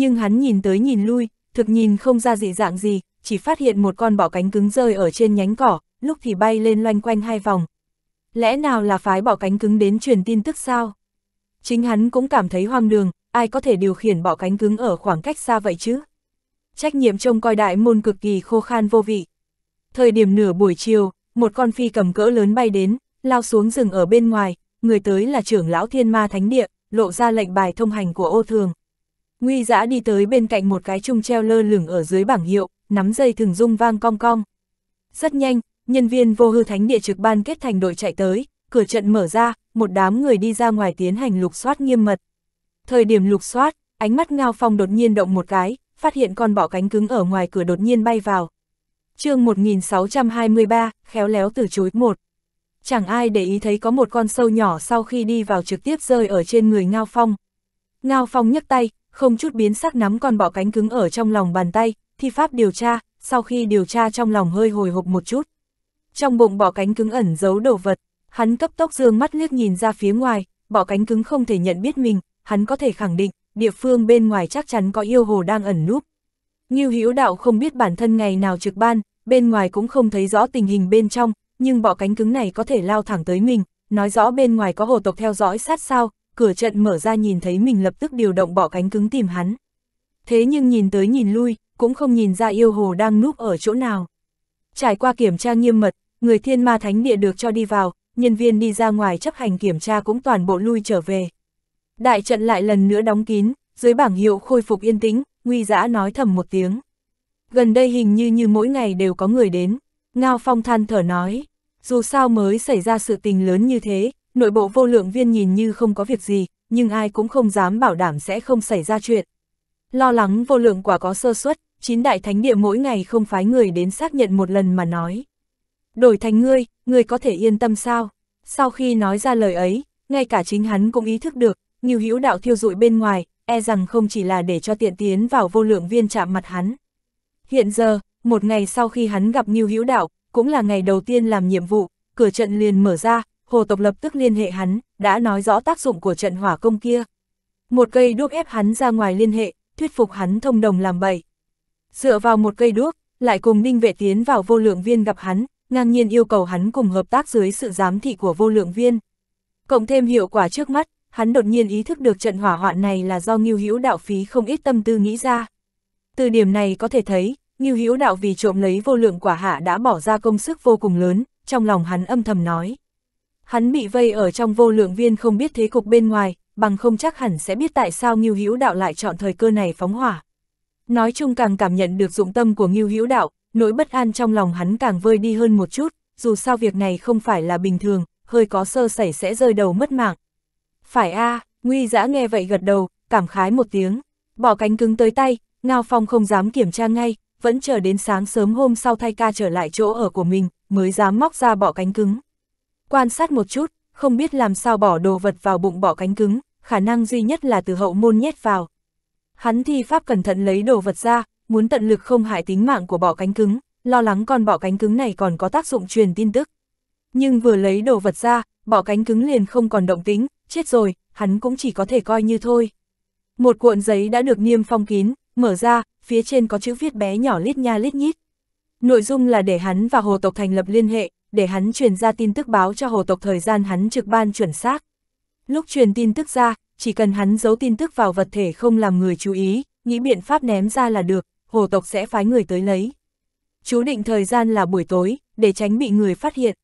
nhưng hắn nhìn tới nhìn lui, thực nhìn không ra dị dạng gì, chỉ phát hiện một con bọ cánh cứng rơi ở trên nhánh cỏ, lúc thì bay lên loanh quanh hai vòng. Lẽ nào là phái bọ cánh cứng đến truyền tin tức sao? Chính hắn cũng cảm thấy hoang đường, ai có thể điều khiển bọ cánh cứng ở khoảng cách xa vậy chứ? Trách nhiệm trông coi đại môn cực kỳ khô khan vô vị. Thời điểm nửa buổi chiều, một con phi cầm cỡ lớn bay đến, lao xuống rừng ở bên ngoài, người tới là trưởng lão thiên ma thánh địa, lộ ra lệnh bài thông hành của ô thường. Nguy Dã đi tới bên cạnh một cái chung treo lơ lửng ở dưới bảng hiệu, nắm dây thường rung vang cong cong. Rất nhanh, nhân viên vô hư thánh địa trực ban kết thành đội chạy tới, cửa trận mở ra, một đám người đi ra ngoài tiến hành lục soát nghiêm mật. Thời điểm lục soát, ánh mắt Ngao Phong đột nhiên động một cái, phát hiện con bọ cánh cứng ở ngoài cửa đột nhiên bay vào. chương 1623, khéo léo từ chối một. Chẳng ai để ý thấy có một con sâu nhỏ sau khi đi vào trực tiếp rơi ở trên người Ngao Phong. Ngao Phong nhấc tay, không chút biến sắc nắm con bọ cánh cứng ở trong lòng bàn tay, thi pháp điều tra, sau khi điều tra trong lòng hơi hồi hộp một chút. Trong bụng bọ cánh cứng ẩn giấu đồ vật, hắn cấp tốc dương mắt liếc nhìn ra phía ngoài, bọ cánh cứng không thể nhận biết mình, hắn có thể khẳng định, địa phương bên ngoài chắc chắn có yêu hồ đang ẩn núp. Ngưu Hữu Đạo không biết bản thân ngày nào trực ban, bên ngoài cũng không thấy rõ tình hình bên trong, nhưng bọ cánh cứng này có thể lao thẳng tới mình, nói rõ bên ngoài có hồ tộc theo dõi sát sao, cửa trận mở ra nhìn thấy mình lập tức điều động bỏ cánh cứng tìm hắn. Thế nhưng nhìn tới nhìn lui, cũng không nhìn ra yêu hồ đang núp ở chỗ nào. Trải qua kiểm tra nghiêm mật, người thiên ma thánh địa được cho đi vào, nhân viên đi ra ngoài chấp hành kiểm tra cũng toàn bộ lui trở về. Đại trận lại lần nữa đóng kín, dưới bảng hiệu khôi phục yên tĩnh, nguy dã nói thầm một tiếng. Gần đây hình như như mỗi ngày đều có người đến, Ngao Phong than thở nói, dù sao mới xảy ra sự tình lớn như thế, nội bộ vô lượng viên nhìn như không có việc gì, nhưng ai cũng không dám bảo đảm sẽ không xảy ra chuyện. Lo lắng vô lượng quả có sơ suất, chín đại thánh địa mỗi ngày không phái người đến xác nhận một lần mà nói. Đổi thành ngươi, ngươi có thể yên tâm sao? Sau khi nói ra lời ấy, ngay cả chính hắn cũng ý thức được, như hữu đạo thiêu dụi bên ngoài, e rằng không chỉ là để cho tiện tiến vào vô lượng viên chạm mặt hắn. Hiện giờ, một ngày sau khi hắn gặp Ngưu Hữu Đạo, cũng là ngày đầu tiên làm nhiệm vụ, cửa trận liền mở ra, Hồ Tộc lập tức liên hệ hắn, đã nói rõ tác dụng của trận hỏa công kia. Một cây đuốc ép hắn ra ngoài liên hệ, thuyết phục hắn thông đồng làm bậy. Dựa vào một cây đuốc, lại cùng Ninh Vệ tiến vào vô lượng viên gặp hắn, ngang nhiên yêu cầu hắn cùng hợp tác dưới sự giám thị của vô lượng viên. Cộng thêm hiệu quả trước mắt, hắn đột nhiên ý thức được trận hỏa hoạn này là do Ngưu Hữu Đạo phí không ít tâm tư nghĩ ra. Từ điểm này có thể thấy, Ngưu Hữu Đạo vì trộm lấy vô lượng quả hạ đã bỏ ra công sức vô cùng lớn, trong lòng hắn âm thầm nói. Hắn bị vây ở trong vô lượng viên không biết thế cục bên ngoài, bằng không chắc hẳn sẽ biết tại sao Ngưu Hữu Đạo lại chọn thời cơ này phóng hỏa. Nói chung càng cảm nhận được dụng tâm của Ngưu Hữu Đạo, nỗi bất an trong lòng hắn càng vơi đi hơn một chút, dù sao việc này không phải là bình thường, hơi có sơ sẩy sẽ rơi đầu mất mạng. Phải a, Nguy Dã nghe vậy gật đầu, cảm khái một tiếng, bỏ cánh cứng tới tay, Ngao Phong không dám kiểm tra ngay, vẫn chờ đến sáng sớm hôm sau thay ca trở lại chỗ ở của mình, mới dám móc ra bỏ cánh cứng. Quan sát một chút, không biết làm sao bỏ đồ vật vào bụng bỏ cánh cứng, khả năng duy nhất là từ hậu môn nhét vào. Hắn thi pháp cẩn thận lấy đồ vật ra, muốn tận lực không hại tính mạng của bọ cánh cứng, lo lắng con bọ cánh cứng này còn có tác dụng truyền tin tức. Nhưng vừa lấy đồ vật ra, bọ cánh cứng liền không còn động tính, chết rồi, hắn cũng chỉ có thể coi như thôi. Một cuộn giấy đã được niêm phong kín, mở ra, phía trên có chữ viết bé nhỏ lít nha lít nhít. Nội dung là để hắn và hồ tộc thành lập liên hệ, để hắn truyền ra tin tức báo cho hồ tộc thời gian hắn trực ban chuẩn xác. Lúc truyền tin tức ra, chỉ cần hắn giấu tin tức vào vật thể không làm người chú ý, nghĩ biện pháp ném ra là được, hồ tộc sẽ phái người tới lấy. Chú định thời gian là buổi tối, để tránh bị người phát hiện.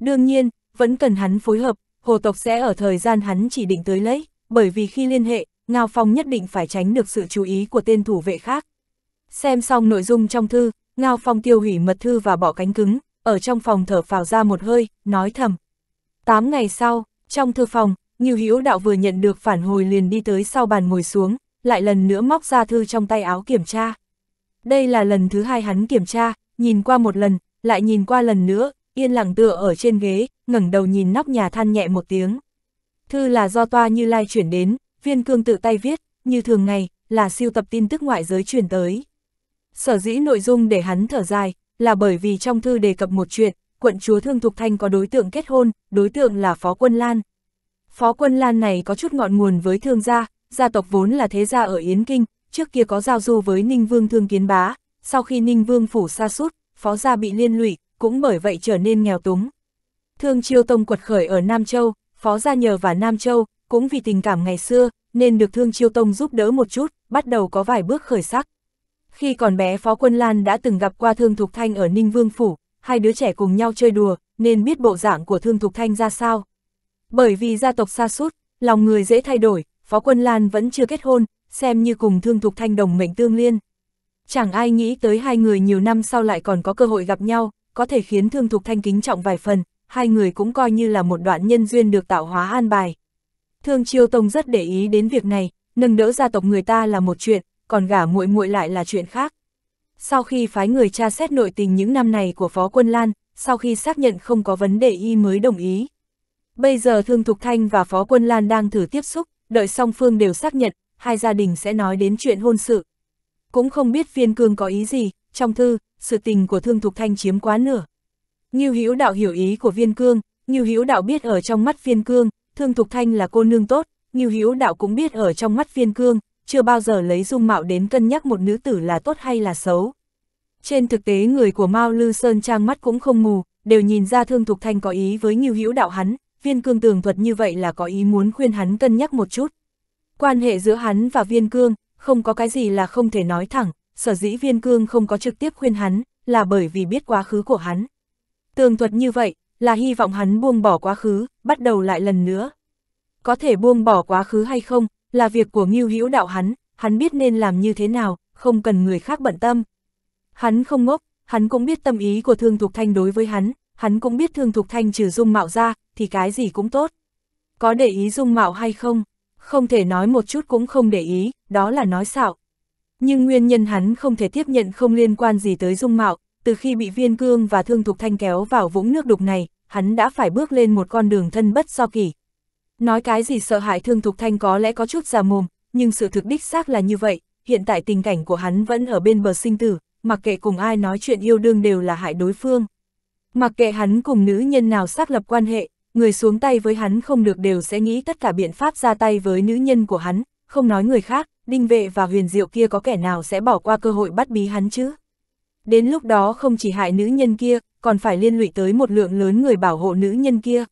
Đương nhiên, vẫn cần hắn phối hợp, hồ tộc sẽ ở thời gian hắn chỉ định tới lấy, bởi vì khi liên hệ, Ngao Phong nhất định phải tránh được sự chú ý của tên thủ vệ khác. Xem xong nội dung trong thư, Ngao Phong tiêu hủy mật thư và bỏ cánh cứng, ở trong phòng thở phào ra một hơi, nói thầm. Tám ngày sau, trong thư phòng, Nghiêu Hữu Đạo vừa nhận được phản hồi liền đi tới sau bàn ngồi xuống, lại lần nữa móc ra thư trong tay áo kiểm tra. Đây là lần thứ hai hắn kiểm tra, nhìn qua một lần, lại nhìn qua lần nữa, yên lặng tựa ở trên ghế, ngẩng đầu nhìn nóc nhà than nhẹ một tiếng. Thư là do toa Như Lai chuyển đến, viên cương tự tay viết, như thường ngày, là siêu tập tin tức ngoại giới chuyển tới. Sở dĩ nội dung để hắn thở dài, là bởi vì trong thư đề cập một chuyện, quận chúa Thương Thục Thanh có đối tượng kết hôn, đối tượng là Phó Quân Lan. Phó Quân Lan này có chút ngọn nguồn với thương gia, gia tộc vốn là thế gia ở Yến Kinh, trước kia có giao du với Ninh Vương Thương Kiến Bá, sau khi Ninh Vương phủ sa sút, Phó gia bị liên lụy, cũng bởi vậy trở nên nghèo túng. Thương Chiêu Tông quật khởi ở Nam Châu, Phó gia nhờ và Nam Châu, cũng vì tình cảm ngày xưa, nên được Thương Chiêu Tông giúp đỡ một chút, bắt đầu có vài bước khởi sắc. Khi còn bé Phó Quân Lan đã từng gặp qua Thương Thục Thanh ở Ninh Vương Phủ, hai đứa trẻ cùng nhau chơi đùa, nên biết bộ dạng của Thương Thục Thanh ra sao. Bởi vì gia tộc xa sút lòng người dễ thay đổi, Phó Quân Lan vẫn chưa kết hôn, xem như cùng Thương Thục Thanh đồng mệnh tương liên. Chẳng ai nghĩ tới hai người nhiều năm sau lại còn có cơ hội gặp nhau, có thể khiến Thương Thục Thanh kính trọng vài phần, hai người cũng coi như là một đoạn nhân duyên được tạo hóa an bài. Thương Chiêu Tông rất để ý đến việc này, nâng đỡ gia tộc người ta là một chuyện, còn gả muội muội lại là chuyện khác. Sau khi phái người tra xét nội tình những năm này của Phó Quân Lan, sau khi xác nhận không có vấn đề y mới đồng ý. Bây giờ Thương Thục Thanh và Phó Quân Lan đang thử tiếp xúc, đợi song phương đều xác nhận, hai gia đình sẽ nói đến chuyện hôn sự. Cũng không biết viên cương có ý gì, trong thư, sự tình của Thương Thục Thanh chiếm quá nửa. Ngưu Hữu đạo hiểu ý của viên cương, ngưu Hữu đạo biết ở trong mắt viên cương, Thương Thục Thanh là cô nương tốt, ngưu Hữu đạo cũng biết ở trong mắt viên cương, chưa bao giờ lấy dung mạo đến cân nhắc một nữ tử là tốt hay là xấu. Trên thực tế người của Mao Lư Sơn Trang mắt cũng không mù, đều nhìn ra Thương Thục Thanh có ý với Nghiêu Hữu Đạo hắn, viên cương tường thuật như vậy là có ý muốn khuyên hắn cân nhắc một chút. Quan hệ giữa hắn và viên cương, không có cái gì là không thể nói thẳng, sở dĩ viên cương không có trực tiếp khuyên hắn, là bởi vì biết quá khứ của hắn. Tường thuật như vậy, là hy vọng hắn buông bỏ quá khứ, bắt đầu lại lần nữa. Có thể buông bỏ quá khứ hay không, là việc của Ngưu Hữu đạo hắn, hắn biết nên làm như thế nào, không cần người khác bận tâm. Hắn không ngốc, hắn cũng biết tâm ý của Thương Thục Thanh đối với hắn, hắn cũng biết Thương Thục Thanh trừ dung mạo ra, thì cái gì cũng tốt. Có để ý dung mạo hay không? Không thể nói một chút cũng không để ý, đó là nói xạo. Nhưng nguyên nhân hắn không thể tiếp nhận không liên quan gì tới dung mạo, từ khi bị viên cương và Thương Thục Thanh kéo vào vũng nước đục này, hắn đã phải bước lên một con đường thân bất do kỷ, Nói cái gì sợ hãi Thương Thục Thanh có lẽ có chút già mồm, nhưng sự thực đích xác là như vậy, hiện tại tình cảnh của hắn vẫn ở bên bờ sinh tử, mặc kệ cùng ai nói chuyện yêu đương đều là hại đối phương. Mặc kệ hắn cùng nữ nhân nào xác lập quan hệ, người xuống tay với hắn không được đều sẽ nghĩ tất cả biện pháp ra tay với nữ nhân của hắn, không nói người khác, đinh vệ và huyền diệu kia có kẻ nào sẽ bỏ qua cơ hội bắt bí hắn chứ. Đến lúc đó không chỉ hại nữ nhân kia, còn phải liên lụy tới một lượng lớn người bảo hộ nữ nhân kia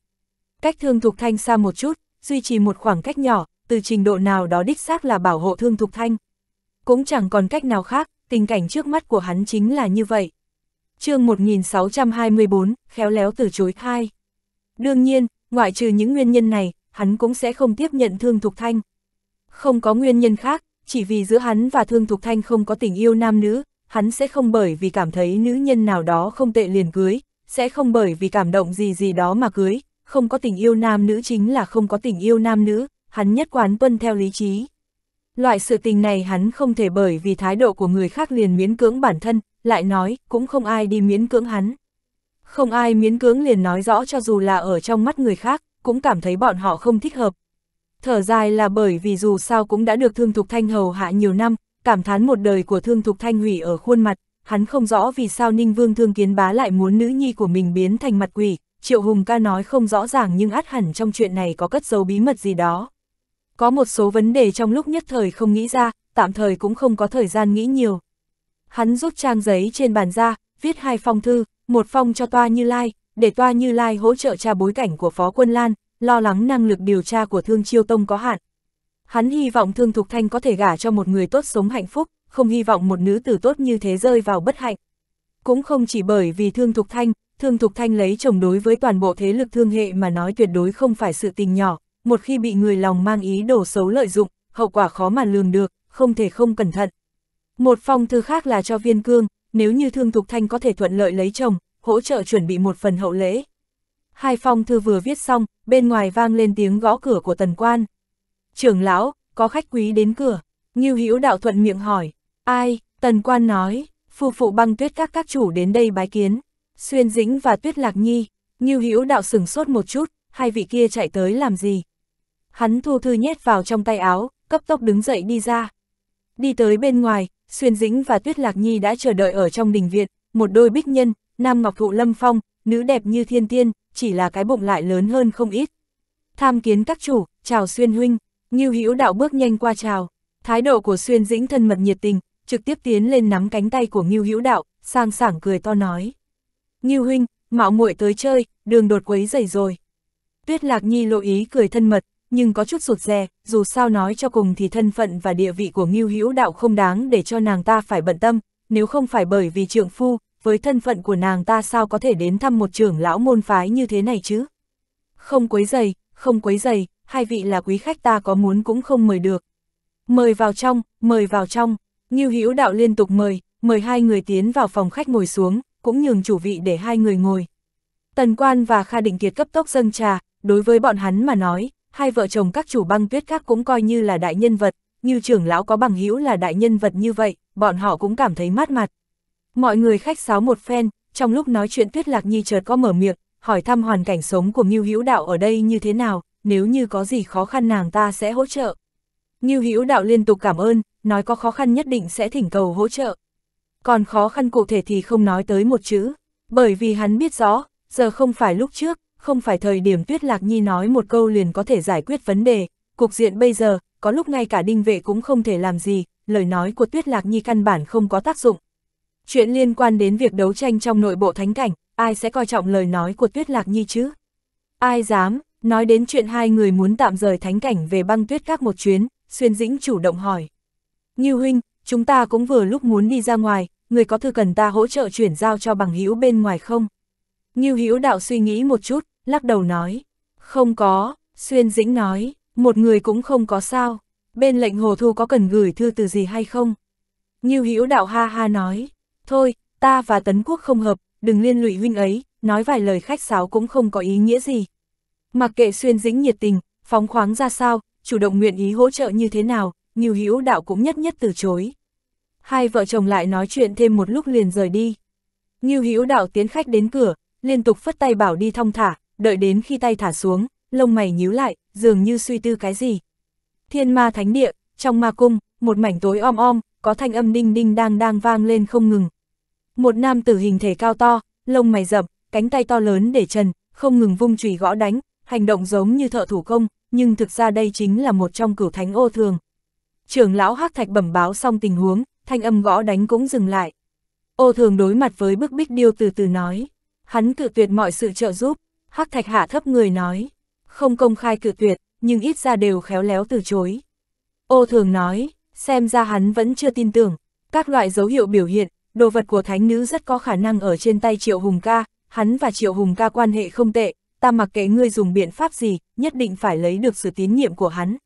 cách thương thục thanh xa một chút, duy trì một khoảng cách nhỏ, từ trình độ nào đó đích xác là bảo hộ thương thục thanh. Cũng chẳng còn cách nào khác, tình cảnh trước mắt của hắn chính là như vậy. chương 1624, khéo léo từ chối thai. Đương nhiên, ngoại trừ những nguyên nhân này, hắn cũng sẽ không tiếp nhận thương thục thanh. Không có nguyên nhân khác, chỉ vì giữa hắn và thương thục thanh không có tình yêu nam nữ, hắn sẽ không bởi vì cảm thấy nữ nhân nào đó không tệ liền cưới, sẽ không bởi vì cảm động gì gì đó mà cưới, không có tình yêu nam nữ chính là không có tình yêu nam nữ, hắn nhất quán tuân theo lý trí. Loại sự tình này hắn không thể bởi vì thái độ của người khác liền miễn cưỡng bản thân, lại nói, cũng không ai đi miễn cưỡng hắn. Không ai miễn cưỡng liền nói rõ cho dù là ở trong mắt người khác, cũng cảm thấy bọn họ không thích hợp. Thở dài là bởi vì dù sao cũng đã được Thương Thục Thanh hầu hạ nhiều năm, cảm thán một đời của Thương Thục Thanh hủy ở khuôn mặt, hắn không rõ vì sao Ninh Vương Thương Kiến Bá lại muốn nữ nhi của mình biến thành mặt quỷ, Triệu Hùng ca nói không rõ ràng nhưng át hẳn trong chuyện này có cất dấu bí mật gì đó. Có một số vấn đề trong lúc nhất thời không nghĩ ra, tạm thời cũng không có thời gian nghĩ nhiều. Hắn rút trang giấy trên bàn ra, viết hai phong thư, một phong cho Toa Như Lai, để Toa Như Lai hỗ trợ tra bối cảnh của Phó Quân Lan, lo lắng năng lực điều tra của Thương Chiêu Tông có hạn. Hắn hy vọng Thương Thục Thanh có thể gả cho một người tốt sống hạnh phúc, không hy vọng một nữ tử tốt như thế rơi vào bất hạnh. Cũng không chỉ bởi vì Thương Thục Thanh, Thương Thục Thanh lấy chồng đối với toàn bộ thế lực thương hệ mà nói tuyệt đối không phải sự tình nhỏ, một khi bị người lòng mang ý đồ xấu lợi dụng, hậu quả khó mà lường được, không thể không cẩn thận. Một phong thư khác là cho viên cương, nếu như Thương Thục Thanh có thể thuận lợi lấy chồng, hỗ trợ chuẩn bị một phần hậu lễ. Hai phong thư vừa viết xong, bên ngoài vang lên tiếng gõ cửa của tần quan. Trưởng lão, có khách quý đến cửa, Ngưu Hữu đạo thuận miệng hỏi, ai, tần quan nói, phu phụ băng tuyết các các chủ đến đây bái kiến. Xuyên Dĩnh và Tuyết Lạc Nhi, Ngưu Hữu Đạo sừng sốt một chút, hai vị kia chạy tới làm gì? Hắn thu thư nhét vào trong tay áo, cấp tốc đứng dậy đi ra. Đi tới bên ngoài, Xuyên Dĩnh và Tuyết Lạc Nhi đã chờ đợi ở trong đình viện, một đôi bích nhân, nam ngọc thụ lâm phong, nữ đẹp như thiên tiên, chỉ là cái bụng lại lớn hơn không ít. Tham kiến các chủ, chào Xuyên huynh, Ngưu Hữu Đạo bước nhanh qua chào. Thái độ của Xuyên Dĩnh thân mật nhiệt tình, trực tiếp tiến lên nắm cánh tay của Ngưu Hữu Đạo, sang sảng cười to nói: Ngưu huynh, mạo muội tới chơi, đường đột quấy dày rồi. Tuyết Lạc Nhi lộ ý cười thân mật, nhưng có chút sụt rè, dù sao nói cho cùng thì thân phận và địa vị của Ngưu Hữu Đạo không đáng để cho nàng ta phải bận tâm, nếu không phải bởi vì trưởng phu, với thân phận của nàng ta sao có thể đến thăm một trưởng lão môn phái như thế này chứ? Không quấy dày, không quấy dày, hai vị là quý khách ta có muốn cũng không mời được. Mời vào trong, mời vào trong, Ngưu Hữu Đạo liên tục mời, mời hai người tiến vào phòng khách ngồi xuống, cũng nhường chủ vị để hai người ngồi. Tần Quan và Kha Định Kiệt cấp tốc dâng trà, đối với bọn hắn mà nói, hai vợ chồng các chủ băng tuyết khác cũng coi như là đại nhân vật, như trưởng lão có bằng hữu là đại nhân vật như vậy, bọn họ cũng cảm thấy mát mặt. Mọi người khách sáo một phen, trong lúc nói chuyện Tuyết Lạc Nhi chợt có mở miệng, hỏi thăm hoàn cảnh sống của Ngưu Hữu Đạo ở đây như thế nào, nếu như có gì khó khăn nàng ta sẽ hỗ trợ. Ngưu Hữu Đạo liên tục cảm ơn, nói có khó khăn nhất định sẽ thỉnh cầu hỗ trợ còn khó khăn cụ thể thì không nói tới một chữ, bởi vì hắn biết rõ, giờ không phải lúc trước, không phải thời điểm Tuyết Lạc Nhi nói một câu liền có thể giải quyết vấn đề, cục diện bây giờ, có lúc ngay cả đinh vệ cũng không thể làm gì, lời nói của Tuyết Lạc Nhi căn bản không có tác dụng. Chuyện liên quan đến việc đấu tranh trong nội bộ thánh cảnh, ai sẽ coi trọng lời nói của Tuyết Lạc Nhi chứ? Ai dám, nói đến chuyện hai người muốn tạm rời thánh cảnh về băng tuyết các một chuyến, Xuyên Dĩnh chủ động hỏi. Như huynh, chúng ta cũng vừa lúc muốn đi ra ngoài, người có thư cần ta hỗ trợ chuyển giao cho bằng hữu bên ngoài không? Ngưu hữu đạo suy nghĩ một chút, lắc đầu nói, không có, xuyên dĩnh nói, một người cũng không có sao, bên lệnh hồ thu có cần gửi thư từ gì hay không? Ngưu hữu đạo ha ha nói, thôi, ta và Tấn Quốc không hợp, đừng liên lụy huynh ấy, nói vài lời khách sáo cũng không có ý nghĩa gì. Mặc kệ xuyên dĩnh nhiệt tình, phóng khoáng ra sao, chủ động nguyện ý hỗ trợ như thế nào, Ngưu hữu đạo cũng nhất nhất từ chối, Hai vợ chồng lại nói chuyện thêm một lúc liền rời đi. Ngưu Hữu Đạo tiến khách đến cửa, liên tục phất tay bảo đi thong thả, đợi đến khi tay thả xuống, lông mày nhíu lại, dường như suy tư cái gì. Thiên ma thánh địa, trong ma cung, một mảnh tối om om, có thanh âm đinh đinh đang đang vang lên không ngừng. Một nam tử hình thể cao to, lông mày rậm, cánh tay to lớn để trần, không ngừng vung chùy gõ đánh, hành động giống như thợ thủ công, nhưng thực ra đây chính là một trong cửu thánh ô thường. Trưởng lão Hắc Thạch bẩm báo xong tình huống, thanh âm gõ đánh cũng dừng lại. Ô thường đối mặt với bức bích điêu từ từ nói, hắn cự tuyệt mọi sự trợ giúp, hắc thạch hạ thấp người nói, không công khai cự tuyệt, nhưng ít ra đều khéo léo từ chối. Ô thường nói, xem ra hắn vẫn chưa tin tưởng, các loại dấu hiệu biểu hiện, đồ vật của thánh nữ rất có khả năng ở trên tay Triệu Hùng ca, hắn và Triệu Hùng ca quan hệ không tệ, ta mặc kệ ngươi dùng biện pháp gì, nhất định phải lấy được sự tín nhiệm của hắn.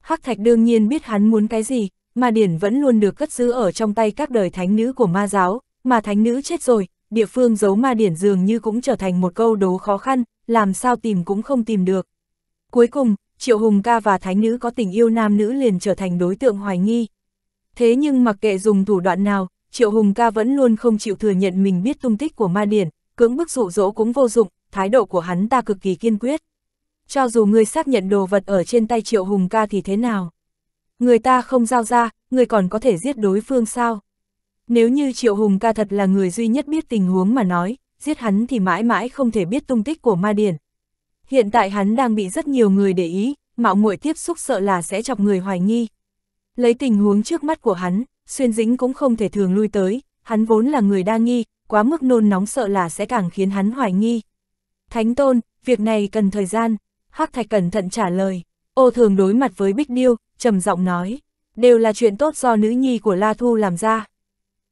Hắc Thạch đương nhiên biết hắn muốn cái gì, mà điển vẫn luôn được cất giữ ở trong tay các đời thánh nữ của ma giáo, mà thánh nữ chết rồi, địa phương giấu ma điển dường như cũng trở thành một câu đố khó khăn, làm sao tìm cũng không tìm được. Cuối cùng, Triệu Hùng ca và thánh nữ có tình yêu nam nữ liền trở thành đối tượng hoài nghi. Thế nhưng mặc kệ dùng thủ đoạn nào, Triệu Hùng ca vẫn luôn không chịu thừa nhận mình biết tung tích của ma điển, cưỡng bức dụ dỗ cũng vô dụng, thái độ của hắn ta cực kỳ kiên quyết. Cho dù người xác nhận đồ vật ở trên tay Triệu Hùng ca thì thế nào? người ta không giao ra, người còn có thể giết đối phương sao? Nếu như Triệu Hùng ca thật là người duy nhất biết tình huống mà nói, giết hắn thì mãi mãi không thể biết tung tích của ma điển. Hiện tại hắn đang bị rất nhiều người để ý, mạo muội tiếp xúc sợ là sẽ chọc người hoài nghi. Lấy tình huống trước mắt của hắn, xuyên dính cũng không thể thường lui tới, hắn vốn là người đa nghi, quá mức nôn nóng sợ là sẽ càng khiến hắn hoài nghi. Thánh tôn, việc này cần thời gian, Hắc Thạch cẩn thận trả lời. Ô thường đối mặt với Bích Điêu, trầm giọng nói, đều là chuyện tốt do nữ nhi của La Thu làm ra.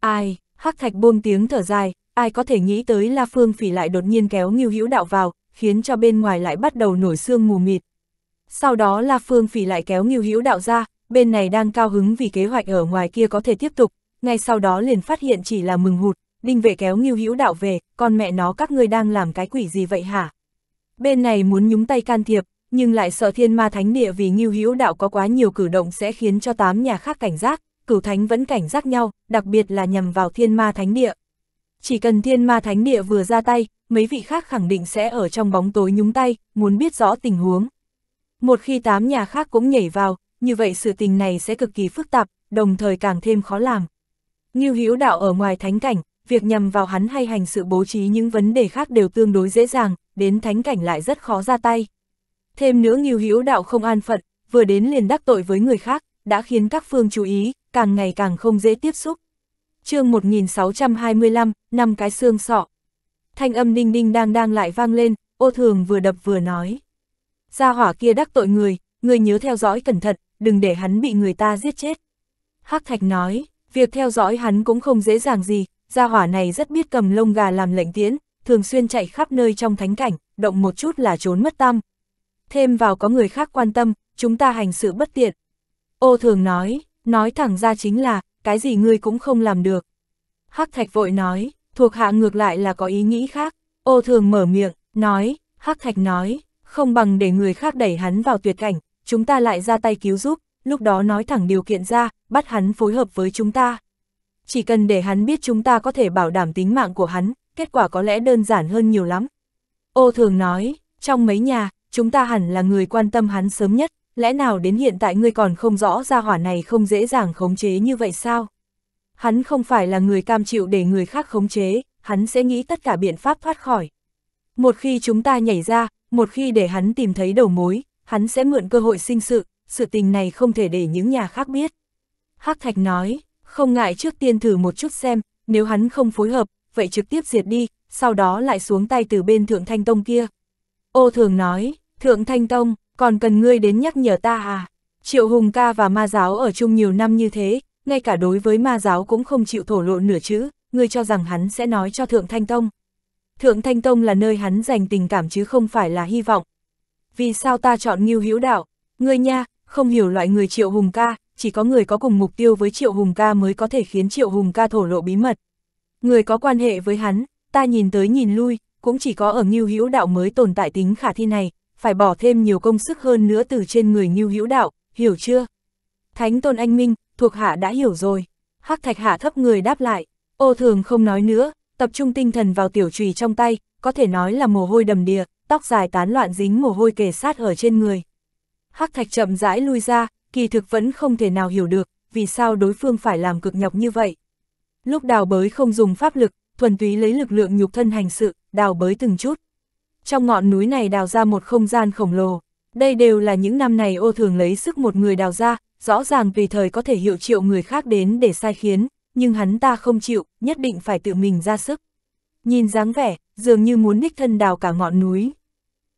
Ai, Hắc Thạch buông tiếng thở dài, ai có thể nghĩ tới La Phương Phỉ lại đột nhiên kéo Ngưu Hữu Đạo vào, khiến cho bên ngoài lại bắt đầu nổi sương mù mịt. Sau đó La Phương Phỉ lại kéo Ngưu Hữu Đạo ra, bên này đang cao hứng vì kế hoạch ở ngoài kia có thể tiếp tục, ngay sau đó liền phát hiện chỉ là mừng hụt, Đinh Vệ kéo Ngưu Hữu Đạo về, con mẹ nó các ngươi đang làm cái quỷ gì vậy hả? Bên này muốn nhúng tay can thiệp, nhưng lại sợ thiên ma thánh địa vì nghiêu hữu đạo có quá nhiều cử động sẽ khiến cho tám nhà khác cảnh giác, cửu thánh vẫn cảnh giác nhau, đặc biệt là nhằm vào thiên ma thánh địa. Chỉ cần thiên ma thánh địa vừa ra tay, mấy vị khác khẳng định sẽ ở trong bóng tối nhúng tay, muốn biết rõ tình huống. Một khi tám nhà khác cũng nhảy vào, như vậy sự tình này sẽ cực kỳ phức tạp, đồng thời càng thêm khó làm. Nghiêu hữu đạo ở ngoài thánh cảnh, việc nhằm vào hắn hay hành sự bố trí những vấn đề khác đều tương đối dễ dàng, đến thánh cảnh lại rất khó ra tay. Thêm nữa nghiêu hữu đạo không an phận, vừa đến liền đắc tội với người khác, đã khiến các phương chú ý, càng ngày càng không dễ tiếp xúc. chương 1625, năm cái xương sọ. Thanh âm đinh đinh đang đang lại vang lên, ô thường vừa đập vừa nói. Gia hỏa kia đắc tội người, người nhớ theo dõi cẩn thận, đừng để hắn bị người ta giết chết. Hắc Thạch nói, việc theo dõi hắn cũng không dễ dàng gì, gia hỏa này rất biết cầm lông gà làm lệnh tiễn, thường xuyên chạy khắp nơi trong thánh cảnh, động một chút là trốn mất tâm thêm vào có người khác quan tâm, chúng ta hành sự bất tiện. Ô thường nói, nói thẳng ra chính là, cái gì ngươi cũng không làm được. Hắc Thạch vội nói, thuộc hạ ngược lại là có ý nghĩ khác, ô thường mở miệng, nói, Hắc Thạch nói, không bằng để người khác đẩy hắn vào tuyệt cảnh, chúng ta lại ra tay cứu giúp, lúc đó nói thẳng điều kiện ra, bắt hắn phối hợp với chúng ta. Chỉ cần để hắn biết chúng ta có thể bảo đảm tính mạng của hắn, kết quả có lẽ đơn giản hơn nhiều lắm. Ô thường nói, trong mấy nhà, chúng ta hẳn là người quan tâm hắn sớm nhất, lẽ nào đến hiện tại ngươi còn không rõ ra hỏa này không dễ dàng khống chế như vậy sao? Hắn không phải là người cam chịu để người khác khống chế, hắn sẽ nghĩ tất cả biện pháp thoát khỏi. Một khi chúng ta nhảy ra, một khi để hắn tìm thấy đầu mối, hắn sẽ mượn cơ hội sinh sự, sự tình này không thể để những nhà khác biết. Hắc Thạch nói, không ngại trước tiên thử một chút xem, nếu hắn không phối hợp, vậy trực tiếp diệt đi, sau đó lại xuống tay từ bên Thượng Thanh Tông kia. Ô thường nói, Thượng Thanh Tông, còn cần ngươi đến nhắc nhở ta à? Triệu Hùng ca và ma giáo ở chung nhiều năm như thế, ngay cả đối với ma giáo cũng không chịu thổ lộ nửa chữ, ngươi cho rằng hắn sẽ nói cho Thượng Thanh Tông. Thượng Thanh Tông là nơi hắn dành tình cảm chứ không phải là hy vọng. Vì sao ta chọn Ngưu Hữu Đạo? Ngươi nha, không hiểu loại người Triệu Hùng ca, chỉ có người có cùng mục tiêu với Triệu Hùng ca mới có thể khiến Triệu Hùng ca thổ lộ bí mật. Người có quan hệ với hắn, ta nhìn tới nhìn lui, cũng chỉ có ở Ngưu Hữu Đạo mới tồn tại tính khả thi này, phải bỏ thêm nhiều công sức hơn nữa từ trên người Ngưu Hữu Đạo, hiểu chưa? Thánh Tôn Anh Minh, thuộc hạ đã hiểu rồi. Hắc Thạch hạ thấp người đáp lại, ô thường không nói nữa, tập trung tinh thần vào tiểu chùy trong tay, có thể nói là mồ hôi đầm đìa, tóc dài tán loạn dính mồ hôi kề sát ở trên người. Hắc Thạch chậm rãi lui ra, kỳ thực vẫn không thể nào hiểu được, vì sao đối phương phải làm cực nhọc như vậy. Lúc đào bới không dùng pháp lực, thuần túy lấy lực lượng nhục thân hành sự, đào bới từng chút. Trong ngọn núi này đào ra một không gian khổng lồ, đây đều là những năm này ô thường lấy sức một người đào ra, rõ ràng tùy thời có thể hiệu triệu người khác đến để sai khiến, nhưng hắn ta không chịu, nhất định phải tự mình ra sức. Nhìn dáng vẻ, dường như muốn đích thân đào cả ngọn núi.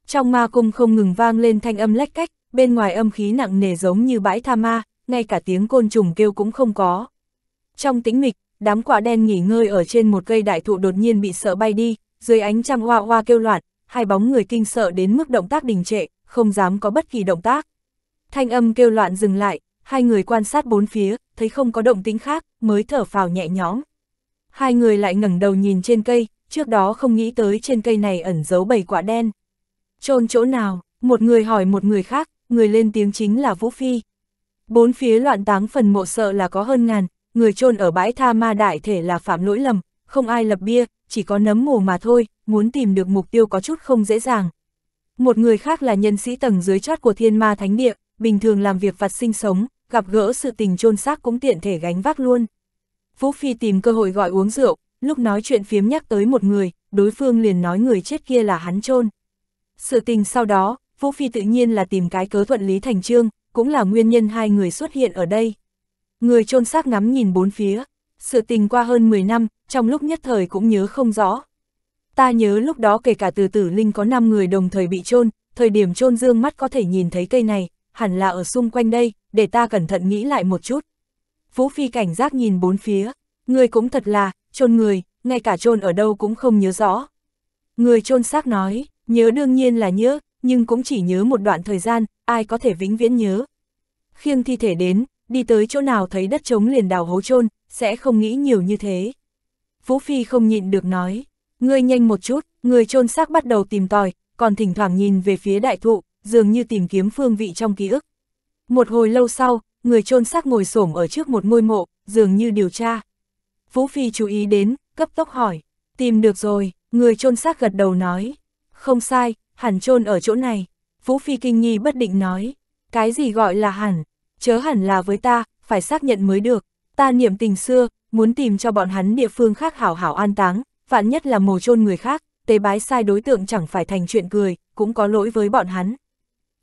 Trong ma cung không ngừng vang lên thanh âm lách cách, bên ngoài âm khí nặng nề giống như bãi tha ma, ngay cả tiếng côn trùng kêu cũng không có. Trong tĩnh mịch, đám quả đen nghỉ ngơi ở trên một cây đại thụ đột nhiên bị sợ bay đi, dưới ánh trăng hoa hoa kêu loạn, hai bóng người kinh sợ đến mức động tác đình trệ, không dám có bất kỳ động tác. Thanh âm kêu loạn dừng lại, hai người quan sát bốn phía, thấy không có động tĩnh khác, mới thở phào nhẹ nhõm. Hai người lại ngẩng đầu nhìn trên cây, trước đó không nghĩ tới trên cây này ẩn giấu bảy quả đen. Trôn chỗ nào, một người hỏi một người khác, người lên tiếng chính là Vũ Phi. Bốn phía loạn táng phần mộ sợ là có hơn ngàn, người trôn ở bãi tha ma đại thể là phạm lỗi lầm, không ai lập bia, chỉ có nấm mồ mà thôi, muốn tìm được mục tiêu có chút không dễ dàng. Một người khác là nhân sĩ tầng dưới chót của thiên ma thánh địa, bình thường làm việc vặt sinh sống, gặp gỡ sự tình chôn xác cũng tiện thể gánh vác luôn. Vũ Phi tìm cơ hội gọi uống rượu, lúc nói chuyện phiếm nhắc tới một người, đối phương liền nói người chết kia là hắn chôn. Sự tình sau đó, Vũ Phi tự nhiên là tìm cái cớ thuận lý thành trương, cũng là nguyên nhân hai người xuất hiện ở đây. Người chôn xác ngắm nhìn bốn phía, sự tình qua hơn 10 năm, trong lúc nhất thời cũng nhớ không rõ. Ta nhớ lúc đó kể cả từ tử linh có 5 người đồng thời bị chôn thời điểm chôn dương mắt có thể nhìn thấy cây này, hẳn là ở xung quanh đây, để ta cẩn thận nghĩ lại một chút. Vũ Phi cảnh giác nhìn bốn phía, người cũng thật là, chôn người, ngay cả chôn ở đâu cũng không nhớ rõ. Người chôn xác nói, nhớ đương nhiên là nhớ, nhưng cũng chỉ nhớ một đoạn thời gian, ai có thể vĩnh viễn nhớ. Khiêng thi thể đến, đi tới chỗ nào thấy đất trống liền đào hố chôn sẽ không nghĩ nhiều như thế. Vũ Phi không nhịn được nói, ngươi nhanh một chút, người chôn xác bắt đầu tìm tòi, còn thỉnh thoảng nhìn về phía đại thụ, dường như tìm kiếm phương vị trong ký ức. Một hồi lâu sau, người chôn xác ngồi xổm ở trước một ngôi mộ, dường như điều tra. Vũ Phi chú ý đến, cấp tốc hỏi, tìm được rồi, người chôn xác gật đầu nói, không sai, hẳn chôn ở chỗ này. Vũ Phi kinh nghi bất định nói, cái gì gọi là hẳn, chớ hẳn là với ta, phải xác nhận mới được. Ta niệm tình xưa, muốn tìm cho bọn hắn địa phương khác hảo hảo an táng, vạn nhất là mồ chôn người khác, tế bái sai đối tượng chẳng phải thành chuyện cười, cũng có lỗi với bọn hắn.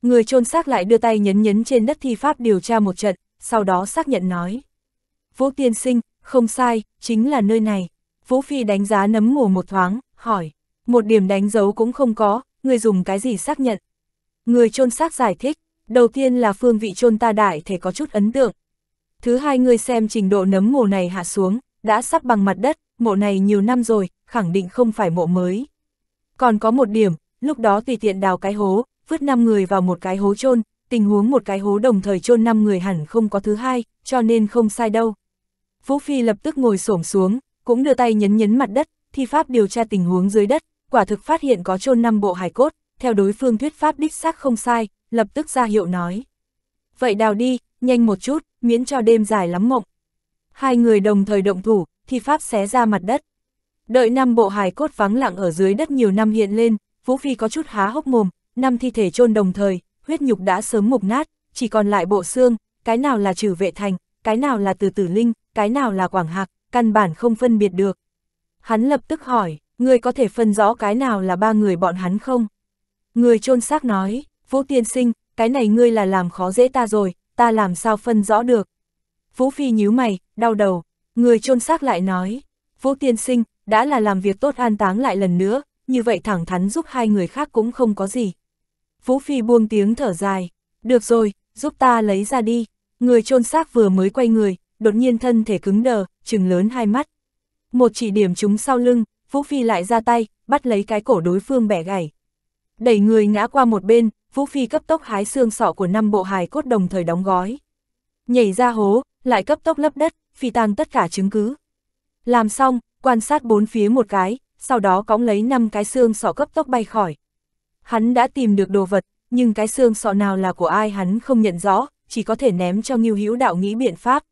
Người chôn xác lại đưa tay nhấn nhấn trên đất thi pháp điều tra một trận, sau đó xác nhận nói. Vũ tiên sinh, không sai, chính là nơi này. Vũ Phi đánh giá nấm mồ một thoáng, hỏi. Một điểm đánh dấu cũng không có, người dùng cái gì xác nhận. Người chôn xác giải thích, đầu tiên là phương vị chôn ta đại thể có chút ấn tượng, Thứ hai người xem trình độ nấm mồ này hạ xuống, đã sắp bằng mặt đất, mộ này nhiều năm rồi, khẳng định không phải mộ mới. Còn có một điểm, lúc đó tùy tiện đào cái hố, vứt 5 người vào một cái hố chôn tình huống một cái hố đồng thời chôn 5 người hẳn không có thứ hai, cho nên không sai đâu. Vũ Phi lập tức ngồi xổm xuống, cũng đưa tay nhấn nhấn mặt đất, thi pháp điều tra tình huống dưới đất, quả thực phát hiện có chôn 5 bộ hài cốt, theo đối phương thuyết pháp đích xác không sai, lập tức ra hiệu nói. Vậy đào đi, nhanh một chút, miễn cho đêm dài lắm mộng. Hai người đồng thời động thủ, thi pháp xé ra mặt đất. Đợi năm bộ hài cốt vắng lặng ở dưới đất nhiều năm hiện lên, Vũ Phi có chút há hốc mồm, năm thi thể chôn đồng thời, huyết nhục đã sớm mục nát, chỉ còn lại bộ xương, cái nào là trừ vệ thành, cái nào là từ tử linh, cái nào là quảng hạc, căn bản không phân biệt được. Hắn lập tức hỏi, người có thể phân rõ cái nào là ba người bọn hắn không? Người chôn xác nói, Vũ Tiên Sinh, cái này ngươi là làm khó dễ ta rồi, ta làm sao phân rõ được. Vũ Phi nhíu mày, đau đầu, người chôn xác lại nói, Vũ Tiên Sinh, đã là làm việc tốt an táng lại lần nữa, như vậy thẳng thắn giúp hai người khác cũng không có gì. Vũ Phi buông tiếng thở dài, được rồi, giúp ta lấy ra đi, người chôn xác vừa mới quay người, đột nhiên thân thể cứng đờ, trừng lớn hai mắt. Một chỉ điểm chúng sau lưng, Vũ Phi lại ra tay, bắt lấy cái cổ đối phương bẻ gãy. Đẩy người ngã qua một bên, Vũ Phi cấp tốc hái xương sọ của năm bộ hài cốt đồng thời đóng gói. Nhảy ra hố, lại cấp tốc lấp đất, phi tang tất cả chứng cứ. Làm xong, quan sát bốn phía một cái, sau đó cõng lấy năm cái xương sọ cấp tốc bay khỏi. Hắn đã tìm được đồ vật, nhưng cái xương sọ nào là của ai hắn không nhận rõ, chỉ có thể ném cho Ngưu Hữu Đạo nghĩ biện pháp.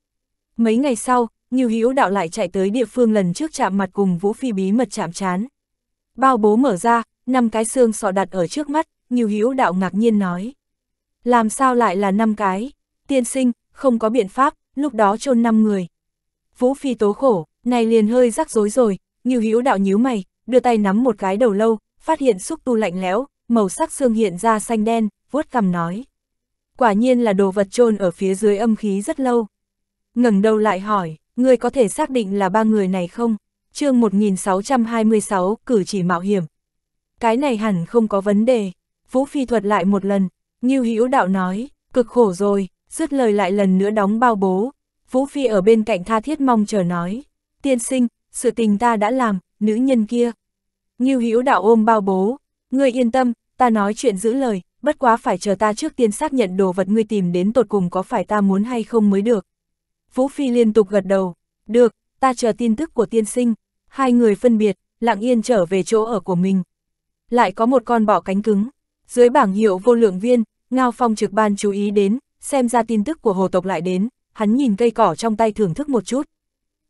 Mấy ngày sau, Ngưu Hữu Đạo lại chạy tới địa phương lần trước chạm mặt cùng Vũ Phi bí mật chạm trán, Bao bố mở ra, năm cái xương sọ đặt ở trước mắt, Nghiêu Hữu Đạo ngạc nhiên nói. Làm sao lại là năm cái? Tiên sinh, không có biện pháp, lúc đó chôn năm người. Vũ Phi tố khổ, này liền hơi rắc rối rồi, Nghiêu Hữu Đạo nhíu mày, đưa tay nắm một cái đầu lâu, phát hiện xúc tu lạnh lẽo, màu sắc xương hiện ra xanh đen, vuốt cằm nói. Quả nhiên là đồ vật chôn ở phía dưới âm khí rất lâu. ngẩng đầu lại hỏi, người có thể xác định là ba người này không? chương 1626, cử chỉ mạo hiểm, cái này hẳn không có vấn đề. Vũ Phi thuật lại một lần, như Hữu Đạo nói, cực khổ rồi, dứt lời lại lần nữa đóng bao bố. Vũ Phi ở bên cạnh tha thiết mong chờ nói, tiên sinh, sự tình ta đã làm, nữ nhân kia. như Hữu Đạo ôm bao bố, ngươi yên tâm, ta nói chuyện giữ lời, bất quá phải chờ ta trước tiên xác nhận đồ vật ngươi tìm đến tột cùng có phải ta muốn hay không mới được. Vũ Phi liên tục gật đầu, được, ta chờ tin tức của tiên sinh. Hai người phân biệt, lặng yên trở về chỗ ở của mình lại có một con bọ cánh cứng. Dưới bảng hiệu vô lượng viên, Ngao Phong trực ban chú ý đến, xem ra tin tức của hồ tộc lại đến, hắn nhìn cây cỏ trong tay thưởng thức một chút.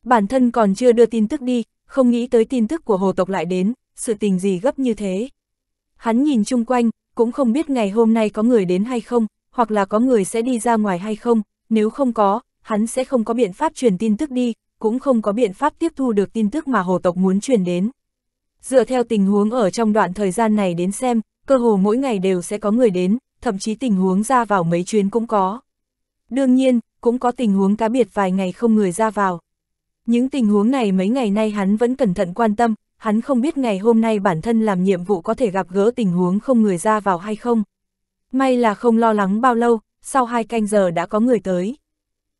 Bản thân còn chưa đưa tin tức đi, không nghĩ tới tin tức của hồ tộc lại đến, sự tình gì gấp như thế. Hắn nhìn chung quanh, cũng không biết ngày hôm nay có người đến hay không, hoặc là có người sẽ đi ra ngoài hay không, nếu không có, hắn sẽ không có biện pháp truyền tin tức đi, cũng không có biện pháp tiếp thu được tin tức mà hồ tộc muốn truyền đến. Dựa theo tình huống ở trong đoạn thời gian này đến xem, cơ hồ mỗi ngày đều sẽ có người đến, thậm chí tình huống ra vào mấy chuyến cũng có. Đương nhiên, cũng có tình huống cá biệt vài ngày không người ra vào. Những tình huống này mấy ngày nay hắn vẫn cẩn thận quan tâm, hắn không biết ngày hôm nay bản thân làm nhiệm vụ có thể gặp gỡ tình huống không người ra vào hay không. May là không lo lắng bao lâu, sau hai canh giờ đã có người tới.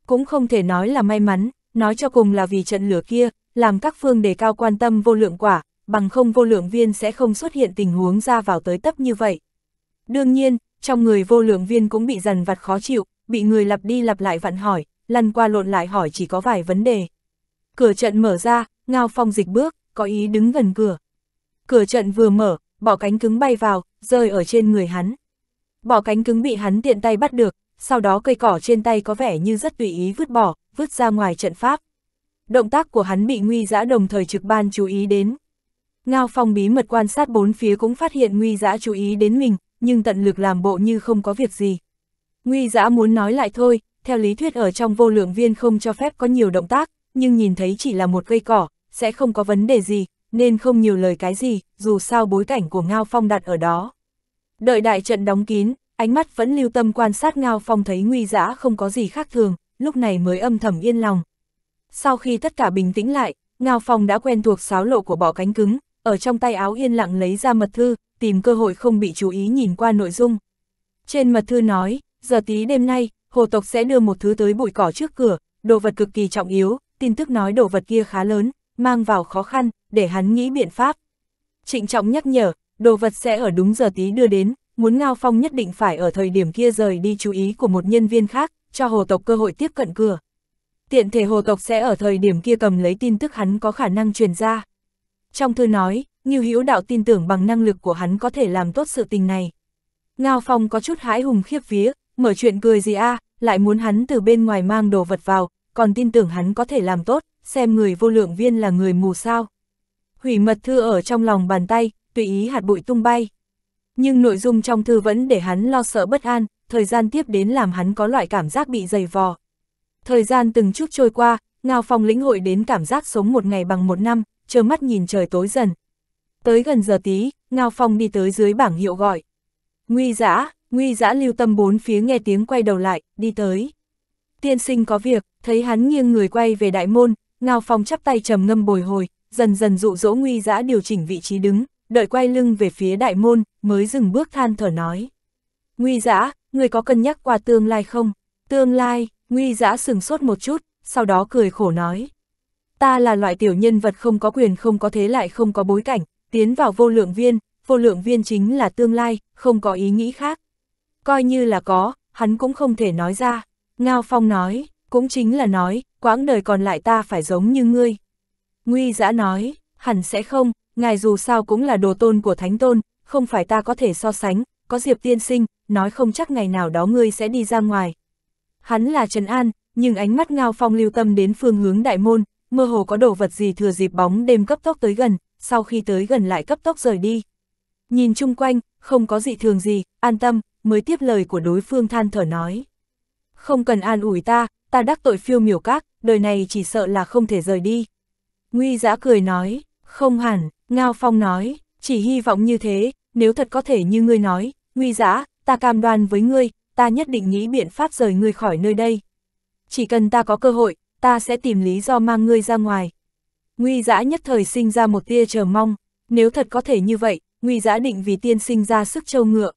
Cũng không thể nói là may mắn, nói cho cùng là vì trận lửa kia, làm các phương đề cao quan tâm vô lượng quả, bằng không vô lượng viên sẽ không xuất hiện tình huống ra vào tới tấp như vậy. Đương nhiên, trong người vô lượng viên cũng bị dần vặt khó chịu, bị người lặp đi lặp lại vặn hỏi, lăn qua lộn lại hỏi chỉ có vài vấn đề. Cửa trận mở ra, Ngao Phong dịch bước, có ý đứng gần cửa. Cửa trận vừa mở, bỏ cánh cứng bay vào, rơi ở trên người hắn. Bỏ cánh cứng bị hắn tiện tay bắt được, sau đó cây cỏ trên tay có vẻ như rất tùy ý vứt bỏ, vứt ra ngoài trận pháp. Động tác của hắn bị nguy dã đồng thời trực ban chú ý đến, Ngao Phong bí mật quan sát bốn phía cũng phát hiện Nguy Dã chú ý đến mình, nhưng tận lực làm bộ như không có việc gì. Nguy Dã muốn nói lại thôi, theo lý thuyết ở trong vô lượng viên không cho phép có nhiều động tác, nhưng nhìn thấy chỉ là một cây cỏ, sẽ không có vấn đề gì, nên không nhiều lời cái gì, dù sao bối cảnh của Ngao Phong đặt ở đó. Đợi đại trận đóng kín, ánh mắt vẫn lưu tâm quan sát Ngao Phong thấy Nguy Dã không có gì khác thường, lúc này mới âm thầm yên lòng. Sau khi tất cả bình tĩnh lại, Ngao Phong đã quen thuộc sáo lộ của bọ cánh cứng, ở trong tay áo yên lặng lấy ra mật thư, tìm cơ hội không bị chú ý nhìn qua nội dung. Trên mật thư nói, giờ tí đêm nay, hồ tộc sẽ đưa một thứ tới bụi cỏ trước cửa, đồ vật cực kỳ trọng yếu, tin tức nói đồ vật kia khá lớn, mang vào khó khăn, để hắn nghĩ biện pháp. Trịnh trọng nhắc nhở, đồ vật sẽ ở đúng giờ tí đưa đến, muốn Ngao Phong nhất định phải ở thời điểm kia rời đi chú ý của một nhân viên khác, cho hồ tộc cơ hội tiếp cận cửa. Tiện thể hồ tộc sẽ ở thời điểm kia cầm lấy tin tức hắn có khả năng truyền ra. Trong thư nói, Ngưu Hữu Đạo tin tưởng bằng năng lực của hắn có thể làm tốt sự tình này. Ngao Phong có chút hãi hùng khiếp vía, mở chuyện cười gì a, à, lại muốn hắn từ bên ngoài mang đồ vật vào, còn tin tưởng hắn có thể làm tốt, xem người vô lượng viên là người mù sao. Hủy mật thư ở trong lòng bàn tay, tùy ý hạt bụi tung bay. Nhưng nội dung trong thư vẫn để hắn lo sợ bất an, thời gian tiếp đến làm hắn có loại cảm giác bị dày vò. Thời gian từng chút trôi qua, Ngao Phong lĩnh hội đến cảm giác sống một ngày bằng một năm, trơ mắt nhìn trời tối dần. Tới gần giờ tí, Ngao Phong đi tới dưới bảng hiệu gọi. Nguy giã, nguy giã lưu tâm bốn phía nghe tiếng quay đầu lại, đi tới. Tiên sinh có việc, thấy hắn nghiêng người quay về đại môn, Ngao Phong chắp tay trầm ngâm bồi hồi, dần dần dụ dỗ nguy giã điều chỉnh vị trí đứng, đợi quay lưng về phía đại môn, mới dừng bước than thở nói. Nguy giã, người có cân nhắc qua tương lai không? Tương lai, nguy giã sừng sốt một chút, sau đó cười khổ nói ta là loại tiểu nhân vật không có quyền không có thế lại không có bối cảnh, tiến vào vô lượng viên, vô lượng viên chính là tương lai, không có ý nghĩ khác. Coi như là có, hắn cũng không thể nói ra. Ngao Phong nói, cũng chính là nói, quãng đời còn lại ta phải giống như ngươi. Nguy giã nói, hẳn sẽ không, ngài dù sao cũng là đồ tôn của Thánh Tôn, không phải ta có thể so sánh, có Diệp Tiên Sinh, nói không chắc ngày nào đó ngươi sẽ đi ra ngoài. Hắn là Trần An, nhưng ánh mắt Ngao Phong lưu tâm đến phương hướng đại môn, mơ hồ có đồ vật gì thừa dịp bóng đêm cấp tốc tới gần, sau khi tới gần lại cấp tốc rời đi. Nhìn chung quanh, không có dị thường gì, an tâm, mới tiếp lời của đối phương than thở nói. Không cần an ủi ta, ta đắc tội phiêu miểu các, đời này chỉ sợ là không thể rời đi. Nguy giã cười nói, không hẳn, Ngao Phong nói, chỉ hy vọng như thế, nếu thật có thể như ngươi nói, Nguy giã, ta cam đoan với ngươi, ta nhất định nghĩ biện pháp rời ngươi khỏi nơi đây. Chỉ cần ta có cơ hội, ta sẽ tìm lý do mang ngươi ra ngoài. Nguy Dã nhất thời sinh ra một tia chờ mong, nếu thật có thể như vậy, Nguy Dã định vì tiên sinh ra sức châu ngựa.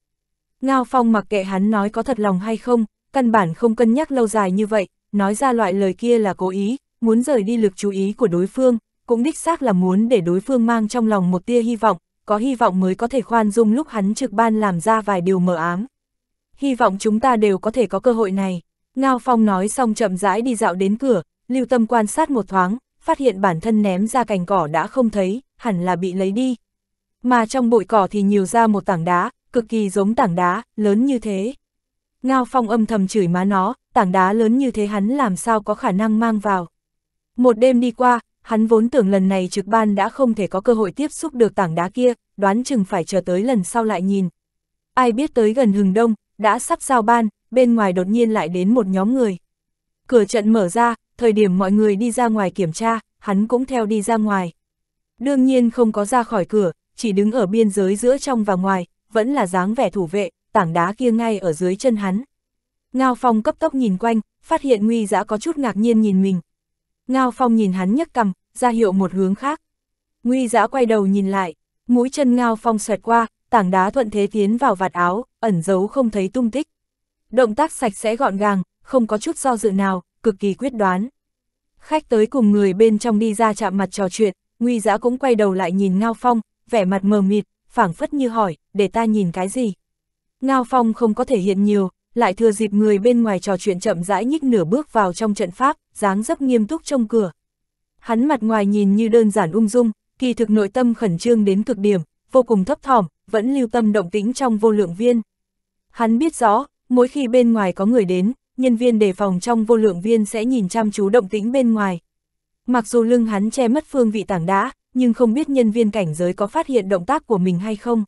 Ngao Phong mặc kệ hắn nói có thật lòng hay không, căn bản không cân nhắc lâu dài như vậy, nói ra loại lời kia là cố ý, muốn rời đi lực chú ý của đối phương, cũng đích xác là muốn để đối phương mang trong lòng một tia hy vọng, có hy vọng mới có thể khoan dung lúc hắn trực ban làm ra vài điều mở ám. Hy vọng chúng ta đều có thể có cơ hội này. Ngao Phong nói xong chậm rãi đi dạo đến cửa, lưu tâm quan sát một thoáng, phát hiện bản thân ném ra cành cỏ đã không thấy, hẳn là bị lấy đi. Mà trong bụi cỏ thì nhiều ra một tảng đá, cực kỳ giống tảng đá, lớn như thế. Ngao Phong âm thầm chửi má nó, tảng đá lớn như thế hắn làm sao có khả năng mang vào. Một đêm đi qua, hắn vốn tưởng lần này trực ban đã không thể có cơ hội tiếp xúc được tảng đá kia, đoán chừng phải chờ tới lần sau lại nhìn. Ai biết tới gần hừng đông, đã sắp giao ban, bên ngoài đột nhiên lại đến một nhóm người. Cửa trận mở ra, thời điểm mọi người đi ra ngoài kiểm tra, hắn cũng theo đi ra ngoài. Đương nhiên không có ra khỏi cửa, chỉ đứng ở biên giới giữa trong và ngoài, vẫn là dáng vẻ thủ vệ, tảng đá kia ngay ở dưới chân hắn. Ngao Phong cấp tốc nhìn quanh, phát hiện Nguy Dã có chút ngạc nhiên nhìn mình. Ngao Phong nhìn hắn nhấc cầm ra hiệu một hướng khác. Nguy Dã quay đầu nhìn lại, mũi chân Ngao Phong xoẹt qua, tảng đá thuận thế tiến vào vạt áo, ẩn giấu không thấy tung tích. Động tác sạch sẽ gọn gàng, không có chút do dự nào, cực kỳ quyết đoán. Khách tới cùng người bên trong đi ra chạm mặt trò chuyện, Nguy Giã cũng quay đầu lại nhìn Ngao Phong, vẻ mặt mờ mịt, phảng phất như hỏi, để ta nhìn cái gì. Ngao Phong không có thể hiện nhiều, lại thừa dịp người bên ngoài trò chuyện chậm rãi nhích nửa bước vào trong trận pháp, dáng dấp nghiêm túc trong cửa. Hắn mặt ngoài nhìn như đơn giản ung dung, kỳ thực nội tâm khẩn trương đến cực điểm, vô cùng thấp thỏm, vẫn lưu tâm động tĩnh trong vô lượng viên. Hắn biết rõ, mỗi khi bên ngoài có người đến, nhân viên đề phòng trong vô lượng viên sẽ nhìn chăm chú động tĩnh bên ngoài. Mặc dù lưng hắn che mất phương vị tảng đá, nhưng không biết nhân viên cảnh giới có phát hiện động tác của mình hay không.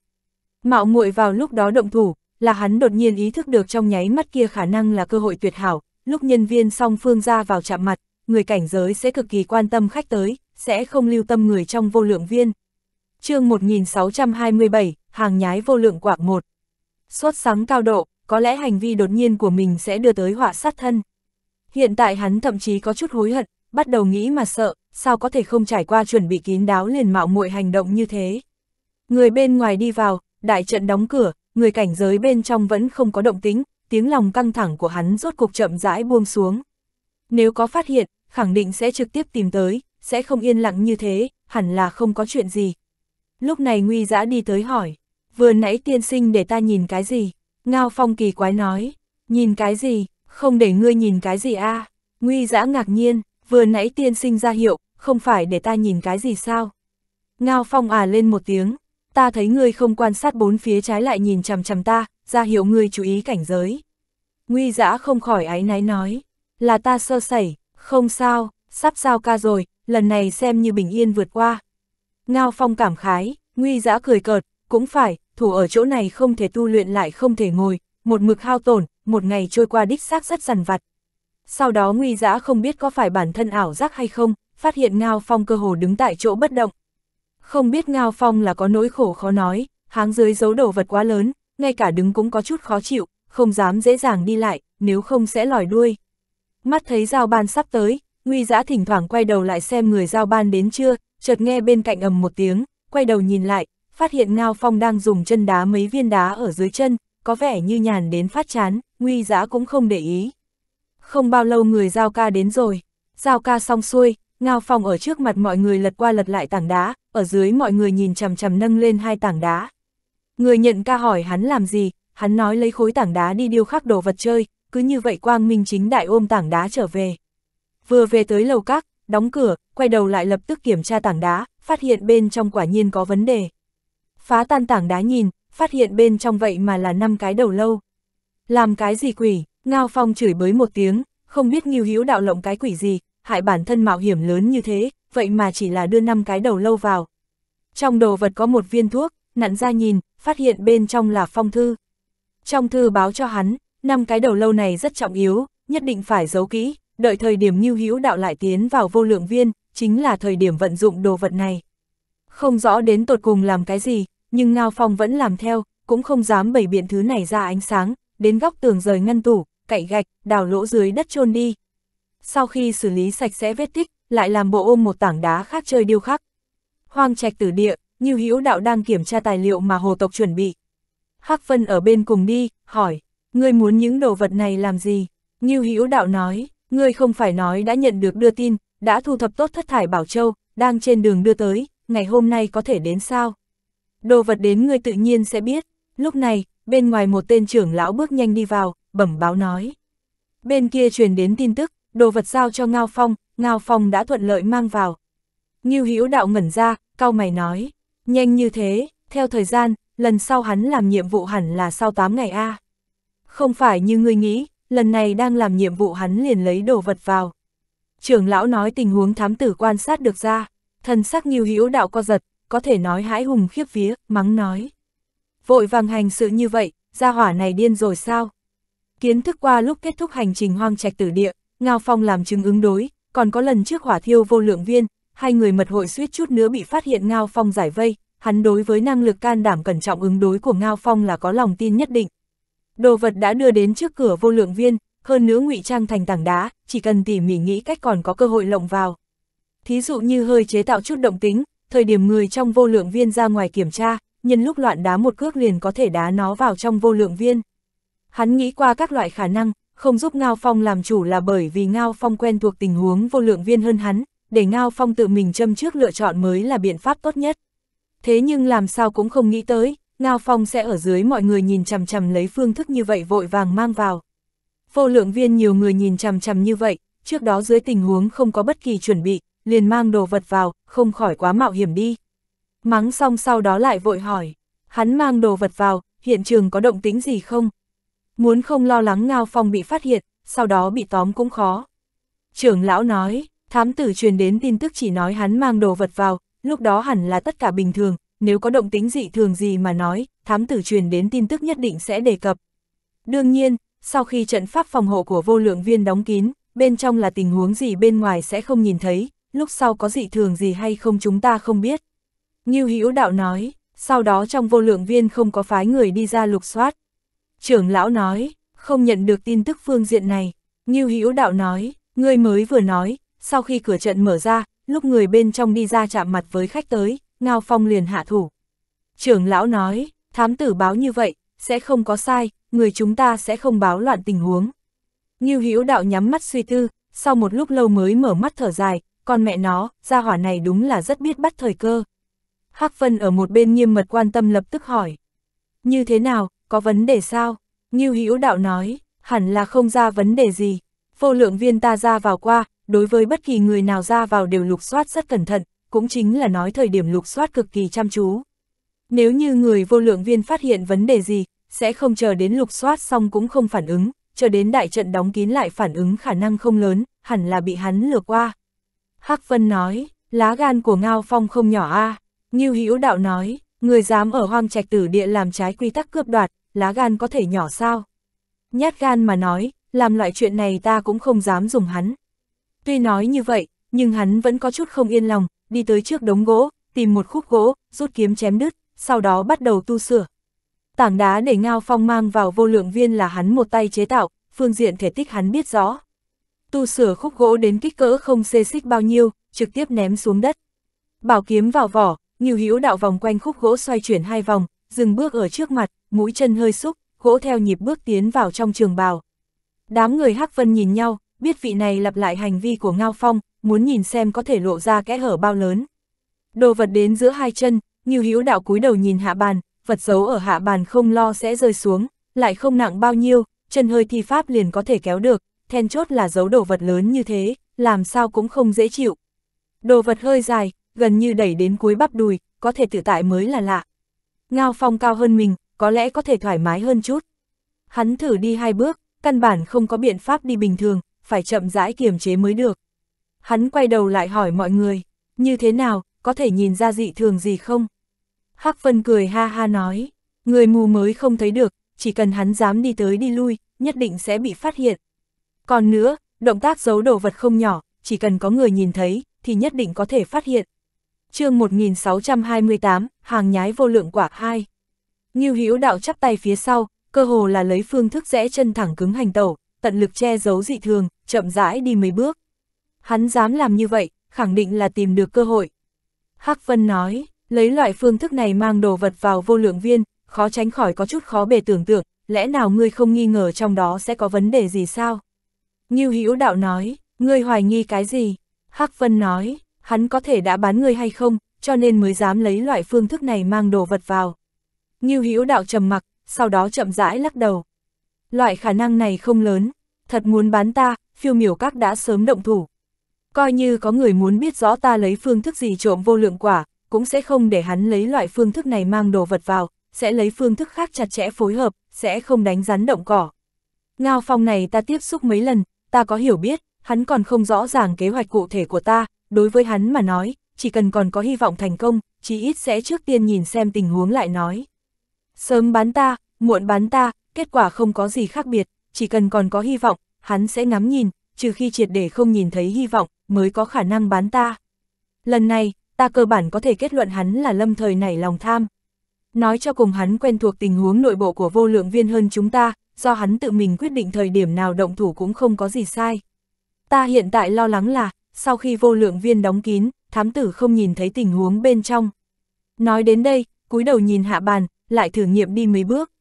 Mạo muội vào lúc đó động thủ, là hắn đột nhiên ý thức được trong nháy mắt kia khả năng là cơ hội tuyệt hảo, lúc nhân viên song phương ra vào chạm mặt, người cảnh giới sẽ cực kỳ quan tâm khách tới, sẽ không lưu tâm người trong vô lượng viên. chương 1627, hàng nhái vô lượng quạc 1. Xuất sáng cao độ, có lẽ hành vi đột nhiên của mình sẽ đưa tới họa sát thân. Hiện tại hắn thậm chí có chút hối hận, bắt đầu nghĩ mà sợ, sao có thể không trải qua chuẩn bị kín đáo liền mạo muội hành động như thế. Người bên ngoài đi vào, đại trận đóng cửa, người cảnh giới bên trong vẫn không có động tính, tiếng lòng căng thẳng của hắn rốt cục chậm rãi buông xuống. Nếu có phát hiện, khẳng định sẽ trực tiếp tìm tới, sẽ không yên lặng như thế, hẳn là không có chuyện gì. Lúc này Nguy Dã đi tới hỏi, vừa nãy tiên sinh để ta nhìn cái gì? Ngao Phong kỳ quái nói, nhìn cái gì, không để ngươi nhìn cái gì a à? Nguy giã ngạc nhiên, vừa nãy tiên sinh ra hiệu, không phải để ta nhìn cái gì sao? Ngao Phong à lên một tiếng, ta thấy ngươi không quan sát bốn phía trái lại nhìn chằm chằm ta, ra hiệu ngươi chú ý cảnh giới. Nguy Dã không khỏi áy náy nói, là ta sơ sẩy, không sao, sắp sao ca rồi, lần này xem như bình yên vượt qua. Ngao Phong cảm khái, Nguy Dã cười cợt, cũng phải, thủ ở chỗ này không thể tu luyện lại không thể ngồi, một mực hao tổn, một ngày trôi qua đích xác rất dằn vặt. Sau đó nguy giã không biết có phải bản thân ảo giác hay không, phát hiện Ngao Phong cơ hồ đứng tại chỗ bất động. Không biết Ngao Phong là có nỗi khổ khó nói, háng dưới giấu đồ vật quá lớn, ngay cả đứng cũng có chút khó chịu, không dám dễ dàng đi lại, nếu không sẽ lòi đuôi. Mắt thấy giao ban sắp tới, Nguy Giã thỉnh thoảng quay đầu lại xem người giao ban đến chưa, chợt nghe bên cạnh ầm một tiếng, quay đầu nhìn lại, phát hiện Ngao Phong đang dùng chân đá mấy viên đá ở dưới chân, có vẻ như nhàn đến phát chán, nguy giã cũng không để ý. Không bao lâu người giao ca đến rồi, giao ca xong xuôi, Ngao Phong ở trước mặt mọi người lật qua lật lại tảng đá, ở dưới mọi người nhìn chằm chằm nâng lên hai tảng đá. Người nhận ca hỏi hắn làm gì, hắn nói lấy khối tảng đá đi điêu khắc đồ vật chơi, cứ như vậy Quang Minh chính đại ôm tảng đá trở về. Vừa về tới lầu các, đóng cửa, quay đầu lại lập tức kiểm tra tảng đá, phát hiện bên trong quả nhiên có vấn đề phá tan tảng đá nhìn, phát hiện bên trong vậy mà là năm cái đầu lâu. Làm cái gì quỷ, Ngao Phong chửi bới một tiếng, không biết nghiêu hữu đạo lộng cái quỷ gì, hại bản thân mạo hiểm lớn như thế, vậy mà chỉ là đưa năm cái đầu lâu vào. Trong đồ vật có một viên thuốc, nặn ra nhìn, phát hiện bên trong là phong thư. Trong thư báo cho hắn, năm cái đầu lâu này rất trọng yếu, nhất định phải giấu kỹ, đợi thời điểm nghiêu hữu đạo lại tiến vào vô lượng viên, chính là thời điểm vận dụng đồ vật này. Không rõ đến tột cùng làm cái gì, nhưng Ngao Phong vẫn làm theo, cũng không dám bày biện thứ này ra ánh sáng, đến góc tường rời ngăn tủ, cậy gạch, đào lỗ dưới đất chôn đi. Sau khi xử lý sạch sẽ vết tích, lại làm bộ ôm một tảng đá khác chơi điêu khắc. Hoang trạch tử địa, như Hữu Đạo đang kiểm tra tài liệu mà hồ tộc chuẩn bị. Hắc phân ở bên cùng đi, hỏi, ngươi muốn những đồ vật này làm gì? như Hữu Đạo nói, ngươi không phải nói đã nhận được đưa tin, đã thu thập tốt thất thải Bảo Châu, đang trên đường đưa tới, ngày hôm nay có thể đến sao? Đồ vật đến ngươi tự nhiên sẽ biết, lúc này, bên ngoài một tên trưởng lão bước nhanh đi vào, bẩm báo nói. Bên kia truyền đến tin tức, đồ vật giao cho Ngao Phong, Ngao Phong đã thuận lợi mang vào. Ngưu Hữu đạo ngẩn ra, cao mày nói, nhanh như thế, theo thời gian, lần sau hắn làm nhiệm vụ hẳn là sau 8 ngày a. Không phải như ngươi nghĩ, lần này đang làm nhiệm vụ hắn liền lấy đồ vật vào. Trưởng lão nói tình huống thám tử quan sát được ra. Thần sắc nghiêu hữu đạo co giật, có thể nói hãi hùng khiếp vía, mắng nói. Vội vàng hành sự như vậy, gia hỏa này điên rồi sao? Kiến thức qua lúc kết thúc hành trình hoang trạch tử địa, Ngao Phong làm chứng ứng đối, còn có lần trước hỏa thiêu vô lượng viên, hai người mật hội suýt chút nữa bị phát hiện Ngao Phong giải vây, hắn đối với năng lực can đảm cẩn trọng ứng đối của Ngao Phong là có lòng tin nhất định. Đồ vật đã đưa đến trước cửa vô lượng viên, hơn nữa ngụy trang thành tảng đá, chỉ cần tỉ mỉ nghĩ cách còn có cơ hội lộng vào thí dụ như hơi chế tạo chút động tính, thời điểm người trong vô lượng viên ra ngoài kiểm tra, nhân lúc loạn đá một cước liền có thể đá nó vào trong vô lượng viên. Hắn nghĩ qua các loại khả năng, không giúp Ngao Phong làm chủ là bởi vì Ngao Phong quen thuộc tình huống vô lượng viên hơn hắn, để Ngao Phong tự mình châm trước lựa chọn mới là biện pháp tốt nhất. Thế nhưng làm sao cũng không nghĩ tới, Ngao Phong sẽ ở dưới mọi người nhìn chằm chằm lấy phương thức như vậy vội vàng mang vào. Vô lượng viên nhiều người nhìn chằm chằm như vậy, trước đó dưới tình huống không có bất kỳ chuẩn bị, liền mang đồ vật vào, không khỏi quá mạo hiểm đi. Mắng xong sau đó lại vội hỏi, hắn mang đồ vật vào, hiện trường có động tính gì không? Muốn không lo lắng Ngao Phong bị phát hiện, sau đó bị tóm cũng khó. Trưởng lão nói, thám tử truyền đến tin tức chỉ nói hắn mang đồ vật vào, lúc đó hẳn là tất cả bình thường, nếu có động tính dị thường gì mà nói, thám tử truyền đến tin tức nhất định sẽ đề cập. Đương nhiên, sau khi trận pháp phòng hộ của vô lượng viên đóng kín, bên trong là tình huống gì bên ngoài sẽ không nhìn thấy, lúc sau có dị thường gì hay không chúng ta không biết. Ngưu Hữu Đạo nói, sau đó trong vô lượng viên không có phái người đi ra lục soát. Trưởng lão nói, không nhận được tin tức phương diện này. Ngưu Hữu Đạo nói, ngươi mới vừa nói, sau khi cửa trận mở ra, lúc người bên trong đi ra chạm mặt với khách tới, Ngao Phong liền hạ thủ. Trưởng lão nói, thám tử báo như vậy, sẽ không có sai, người chúng ta sẽ không báo loạn tình huống. Ngưu Hữu Đạo nhắm mắt suy tư, sau một lúc lâu mới mở mắt thở dài, con mẹ nó, gia hỏa này đúng là rất biết bắt thời cơ. Hắc Vân ở một bên nghiêm mật quan tâm lập tức hỏi. Như thế nào, có vấn đề sao? Ngưu Hữu Đạo nói, hẳn là không ra vấn đề gì. Vô lượng viên ta ra vào qua, đối với bất kỳ người nào ra vào đều lục soát rất cẩn thận, cũng chính là nói thời điểm lục soát cực kỳ chăm chú. Nếu như người vô lượng viên phát hiện vấn đề gì, sẽ không chờ đến lục soát xong cũng không phản ứng, chờ đến đại trận đóng kín lại phản ứng khả năng không lớn, hẳn là bị hắn lừa qua. Hắc Vân nói, lá gan của Ngao Phong không nhỏ a. À. Ngưu Hữu Đạo nói, người dám ở hoang trạch tử địa làm trái quy tắc cướp đoạt, lá gan có thể nhỏ sao? Nhát gan mà nói, làm loại chuyện này ta cũng không dám dùng hắn. Tuy nói như vậy, nhưng hắn vẫn có chút không yên lòng, đi tới trước đống gỗ, tìm một khúc gỗ, rút kiếm chém đứt, sau đó bắt đầu tu sửa. Tảng đá để Ngao Phong mang vào vô lượng viên là hắn một tay chế tạo, phương diện thể tích hắn biết rõ tu sửa khúc gỗ đến kích cỡ không xê xích bao nhiêu, trực tiếp ném xuống đất. Bảo kiếm vào vỏ, Ngưu Hữu đạo vòng quanh khúc gỗ xoay chuyển hai vòng, dừng bước ở trước mặt, mũi chân hơi xúc, gỗ theo nhịp bước tiến vào trong trường bào. Đám người Hắc Vân nhìn nhau, biết vị này lặp lại hành vi của Ngao Phong, muốn nhìn xem có thể lộ ra kẽ hở bao lớn. Đồ vật đến giữa hai chân, Ngưu Hữu đạo cúi đầu nhìn hạ bàn, vật giấu ở hạ bàn không lo sẽ rơi xuống, lại không nặng bao nhiêu, chân hơi thi pháp liền có thể kéo được, then chốt là giấu đồ vật lớn như thế, làm sao cũng không dễ chịu. Đồ vật hơi dài, gần như đẩy đến cuối bắp đùi, có thể tự tại mới là lạ. Ngao Phong cao hơn mình, có lẽ có thể thoải mái hơn chút. Hắn thử đi hai bước, căn bản không có biện pháp đi bình thường, phải chậm rãi kiềm chế mới được. Hắn quay đầu lại hỏi mọi người, như thế nào, có thể nhìn ra dị thường gì không? Hắc Vân cười ha ha nói, người mù mới không thấy được, chỉ cần hắn dám đi tới đi lui, nhất định sẽ bị phát hiện. Còn nữa, động tác giấu đồ vật không nhỏ, chỉ cần có người nhìn thấy, thì nhất định có thể phát hiện. chương 1628, hàng nhái vô lượng quả 2. Ngưu Hữu đạo chắp tay phía sau, cơ hồ là lấy phương thức rẽ chân thẳng cứng hành tẩu, tận lực che giấu dị thường, chậm rãi đi mấy bước. Hắn dám làm như vậy, khẳng định là tìm được cơ hội. Hắc Vân nói, lấy loại phương thức này mang đồ vật vào vô lượng viên, khó tránh khỏi có chút khó bề tưởng tượng, lẽ nào ngươi không nghi ngờ trong đó sẽ có vấn đề gì sao? Ngưu Hữu Đạo nói, ngươi hoài nghi cái gì? Hắc Vân nói, hắn có thể đã bán ngươi hay không, cho nên mới dám lấy loại phương thức này mang đồ vật vào. Ngưu Hữu Đạo trầm mặc, sau đó chậm rãi lắc đầu. Loại khả năng này không lớn, thật muốn bán ta, phiêu miểu các đã sớm động thủ. Coi như có người muốn biết rõ ta lấy phương thức gì trộm vô lượng quả, cũng sẽ không để hắn lấy loại phương thức này mang đồ vật vào, sẽ lấy phương thức khác chặt chẽ phối hợp, sẽ không đánh rắn động cỏ. Ngao phong này ta tiếp xúc mấy lần, ta có hiểu biết, hắn còn không rõ ràng kế hoạch cụ thể của ta, đối với hắn mà nói, chỉ cần còn có hy vọng thành công, chí ít sẽ trước tiên nhìn xem tình huống lại nói. Sớm bán ta, muộn bán ta, kết quả không có gì khác biệt, chỉ cần còn có hy vọng, hắn sẽ ngắm nhìn, trừ khi triệt để không nhìn thấy hy vọng, mới có khả năng bán ta. Lần này, ta cơ bản có thể kết luận hắn là lâm thời nảy lòng tham. Nói cho cùng hắn quen thuộc tình huống nội bộ của vô lượng viên hơn chúng ta, do hắn tự mình quyết định thời điểm nào động thủ cũng không có gì sai. Ta hiện tại lo lắng là, sau khi vô lượng viên đóng kín, thám tử không nhìn thấy tình huống bên trong. Nói đến đây, cúi đầu nhìn hạ bàn, lại thử nghiệm đi mấy bước.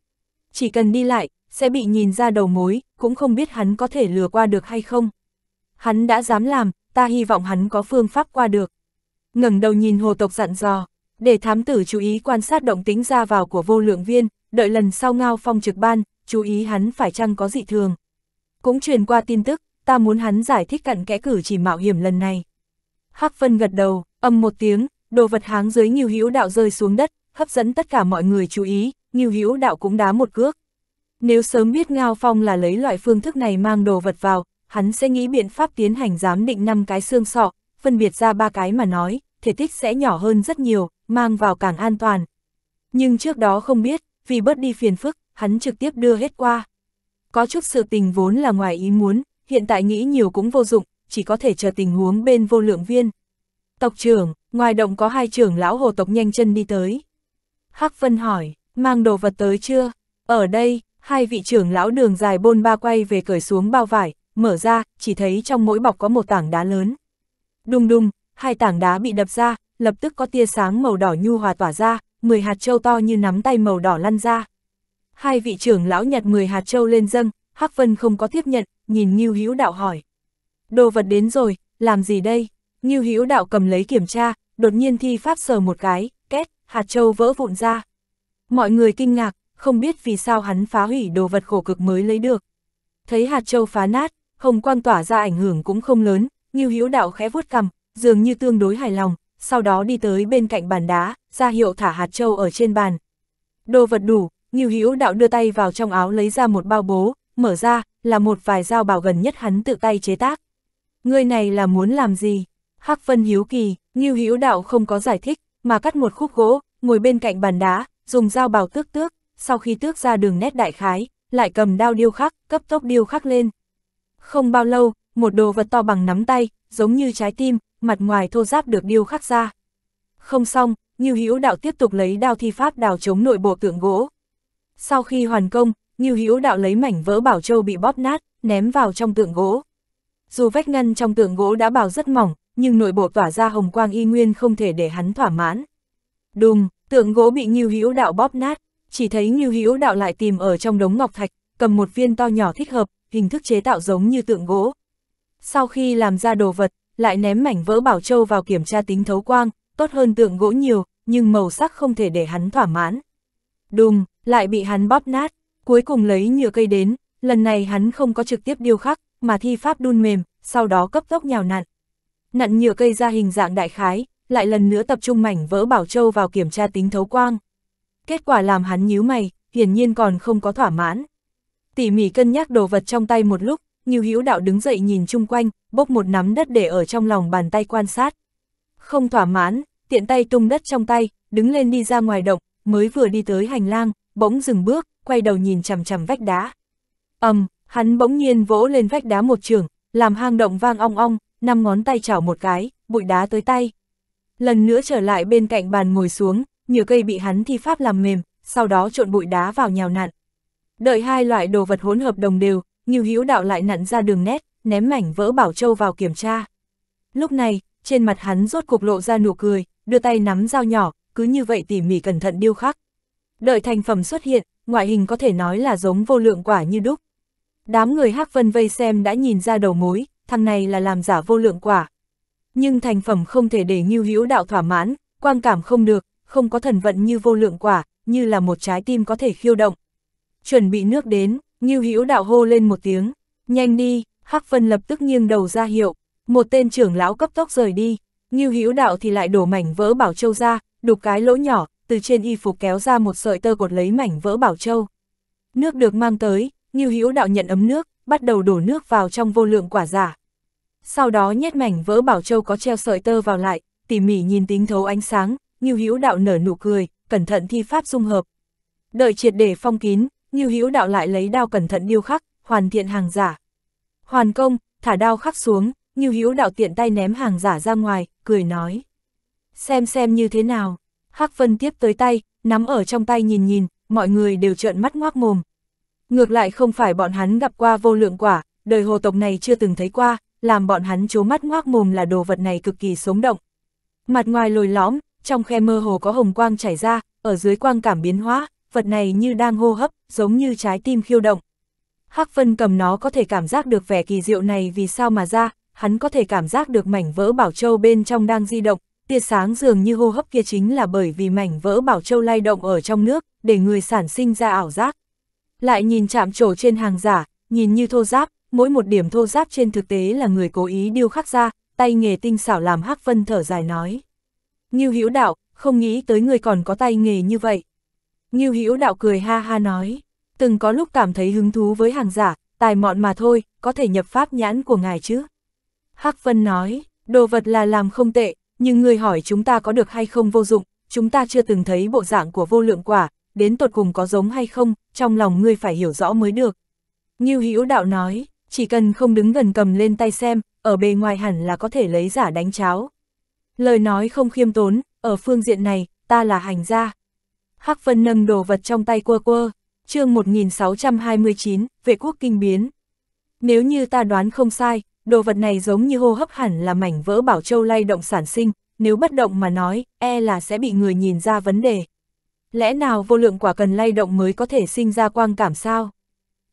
Chỉ cần đi lại, sẽ bị nhìn ra đầu mối, cũng không biết hắn có thể lừa qua được hay không. Hắn đã dám làm, ta hy vọng hắn có phương pháp qua được. ngẩng đầu nhìn hồ tộc dặn dò, để thám tử chú ý quan sát động tính ra vào của vô lượng viên, đợi lần sau ngao phong trực ban, chú ý hắn phải chăng có dị thường. Cũng truyền qua tin tức, ta muốn hắn giải thích cặn kẽ cử chỉ mạo hiểm lần này. Hắc Vân gật đầu, âm một tiếng, đồ vật háng dưới Ngưu Hữu Đạo rơi xuống đất, hấp dẫn tất cả mọi người chú ý, Ngưu Hữu Đạo cũng đá một cước. Nếu sớm biết Ngao Phong là lấy loại phương thức này mang đồ vật vào, hắn sẽ nghĩ biện pháp tiến hành giám định năm cái xương sọ, phân biệt ra ba cái mà nói, thể tích sẽ nhỏ hơn rất nhiều, mang vào càng an toàn. Nhưng trước đó không biết, vì bớt đi phiền phức, hắn trực tiếp đưa hết qua. Có chút sự tình vốn là ngoài ý muốn, hiện tại nghĩ nhiều cũng vô dụng, chỉ có thể chờ tình huống bên vô lượng viên. Tộc trưởng, ngoài động có hai trưởng lão hồ tộc nhanh chân đi tới. Hắc Vân hỏi, mang đồ vật tới chưa? Ở đây, hai vị trưởng lão đường dài bôn ba quay về cởi xuống bao vải, mở ra, chỉ thấy trong mỗi bọc có một tảng đá lớn. Đùng đùng, hai tảng đá bị đập ra, lập tức có tia sáng màu đỏ nhu hòa tỏa ra, 10 hạt châu to như nắm tay màu đỏ lăn ra hai vị trưởng lão nhặt 10 hạt châu lên dâng, Hắc Vân không có tiếp nhận, nhìn Ngưu Hữu Đạo hỏi. Đồ vật đến rồi, làm gì đây? Ngưu Hữu Đạo cầm lấy kiểm tra, đột nhiên thi pháp sờ một cái, két, hạt châu vỡ vụn ra. Mọi người kinh ngạc, không biết vì sao hắn phá hủy đồ vật khổ cực mới lấy được. Thấy hạt châu phá nát, hồng quang tỏa ra ảnh hưởng cũng không lớn, Ngưu Hữu Đạo khẽ vuốt cằm, dường như tương đối hài lòng, sau đó đi tới bên cạnh bàn đá, ra hiệu thả hạt châu ở trên bàn. Đồ vật đủ, Ngưu Hữu Đạo đưa tay vào trong áo lấy ra một bao bố, mở ra, là một vài dao bảo gần nhất hắn tự tay chế tác. Người này là muốn làm gì? Hắc Vân hiếu kỳ, Ngưu Hữu Đạo không có giải thích, mà cắt một khúc gỗ, ngồi bên cạnh bàn đá, dùng dao bào tước tước, sau khi tước ra đường nét đại khái, lại cầm đao điêu khắc, cấp tốc điêu khắc lên. Không bao lâu, một đồ vật to bằng nắm tay, giống như trái tim, mặt ngoài thô ráp được điêu khắc ra. Không xong, Ngưu Hữu Đạo tiếp tục lấy đao thi pháp đào chống nội bộ tượng gỗ, sau khi hoàn công, Ngưu Hữu Đạo lấy mảnh vỡ bảo châu bị bóp nát, ném vào trong tượng gỗ. Dù vách ngăn trong tượng gỗ đã bào rất mỏng, nhưng nội bộ tỏa ra hồng quang y nguyên không thể để hắn thỏa mãn. Đùng, tượng gỗ bị Ngưu Hữu Đạo bóp nát, chỉ thấy Ngưu Hữu Đạo lại tìm ở trong đống ngọc thạch, cầm một viên to nhỏ thích hợp, hình thức chế tạo giống như tượng gỗ. Sau khi làm ra đồ vật, lại ném mảnh vỡ bảo châu vào kiểm tra tính thấu quang, tốt hơn tượng gỗ nhiều, nhưng màu sắc không thể để hắn thỏa mãn. Đùng, lại bị hắn bóp nát, cuối cùng lấy nhựa cây đến, lần này hắn không có trực tiếp điêu khắc, mà thi pháp đun mềm, sau đó cấp tốc nhào nặn. Nặn nhựa cây ra hình dạng đại khái, lại lần nữa tập trung mảnh vỡ Bảo Châu vào kiểm tra tính thấu quang. Kết quả làm hắn nhíu mày, hiển nhiên còn không có thỏa mãn. Tỉ mỉ cân nhắc đồ vật trong tay một lúc, như Hữu Đạo đứng dậy nhìn chung quanh, bốc một nắm đất để ở trong lòng bàn tay quan sát. Không thỏa mãn, tiện tay tung đất trong tay, đứng lên đi ra ngoài động, mới vừa đi tới hành lang, bỗng dừng bước, quay đầu nhìn chằm chằm vách đá. ầm, um, hắn bỗng nhiên vỗ lên vách đá một trường, làm hang động vang ong ong, năm ngón tay chảo một cái, bụi đá tới tay. Lần nữa trở lại bên cạnh bàn ngồi xuống, nhựa cây bị hắn thi pháp làm mềm, sau đó trộn bụi đá vào nhào nặn. Đợi hai loại đồ vật hỗn hợp đồng đều, Ngưu Hữu Đạo lại nặn ra đường nét, ném mảnh vỡ bảo châu vào kiểm tra. Lúc này, trên mặt hắn rốt cục lộ ra nụ cười, đưa tay nắm dao nhỏ, cứ như vậy tỉ mỉ cẩn thận điêu khắc. Đợi thành phẩm xuất hiện, ngoại hình có thể nói là giống vô lượng quả như đúc. Đám người Hắc Vân vây xem đã nhìn ra đầu mối, thằng này là làm giả vô lượng quả. Nhưng thành phẩm không thể để Như Hữu đạo thỏa mãn, quang cảm không được, không có thần vận như vô lượng quả, như là một trái tim có thể khiêu động. Chuẩn bị nước đến, Như Hữu đạo hô lên một tiếng, "Nhanh đi!" Hắc Vân lập tức nghiêng đầu ra hiệu, một tên trưởng lão cấp tốc rời đi, Như Hữu đạo thì lại đổ mảnh vỡ bảo châu ra, đục cái lỗ nhỏ, từ trên y phục kéo ra một sợi tơ cột lấy mảnh vỡ bảo châu. Nước được mang tới, Ngưu Hữu đạo nhận ấm nước, bắt đầu đổ nước vào trong vô lượng quả giả. Sau đó nhét mảnh vỡ bảo châu có treo sợi tơ vào lại, tỉ mỉ nhìn tính thấu ánh sáng, Ngưu Hữu đạo nở nụ cười, cẩn thận thi pháp dung hợp. Đợi triệt để phong kín, Ngưu Hữu đạo lại lấy đao cẩn thận điêu khắc, hoàn thiện hàng giả. Hoàn công, thả đao khắc xuống, Ngưu Hữu đạo tiện tay ném hàng giả ra ngoài, cười nói: "Xem xem như thế nào." Hắc Vân tiếp tới tay, nắm ở trong tay nhìn nhìn, mọi người đều trợn mắt ngoác mồm. Ngược lại không phải bọn hắn gặp qua vô lượng quả, đời hồ tộc này chưa từng thấy qua, làm bọn hắn chố mắt ngoác mồm là đồ vật này cực kỳ sống động. Mặt ngoài lồi lõm, trong khe mơ hồ có hồng quang chảy ra, ở dưới quang cảm biến hóa, vật này như đang hô hấp, giống như trái tim khiêu động. Hắc Vân cầm nó có thể cảm giác được vẻ kỳ diệu này vì sao mà ra, hắn có thể cảm giác được mảnh vỡ bảo châu bên trong đang di động, tia sáng dường như hô hấp kia chính là bởi vì mảnh vỡ bảo châu lay động ở trong nước, để người sản sinh ra ảo giác. Lại nhìn chạm trổ trên hàng giả, nhìn như thô giáp, mỗi một điểm thô giáp trên thực tế là người cố ý điêu khắc ra, tay nghề tinh xảo làm Hắc Vân thở dài nói. Ngưu Hữu Đạo, không nghĩ tới người còn có tay nghề như vậy. Ngưu Hữu Đạo cười ha ha nói, từng có lúc cảm thấy hứng thú với hàng giả, tài mọn mà thôi, có thể nhập pháp nhãn của ngài chứ. Hắc Vân nói, đồ vật là làm không tệ, nhưng người hỏi chúng ta có được hay không vô dụng, chúng ta chưa từng thấy bộ dạng của vô lượng quả, đến tột cùng có giống hay không, trong lòng ngươi phải hiểu rõ mới được. Ngưu Hữu Đạo nói, chỉ cần không đứng gần cầm lên tay xem, ở bề ngoài hẳn là có thể lấy giả đánh cháo. Lời nói không khiêm tốn, ở phương diện này, ta là hành gia. Hắc Vân nâng đồ vật trong tay quơ quơ, chương 1629, vệ quốc kinh biến. Nếu như ta đoán không sai, đồ vật này giống như hô hấp hẳn là mảnh vỡ bảo châu lay động sản sinh, nếu bất động mà nói, e là sẽ bị người nhìn ra vấn đề. Lẽ nào vô lượng quả cần lay động mới có thể sinh ra quang cảm sao?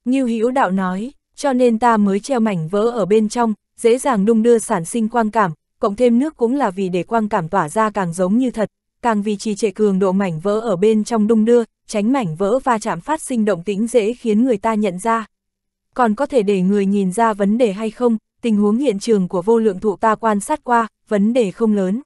như Hữu Đạo nói, cho nên ta mới treo mảnh vỡ ở bên trong, dễ dàng đung đưa sản sinh quang cảm, cộng thêm nước cũng là vì để quang cảm tỏa ra càng giống như thật, càng vì trì trệ cường độ mảnh vỡ ở bên trong đung đưa, tránh mảnh vỡ va chạm phát sinh động tĩnh dễ khiến người ta nhận ra. Còn có thể để người nhìn ra vấn đề hay không, tình huống hiện trường của vô lượng thụ ta quan sát qua, vấn đề không lớn.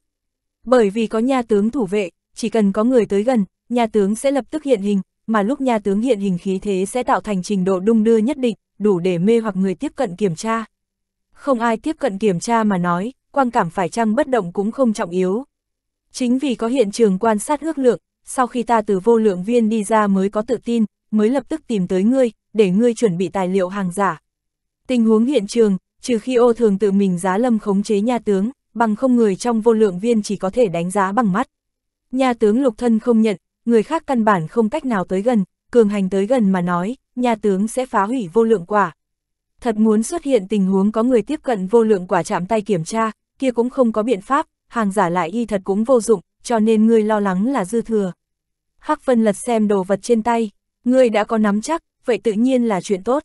Bởi vì có nhà tướng thủ vệ, chỉ cần có người tới gần, nhà tướng sẽ lập tức hiện hình, mà lúc nhà tướng hiện hình khí thế sẽ tạo thành trình độ đung đưa nhất định, đủ để mê hoặc người tiếp cận kiểm tra. Không ai tiếp cận kiểm tra mà nói, quan cảm phải chăng bất động cũng không trọng yếu. Chính vì có hiện trường quan sát ước lượng, sau khi ta từ vô lượng viên đi ra mới có tự tin, mới lập tức tìm tới ngươi, để ngươi chuẩn bị tài liệu hàng giả. Tình huống hiện trường, trừ khi ô thường tự mình giá lâm khống chế nha tướng, bằng không người trong vô lượng viên chỉ có thể đánh giá bằng mắt. Nha tướng lục thân không nhận, người khác căn bản không cách nào tới gần, cường hành tới gần mà nói, nha tướng sẽ phá hủy vô lượng quả. Thật muốn xuất hiện tình huống có người tiếp cận vô lượng quả chạm tay kiểm tra, kia cũng không có biện pháp, hàng giả lại y thật cũng vô dụng, cho nên người lo lắng là dư thừa. Hắc Vân lật xem đồ vật trên tay, người đã có nắm chắc, vậy tự nhiên là chuyện tốt.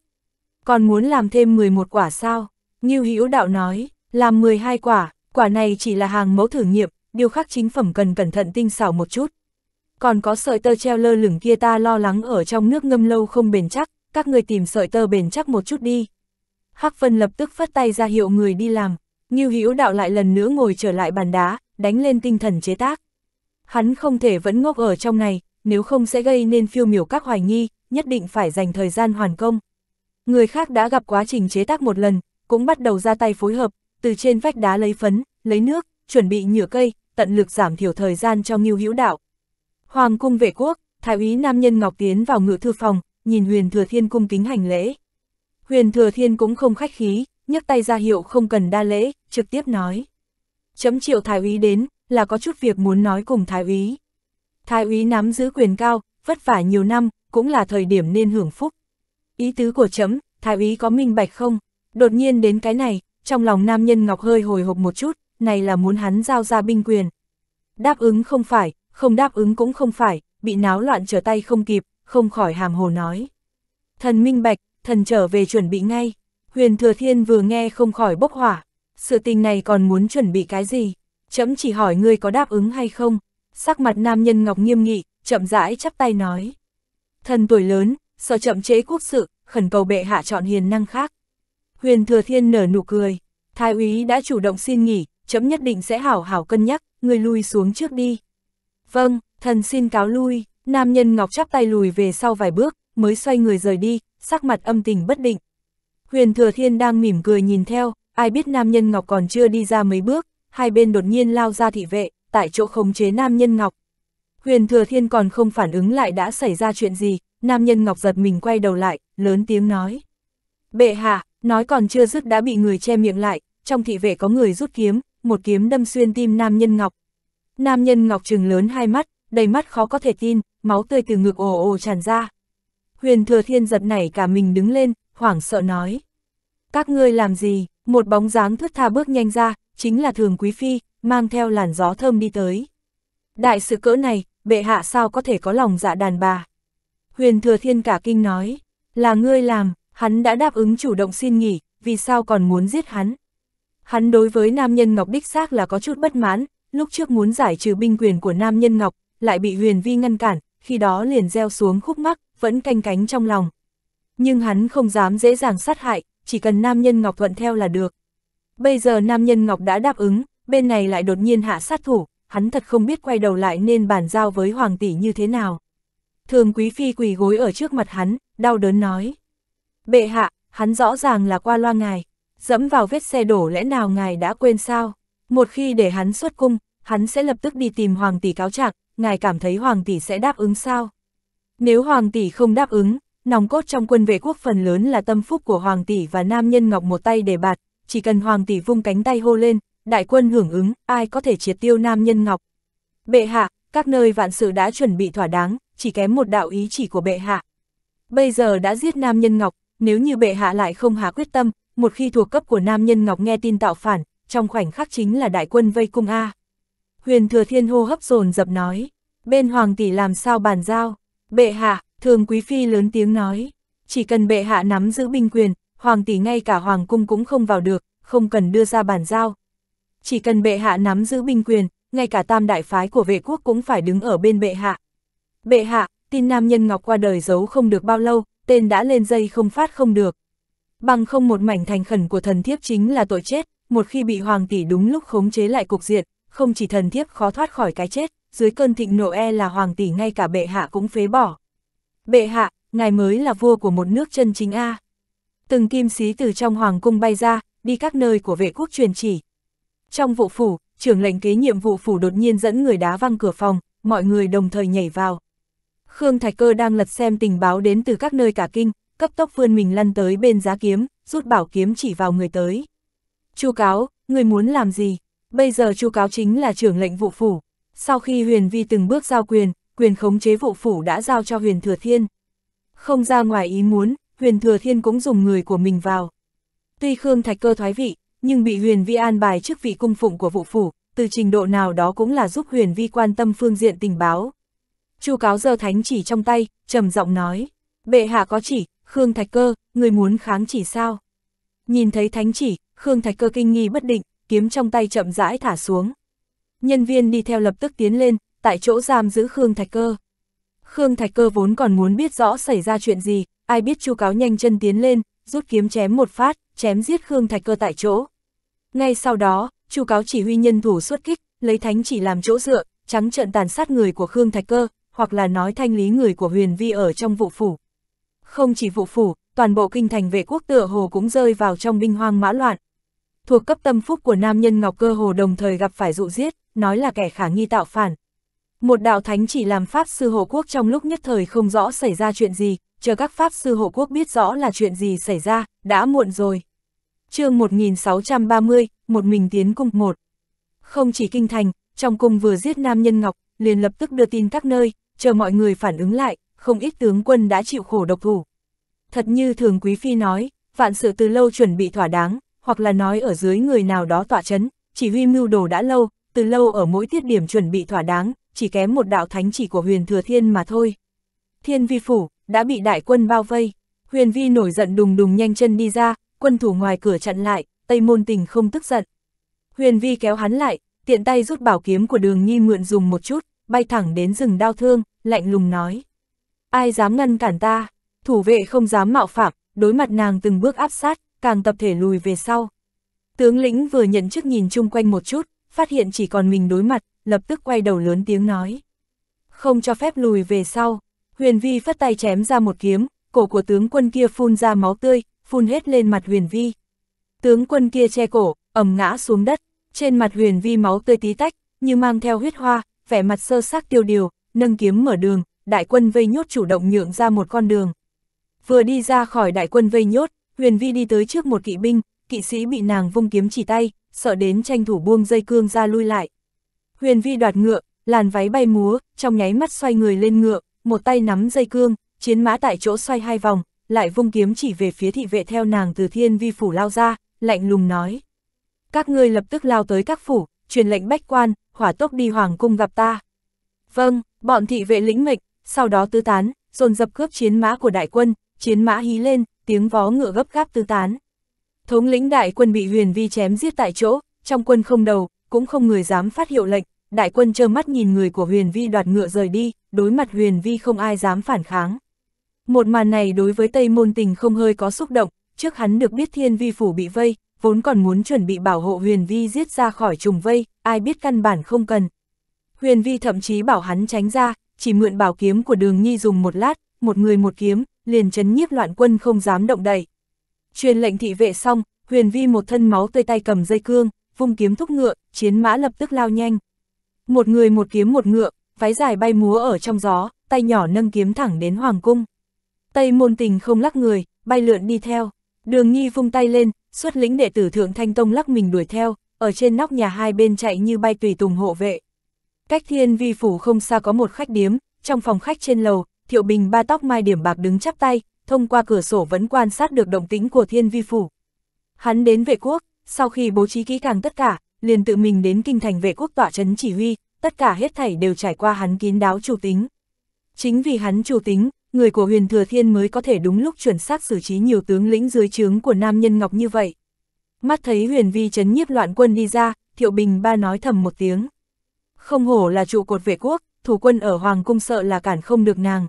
Còn muốn làm thêm 11 quả sao? Ngưu Hữu Đạo nói, làm 12 quả, quả này chỉ là hàng mẫu thử nghiệm, điều khác chính phẩm cần cẩn thận tinh xảo một chút. Còn có sợi tơ treo lơ lửng kia ta lo lắng ở trong nước ngâm lâu không bền chắc, các người tìm sợi tơ bền chắc một chút đi. Hắc Vân lập tức phất tay ra hiệu người đi làm, Ngưu Hữu Đạo lại lần nữa ngồi trở lại bàn đá, đánh lên tinh thần chế tác. Hắn không thể vẫn ngốc ở trong này, nếu không sẽ gây nên phiêu miểu các hoài nghi, nhất định phải dành thời gian hoàn công. Người khác đã gặp quá trình chế tác một lần, cũng bắt đầu ra tay phối hợp, từ trên vách đá lấy phấn, lấy nước, chuẩn bị nhựa cây, tận lực giảm thiểu thời gian cho Ngưu Hữu Đạo. Hoàng cung vệ quốc, thái úy nam nhân Ngọc tiến vào ngự thư phòng, nhìn Huyền Thừa Thiên cung kính hành lễ. Huyền Thừa Thiên cũng không khách khí, nhấc tay ra hiệu không cần đa lễ, trực tiếp nói: "Chấm triệu thái úy đến, là có chút việc muốn nói cùng thái úy." Thái úy nắm giữ quyền cao, vất vả nhiều năm, cũng là thời điểm nên hưởng phúc. Ý tứ của chấm, thái úy có minh bạch không? Đột nhiên đến cái này, trong lòng nam nhân Ngọc hơi hồi hộp một chút, này là muốn hắn giao ra binh quyền. Đáp ứng không phải, không đáp ứng cũng không phải, bị náo loạn trở tay không kịp, không khỏi hàm hồ nói. Thần minh bạch, thần trở về chuẩn bị ngay. Huyền Thừa Thiên vừa nghe không khỏi bốc hỏa. Sự tình này còn muốn chuẩn bị cái gì? Chấm chỉ hỏi ngươi có đáp ứng hay không? Sắc mặt nam nhân Ngọc nghiêm nghị, chậm rãi chắp tay nói. Thần tuổi lớn, sợ chậm chế quốc sự, khẩn cầu bệ hạ chọn hiền năng khác. Huyền Thừa Thiên nở nụ cười. Thái úy đã chủ động xin nghỉ, chấm nhất định sẽ hảo hảo cân nhắc, người lui xuống trước đi. Vâng, thần xin cáo lui, nam nhân ngọc chắp tay lùi về sau vài bước, mới xoay người rời đi, sắc mặt âm tình bất định. Huyền Thừa Thiên đang mỉm cười nhìn theo, ai biết nam nhân ngọc còn chưa đi ra mấy bước, hai bên đột nhiên lao ra thị vệ, tại chỗ khống chế nam nhân ngọc. Huyền Thừa Thiên còn không phản ứng lại đã xảy ra chuyện gì, nam nhân ngọc giật mình quay đầu lại, lớn tiếng nói. Bệ hạ, Nói còn chưa dứt đã bị người che miệng lại, trong thị vệ có người rút kiếm, một kiếm đâm xuyên tim nam nhân ngọc. Nam nhân ngọc trừng lớn hai mắt, đầy mắt khó có thể tin, máu tươi từ ngực ồ ồ tràn ra. Huyền thừa thiên giật nảy cả mình đứng lên, hoảng sợ nói. Các ngươi làm gì, một bóng dáng thướt tha bước nhanh ra, chính là thường quý phi, mang theo làn gió thơm đi tới. Đại sự cỡ này, bệ hạ sao có thể có lòng dạ đàn bà. Huyền thừa thiên cả kinh nói, là ngươi làm, Hắn đã đáp ứng chủ động xin nghỉ, vì sao còn muốn giết hắn? Hắn đối với nam nhân Ngọc đích xác là có chút bất mãn, lúc trước muốn giải trừ binh quyền của nam nhân Ngọc, lại bị huyền vi ngăn cản, khi đó liền gieo xuống khúc mắc, vẫn canh cánh trong lòng. Nhưng hắn không dám dễ dàng sát hại, chỉ cần nam nhân Ngọc thuận theo là được. Bây giờ nam nhân Ngọc đã đáp ứng, bên này lại đột nhiên hạ sát thủ, hắn thật không biết quay đầu lại nên bàn giao với hoàng tỷ như thế nào. Thường quý phi quỳ gối ở trước mặt hắn, đau đớn nói. Bệ hạ, hắn rõ ràng là qua loa ngài, dẫm vào vết xe đổ lẽ nào ngài đã quên sao? Một khi để hắn xuất cung, hắn sẽ lập tức đi tìm hoàng tỷ cáo trạng, ngài cảm thấy hoàng tỷ sẽ đáp ứng sao? Nếu hoàng tỷ không đáp ứng, nòng cốt trong quân vệ quốc phần lớn là tâm phúc của hoàng tỷ và nam nhân ngọc một tay để bạt, chỉ cần hoàng tỷ vung cánh tay hô lên, đại quân hưởng ứng, ai có thể triệt tiêu nam nhân ngọc. Bệ hạ, các nơi vạn sự đã chuẩn bị thỏa đáng, chỉ kém một đạo ý chỉ của bệ hạ. Bây giờ đã giết nam nhân ngọc, nếu như bệ hạ lại không hạ quyết tâm, một khi thuộc cấp của nam nhân ngọc nghe tin tạo phản, trong khoảnh khắc chính là đại quân vây cung A. Huyền thừa thiên hô hấp dồn dập nói, bên hoàng tỷ làm sao bàn giao, bệ hạ, thường quý phi lớn tiếng nói, chỉ cần bệ hạ nắm giữ binh quyền, hoàng tỷ ngay cả hoàng cung cũng không vào được, không cần đưa ra bàn giao. Chỉ cần bệ hạ nắm giữ binh quyền, ngay cả tam đại phái của vệ quốc cũng phải đứng ở bên bệ hạ. Bệ hạ, tin nam nhân ngọc qua đời giấu không được bao lâu, tên đã lên dây không phát không được. Bằng không một mảnh thành khẩn của thần thiếp chính là tội chết, một khi bị hoàng tỷ đúng lúc khống chế lại cục diện, không chỉ thần thiếp khó thoát khỏi cái chết, dưới cơn thịnh nộ e là hoàng tỷ ngay cả bệ hạ cũng phế bỏ. Bệ hạ, ngài mới là vua của một nước chân chính A. Từng kim sĩ từ trong hoàng cung bay ra, đi các nơi của vệ quốc truyền chỉ. Trong vụ phủ, trưởng lệnh kế nhiệm vụ phủ đột nhiên dẫn người đá văng cửa phòng, mọi người đồng thời nhảy vào. Khương Thạch Cơ đang lật xem tình báo đến từ các nơi cả kinh, cấp tốc vươn mình lăn tới bên giá kiếm, rút bảo kiếm chỉ vào người tới. Chu cáo, người muốn làm gì? Bây giờ chu cáo chính là trưởng lệnh vụ phủ. Sau khi huyền vi từng bước giao quyền, quyền khống chế vụ phủ đã giao cho huyền thừa thiên. Không ra ngoài ý muốn, huyền thừa thiên cũng dùng người của mình vào. Tuy Khương Thạch Cơ thoái vị, nhưng bị huyền vi an bài chức vị cung phụng của vụ phủ, từ trình độ nào đó cũng là giúp huyền vi quan tâm phương diện tình báo. Chu cáo giơ thánh chỉ trong tay, trầm giọng nói, bệ hạ có chỉ, Khương Thạch Cơ, người muốn kháng chỉ sao? Nhìn thấy thánh chỉ, Khương Thạch Cơ kinh nghi bất định, kiếm trong tay chậm rãi thả xuống. Nhân viên đi theo lập tức tiến lên, tại chỗ giam giữ Khương Thạch Cơ. Khương Thạch Cơ vốn còn muốn biết rõ xảy ra chuyện gì, ai biết Chu cáo nhanh chân tiến lên, rút kiếm chém một phát, chém giết Khương Thạch Cơ tại chỗ. Ngay sau đó, Chu cáo chỉ huy nhân thủ xuất kích, lấy thánh chỉ làm chỗ dựa, trắng trợn tàn sát người của Khương Thạch Cơ, hoặc là nói thanh lý người của huyền vi ở trong vụ phủ. Không chỉ vụ phủ, toàn bộ kinh thành vệ quốc tựa hồ cũng rơi vào trong binh hoang mã loạn. Thuộc cấp tâm phúc của nam nhân Ngọc Cơ Hồ đồng thời gặp phải dụ giết, nói là kẻ khả nghi tạo phản. Một đạo thánh chỉ làm Pháp sư hộ quốc trong lúc nhất thời không rõ xảy ra chuyện gì, chờ các Pháp sư hộ quốc biết rõ là chuyện gì xảy ra, đã muộn rồi. chương 1630, một mình tiến cung một. Không chỉ kinh thành, trong cung vừa giết nam nhân Ngọc, liền lập tức đưa tin các nơi, chờ mọi người phản ứng lại, không ít tướng quân đã chịu khổ độc thủ. Thật như thường quý phi nói, vạn sự từ lâu chuẩn bị thỏa đáng, hoặc là nói ở dưới người nào đó tỏa chấn, chỉ huy mưu đồ đã lâu, từ lâu ở mỗi tiết điểm chuẩn bị thỏa đáng, chỉ kém một đạo thánh chỉ của huyền thừa thiên mà thôi. Thiên vi phủ, đã bị đại quân bao vây, huyền vi nổi giận đùng đùng nhanh chân đi ra, quân thủ ngoài cửa chặn lại, tây môn tình không tức giận. Huyền vi kéo hắn lại, tiện tay rút bảo kiếm của đường nhi mượn dùng một chút, bay thẳng đến rừng đau thương, lạnh lùng nói. Ai dám ngăn cản ta, thủ vệ không dám mạo phạm, đối mặt nàng từng bước áp sát, càng tập thể lùi về sau. Tướng lĩnh vừa nhận chức nhìn chung quanh một chút, phát hiện chỉ còn mình đối mặt, lập tức quay đầu lớn tiếng nói. Không cho phép lùi về sau, huyền vi phất tay chém ra một kiếm, cổ của tướng quân kia phun ra máu tươi, phun hết lên mặt huyền vi. Tướng quân kia che cổ, ầm ngã xuống đất, trên mặt huyền vi máu tươi tí tách, như mang theo huyết hoa, vẻ mặt sơ xác tiêu điều, nâng kiếm mở đường, đại quân vây nhốt chủ động nhượng ra một con đường. Vừa đi ra khỏi đại quân vây nhốt, Huyền Vi đi tới trước một kỵ binh, kỵ sĩ bị nàng vung kiếm chỉ tay, sợ đến tranh thủ buông dây cương ra lui lại. Huyền Vi đoạt ngựa, làn váy bay múa, trong nháy mắt xoay người lên ngựa, một tay nắm dây cương, chiến mã tại chỗ xoay hai vòng, lại vung kiếm chỉ về phía thị vệ theo nàng từ thiên vi phủ lao ra, lạnh lùng nói. Các ngươi lập tức lao tới các phủ, truyền lệnh bách quan, hỏa tốc đi hoàng cung gặp ta. Vâng, bọn thị vệ lĩnh mệnh, sau đó tứ tán, dồn dập cướp chiến mã của đại quân, chiến mã hí lên, tiếng vó ngựa gấp gáp tứ tán. Thống lĩnh đại quân bị huyền vi chém giết tại chỗ, trong quân không đầu, cũng không người dám phát hiệu lệnh, đại quân trơ mắt nhìn người của huyền vi đoạt ngựa rời đi, đối mặt huyền vi không ai dám phản kháng. Một màn này đối với Tây Môn Tình không hơi có xúc động, trước hắn được biết thiên vi phủ bị vây, vốn còn muốn chuẩn bị bảo hộ Huyền Vi giết ra khỏi trùng vây, ai biết căn bản không cần. Huyền Vi thậm chí bảo hắn tránh ra, chỉ mượn bảo kiếm của đường nhi dùng một lát, một người một kiếm, liền chấn nhiếp loạn quân không dám động đậy. Truyền lệnh thị vệ xong, Huyền Vi một thân máu tươi tay cầm dây cương, vung kiếm thúc ngựa, chiến mã lập tức lao nhanh. Một người một kiếm một ngựa, váy dài bay múa ở trong gió, tay nhỏ nâng kiếm thẳng đến hoàng cung. Tây môn tình không lắc người, bay lượn đi theo. Đường Nhi vung tay lên, xuất lĩnh đệ tử Thượng Thanh Tông lắc mình đuổi theo, ở trên nóc nhà hai bên chạy như bay tùy tùng hộ vệ. Cách thiên vi phủ không xa có một khách điếm, trong phòng khách trên lầu, Thiệu Bình ba tóc mai điểm bạc đứng chắp tay, thông qua cửa sổ vẫn quan sát được động tĩnh của thiên vi phủ. Hắn đến vệ quốc, sau khi bố trí kỹ càng tất cả, liền tự mình đến kinh thành vệ quốc tỏa trấn chỉ huy, tất cả hết thảy đều trải qua hắn kín đáo chủ tính. Chính vì hắn chủ tính, người của huyền thừa thiên mới có thể đúng lúc chuẩn xác xử trí nhiều tướng lĩnh dưới trướng của nam nhân ngọc như vậy. Mắt thấy huyền vi chấn nhiếp loạn quân đi ra, thiệu bình ba nói thầm một tiếng. Không hổ là trụ cột vệ quốc, thủ quân ở Hoàng Cung sợ là cản không được nàng.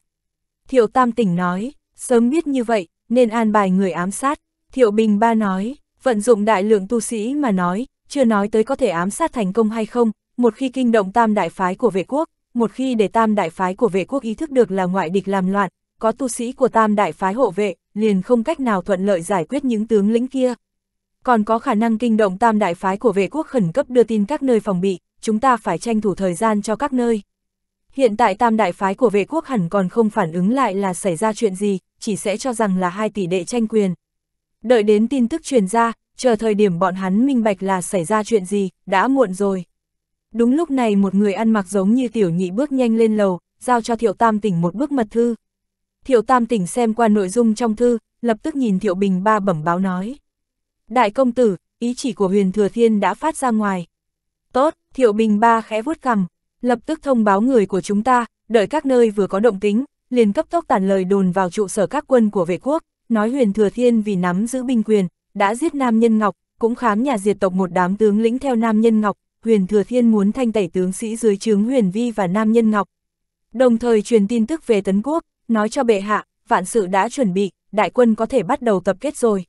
Thiệu tam tỉnh nói, sớm biết như vậy, nên an bài người ám sát. Thiệu bình ba nói, vận dụng đại lượng tu sĩ mà nói, chưa nói tới có thể ám sát thành công hay không, một khi kinh động tam đại phái của vệ quốc, một khi để tam đại phái của vệ quốc ý thức được là ngoại địch làm loạn, có tu sĩ của tam đại phái hộ vệ, liền không cách nào thuận lợi giải quyết những tướng lĩnh kia. Còn có khả năng kinh động tam đại phái của vệ quốc khẩn cấp đưa tin các nơi phòng bị, chúng ta phải tranh thủ thời gian cho các nơi. Hiện tại tam đại phái của vệ quốc hẳn còn không phản ứng lại là xảy ra chuyện gì, chỉ sẽ cho rằng là hai tỷ đệ tranh quyền. Đợi đến tin tức truyền ra, chờ thời điểm bọn hắn minh bạch là xảy ra chuyện gì, đã muộn rồi. Đúng lúc này một người ăn mặc giống như tiểu nhị bước nhanh lên lầu, giao cho thiệu tam tỉnh một bức mật thư. Thiệu Tam Tỉnh xem qua nội dung trong thư, lập tức nhìn Thiệu Bình Ba bẩm báo nói. Đại công tử, ý chỉ của huyền thừa thiên đã phát ra ngoài. Tốt, Thiệu Bình Ba khẽ vuốt cằm, lập tức thông báo người của chúng ta, đợi các nơi vừa có động tính, liền cấp tốc tản lời đồn vào trụ sở các quân của vệ quốc, nói huyền thừa thiên vì nắm giữ binh quyền, đã giết Nam Nhân Ngọc, cũng khám nhà diệt tộc một đám tướng lĩnh theo Nam Nhân Ngọc, huyền thừa thiên muốn thanh tẩy tướng sĩ dưới trướng huyền vi và Nam Nhân Ngọc. Đồng thời truyền tin tức về Tấn Quốc, nói cho bệ hạ, vạn sự đã chuẩn bị, đại quân có thể bắt đầu tập kết rồi.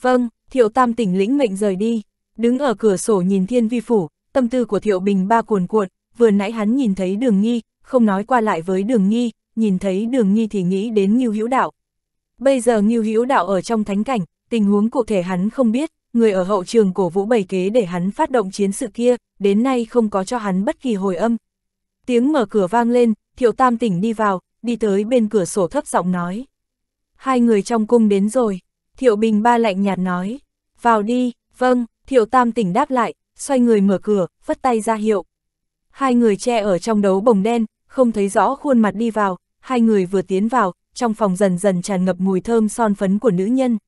Vâng, Thiệu Tam tỉnh lĩnh mệnh rời đi, đứng ở cửa sổ nhìn thiên vi phủ, tâm tư của Thiệu Bình ba cuồn cuộn, vừa nãy hắn nhìn thấy đường nghi, không nói qua lại với đường nghi, nhìn thấy đường nghi thì nghĩ đến Ngưu Hữu Đạo. Bây giờ Ngưu Hữu Đạo ở trong thánh cảnh, tình huống cụ thể hắn không biết, người ở hậu trường cổ vũ bày kế để hắn phát động chiến sự kia, đến nay không có cho hắn bất kỳ hồi âm. Tiếng mở cửa vang lên, Thiệu Tam tỉnh đi vào, đi tới bên cửa sổ thấp giọng nói. Hai người trong cung đến rồi, Thiệu Bình Ba lạnh nhạt nói. Vào đi, vâng, Thiệu Tam tỉnh đáp lại, xoay người mở cửa, vất tay ra hiệu. Hai người che ở trong đấu bồng đen, không thấy rõ khuôn mặt đi vào, hai người vừa tiến vào, trong phòng dần dần tràn ngập mùi thơm son phấn của nữ nhân.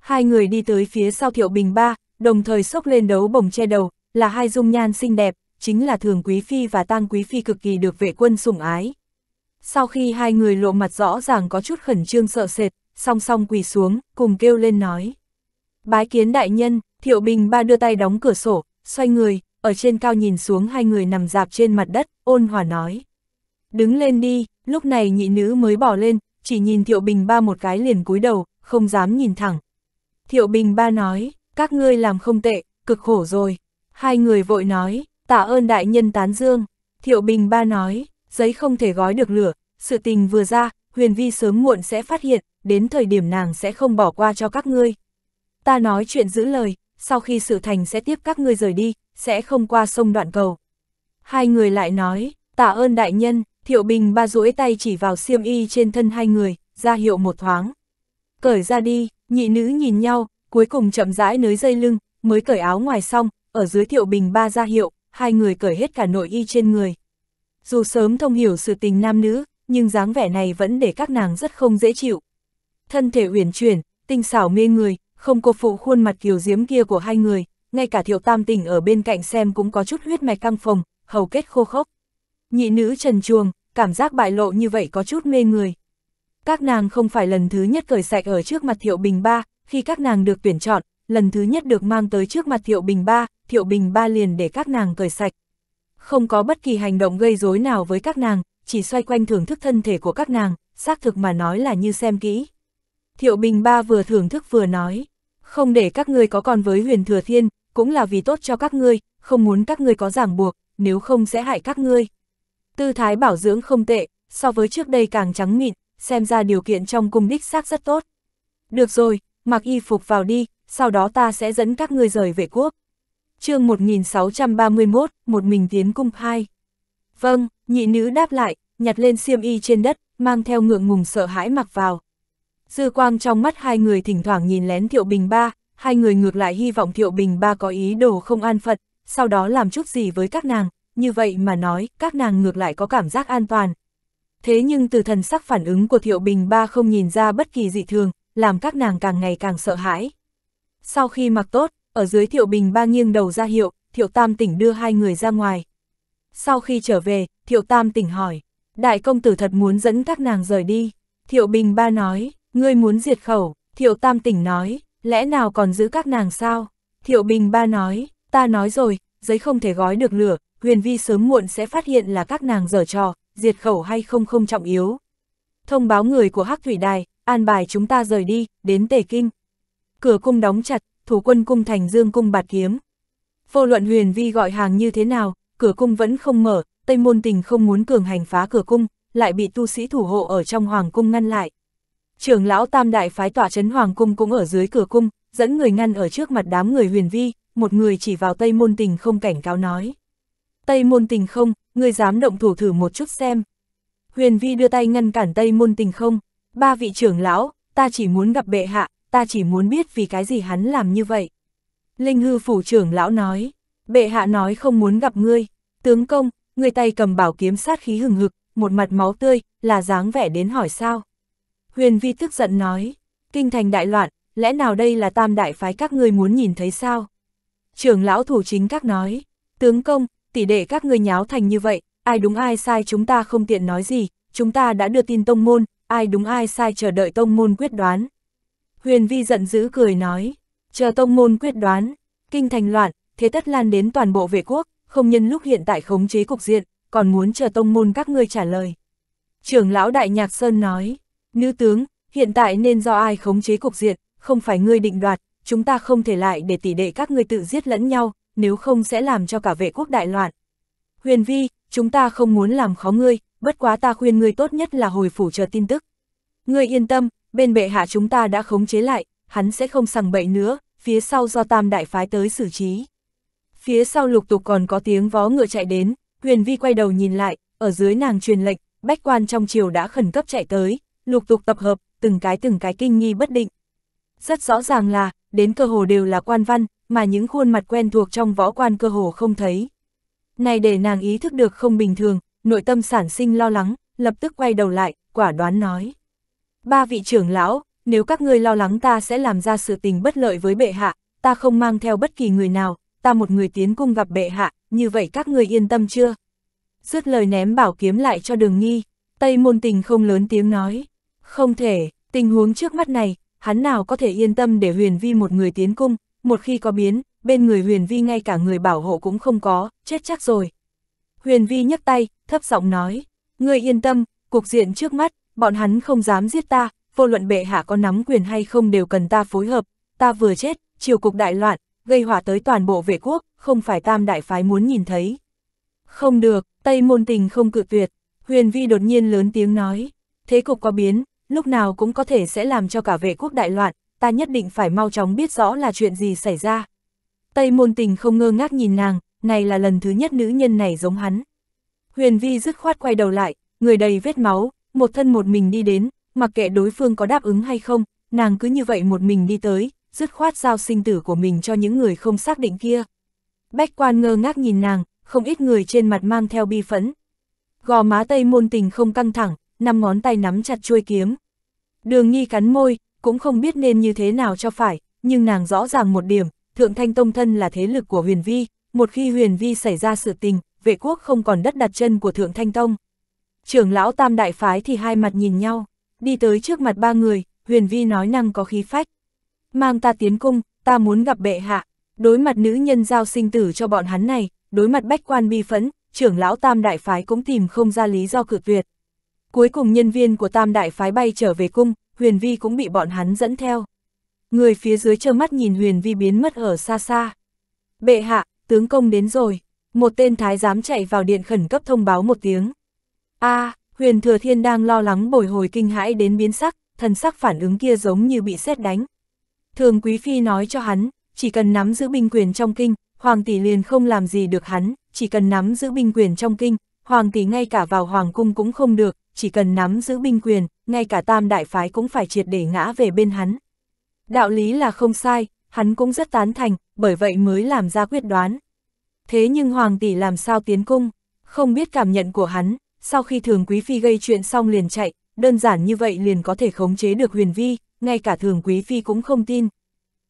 Hai người đi tới phía sau Thiệu Bình Ba, đồng thời xốc lên đấu bồng che đầu, là hai dung nhan xinh đẹp, chính là thường quý phi và tang quý phi cực kỳ được vệ quân sủng ái. Sau khi hai người lộ mặt rõ ràng có chút khẩn trương sợ sệt, song song quỳ xuống, cùng kêu lên nói. Bái kiến đại nhân, Thiệu Bình ba đưa tay đóng cửa sổ, xoay người, ở trên cao nhìn xuống hai người nằm dạp trên mặt đất, ôn hòa nói. Đứng lên đi, lúc này nhị nữ mới bỏ lên, chỉ nhìn Thiệu Bình ba một cái liền cúi đầu, không dám nhìn thẳng. Thiệu Bình ba nói, các ngươi làm không tệ, cực khổ rồi. Hai người vội nói, tạ ơn đại nhân tán dương. Thiệu Bình ba nói, giấy không thể gói được lửa, sự tình vừa ra, huyền vi sớm muộn sẽ phát hiện, đến thời điểm nàng sẽ không bỏ qua cho các ngươi. Ta nói chuyện giữ lời, sau khi sự thành sẽ tiếp các ngươi rời đi, sẽ không qua sông đoạn cầu. Hai người lại nói, tạ ơn đại nhân, thiệu bình ba duỗi tay chỉ vào xiêm y trên thân hai người, ra hiệu một thoáng. Cởi ra đi, nhị nữ nhìn nhau, cuối cùng chậm rãi nới dây lưng, mới cởi áo ngoài xong, ở dưới thiệu bình ba ra hiệu, hai người cởi hết cả nội y trên người. Dù sớm thông hiểu sự tình nam nữ, nhưng dáng vẻ này vẫn để các nàng rất không dễ chịu. Thân thể uyển chuyển, tinh xảo mê người, không cô phụ khuôn mặt kiều diếm kia của hai người, ngay cả thiệu tam tỉnh ở bên cạnh xem cũng có chút huyết mạch căng phồng, hầu kết khô khốc. Nhị nữ trần chuồng, cảm giác bại lộ như vậy có chút mê người. Các nàng không phải lần thứ nhất cởi sạch ở trước mặt thiệu bình ba, khi các nàng được tuyển chọn, lần thứ nhất được mang tới trước mặt thiệu bình ba, thiệu bình ba liền để các nàng cởi sạch không có bất kỳ hành động gây rối nào với các nàng, chỉ xoay quanh thưởng thức thân thể của các nàng, xác thực mà nói là như xem kỹ. Thiệu Bình Ba vừa thưởng thức vừa nói, không để các ngươi có còn với huyền thừa thiên, cũng là vì tốt cho các ngươi, không muốn các ngươi có ràng buộc, nếu không sẽ hại các ngươi. Tư thái bảo dưỡng không tệ, so với trước đây càng trắng mịn, xem ra điều kiện trong cung đích xác rất tốt. Được rồi, mặc y phục vào đi, sau đó ta sẽ dẫn các ngươi rời về quốc chương 1631, một mình tiến cung hai. Vâng, nhị nữ đáp lại, nhặt lên xiêm y trên đất, mang theo ngượng ngùng sợ hãi mặc vào. Dư quang trong mắt hai người thỉnh thoảng nhìn lén Thiệu Bình Ba, hai người ngược lại hy vọng Thiệu Bình Ba có ý đồ không an phận, sau đó làm chút gì với các nàng, như vậy mà nói, các nàng ngược lại có cảm giác an toàn. Thế nhưng từ thần sắc phản ứng của Thiệu Bình Ba không nhìn ra bất kỳ dị thường, làm các nàng càng ngày càng sợ hãi. Sau khi mặc tốt, ở dưới Thiệu Bình ba nghiêng đầu ra hiệu, Thiệu Tam tỉnh đưa hai người ra ngoài. Sau khi trở về, Thiệu Tam tỉnh hỏi, đại công tử thật muốn dẫn các nàng rời đi. Thiệu Bình ba nói, ngươi muốn diệt khẩu, Thiệu Tam tỉnh nói, lẽ nào còn giữ các nàng sao? Thiệu Bình ba nói, ta nói rồi, giấy không thể gói được lửa, huyền vi sớm muộn sẽ phát hiện là các nàng dở trò, diệt khẩu hay không không trọng yếu. Thông báo người của Hắc Thủy Đài, an bài chúng ta rời đi, đến Tề Kinh. Cửa cung đóng chặt, thủ quân cung thành dương cung bạt kiếm. Vô luận huyền vi gọi hàng như thế nào, cửa cung vẫn không mở, Tây Môn Tình không muốn cường hành phá cửa cung, lại bị tu sĩ thủ hộ ở trong hoàng cung ngăn lại. Trưởng lão tam đại phái tỏa chấn hoàng cung cũng ở dưới cửa cung, dẫn người ngăn ở trước mặt đám người huyền vi, một người chỉ vào Tây Môn Tình không cảnh cáo nói. Tây Môn Tình không, ngươi dám động thủ thử một chút xem. Huyền vi đưa tay ngăn cản Tây Môn Tình không, ba vị trưởng lão, ta chỉ muốn gặp bệ hạ, ta chỉ muốn biết vì cái gì hắn làm như vậy. Linh hư phủ trưởng lão nói, bệ hạ nói không muốn gặp ngươi, tướng công, người tay cầm bảo kiếm sát khí hừng hực, một mặt máu tươi, là dáng vẻ đến hỏi sao. Huyền vi tức giận nói, kinh thành đại loạn, lẽ nào đây là tam đại phái các ngươi muốn nhìn thấy sao? Trưởng lão thủ chính các nói, tướng công, tỷ đệ các ngươi nháo thành như vậy, ai đúng ai sai chúng ta không tiện nói gì, chúng ta đã đưa tin tông môn, ai đúng ai sai chờ đợi tông môn quyết đoán. Huyền Vi giận dữ cười nói, chờ tông môn quyết đoán, kinh thành loạn, thế tất lan đến toàn bộ vệ quốc, không nhân lúc hiện tại khống chế cục diện, còn muốn chờ tông môn các ngươi trả lời. Trưởng lão Đại Nhạc Sơn nói, nữ tướng, hiện tại nên do ai khống chế cục diện, không phải ngươi định đoạt, chúng ta không thể lại để tỷ đệ các ngươi tự giết lẫn nhau, nếu không sẽ làm cho cả vệ quốc đại loạn. Huyền Vi, chúng ta không muốn làm khó ngươi, bất quá ta khuyên ngươi tốt nhất là hồi phủ chờ tin tức. Ngươi yên tâm, bên bệ hạ chúng ta đã khống chế lại, hắn sẽ không sằng bậy nữa, phía sau do tam đại phái tới xử trí. Phía sau lục tục còn có tiếng vó ngựa chạy đến, huyền vi quay đầu nhìn lại, ở dưới nàng truyền lệnh, bách quan trong triều đã khẩn cấp chạy tới, lục tục tập hợp, từng cái từng cái kinh nghi bất định. Rất rõ ràng là, đến cơ hồ đều là quan văn, mà những khuôn mặt quen thuộc trong võ quan cơ hồ không thấy. Này để nàng ý thức được không bình thường, nội tâm sản sinh lo lắng, lập tức quay đầu lại, quả đoán nói. Ba vị trưởng lão, nếu các ngươi lo lắng ta sẽ làm ra sự tình bất lợi với bệ hạ, ta không mang theo bất kỳ người nào, ta một người tiến cung gặp bệ hạ, như vậy các ngươi yên tâm chưa? Dứt lời ném bảo kiếm lại cho đường nghi, Tây môn tình không lớn tiếng nói. Không thể, tình huống trước mắt này, hắn nào có thể yên tâm để huyền vi một người tiến cung, một khi có biến, bên người huyền vi ngay cả người bảo hộ cũng không có, chết chắc rồi. Huyền vi nhấc tay, thấp giọng nói, ngươi yên tâm, cục diện trước mắt, bọn hắn không dám giết ta, vô luận bệ hạ có nắm quyền hay không đều cần ta phối hợp, ta vừa chết, triều cục đại loạn, gây hỏa tới toàn bộ vệ quốc, không phải tam đại phái muốn nhìn thấy. Không được, Tây Môn Tình không cự tuyệt, Huyền Vi đột nhiên lớn tiếng nói, thế cục có biến, lúc nào cũng có thể sẽ làm cho cả vệ quốc đại loạn, ta nhất định phải mau chóng biết rõ là chuyện gì xảy ra. Tây Môn Tình không ngơ ngác nhìn nàng, này là lần thứ nhất nữ nhân này giống hắn. Huyền Vi dứt khoát quay đầu lại, người đầy vết máu, một thân một mình đi đến, mặc kệ đối phương có đáp ứng hay không, nàng cứ như vậy một mình đi tới, dứt khoát giao sinh tử của mình cho những người không xác định kia. Bách quan ngơ ngác nhìn nàng, không ít người trên mặt mang theo bi phẫn. Gò má tây môn tình không căng thẳng, năm ngón tay nắm chặt chuôi kiếm. Đường nghi cắn môi, cũng không biết nên như thế nào cho phải, nhưng nàng rõ ràng một điểm, Thượng Thanh Tông Thân là thế lực của Huyền Vi, một khi Huyền Vi xảy ra sự tình, vệ quốc không còn đất đặt chân của Thượng Thanh Tông trưởng lão tam đại phái thì hai mặt nhìn nhau, đi tới trước mặt ba người, huyền vi nói năng có khí phách. Mang ta tiến cung, ta muốn gặp bệ hạ, đối mặt nữ nhân giao sinh tử cho bọn hắn này, đối mặt bách quan bi phẫn, trưởng lão tam đại phái cũng tìm không ra lý do cự tuyệt. Cuối cùng nhân viên của tam đại phái bay trở về cung, huyền vi cũng bị bọn hắn dẫn theo. Người phía dưới trơ mắt nhìn huyền vi biến mất ở xa xa. Bệ hạ, tướng công đến rồi. Một tên thái giám chạy vào điện khẩn cấp thông báo một tiếng a à, huyền thừa thiên đang lo lắng bồi hồi kinh hãi đến biến sắc, thần sắc phản ứng kia giống như bị xét đánh. Thường quý phi nói cho hắn, chỉ cần nắm giữ binh quyền trong kinh, hoàng tỷ liền không làm gì được hắn, chỉ cần nắm giữ binh quyền trong kinh, hoàng tỷ ngay cả vào hoàng cung cũng không được, chỉ cần nắm giữ binh quyền, ngay cả tam đại phái cũng phải triệt để ngã về bên hắn. Đạo lý là không sai, hắn cũng rất tán thành, bởi vậy mới làm ra quyết đoán. Thế nhưng hoàng tỷ làm sao tiến cung, không biết cảm nhận của hắn, sau khi thường quý phi gây chuyện xong liền chạy, đơn giản như vậy liền có thể khống chế được huyền vi, ngay cả thường quý phi cũng không tin.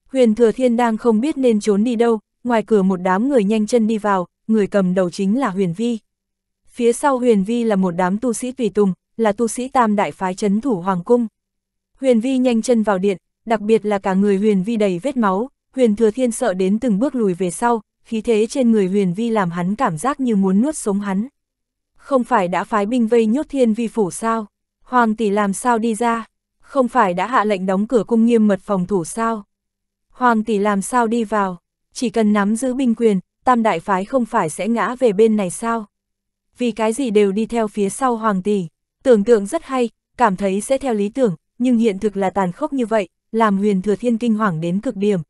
Huyền thừa thiên đang không biết nên trốn đi đâu, ngoài cửa một đám người nhanh chân đi vào, người cầm đầu chính là huyền vi. Phía sau huyền vi là một đám tu sĩ tùy tùng, là tu sĩ tam đại phái chấn thủ hoàng cung. Huyền vi nhanh chân vào điện, đặc biệt là cả người huyền vi đầy vết máu, huyền thừa thiên sợ đến từng bước lùi về sau, khí thế trên người huyền vi làm hắn cảm giác như muốn nuốt sống hắn không phải đã phái binh vây nhốt thiên vi phủ sao? Hoàng tỷ làm sao đi ra? Không phải đã hạ lệnh đóng cửa cung nghiêm mật phòng thủ sao? Hoàng tỷ làm sao đi vào? Chỉ cần nắm giữ binh quyền, tam đại phái không phải sẽ ngã về bên này sao? Vì cái gì đều đi theo phía sau hoàng tỷ, tưởng tượng rất hay, cảm thấy sẽ theo lý tưởng, nhưng hiện thực là tàn khốc như vậy, làm huyền thừa thiên kinh hoàng đến cực điểm.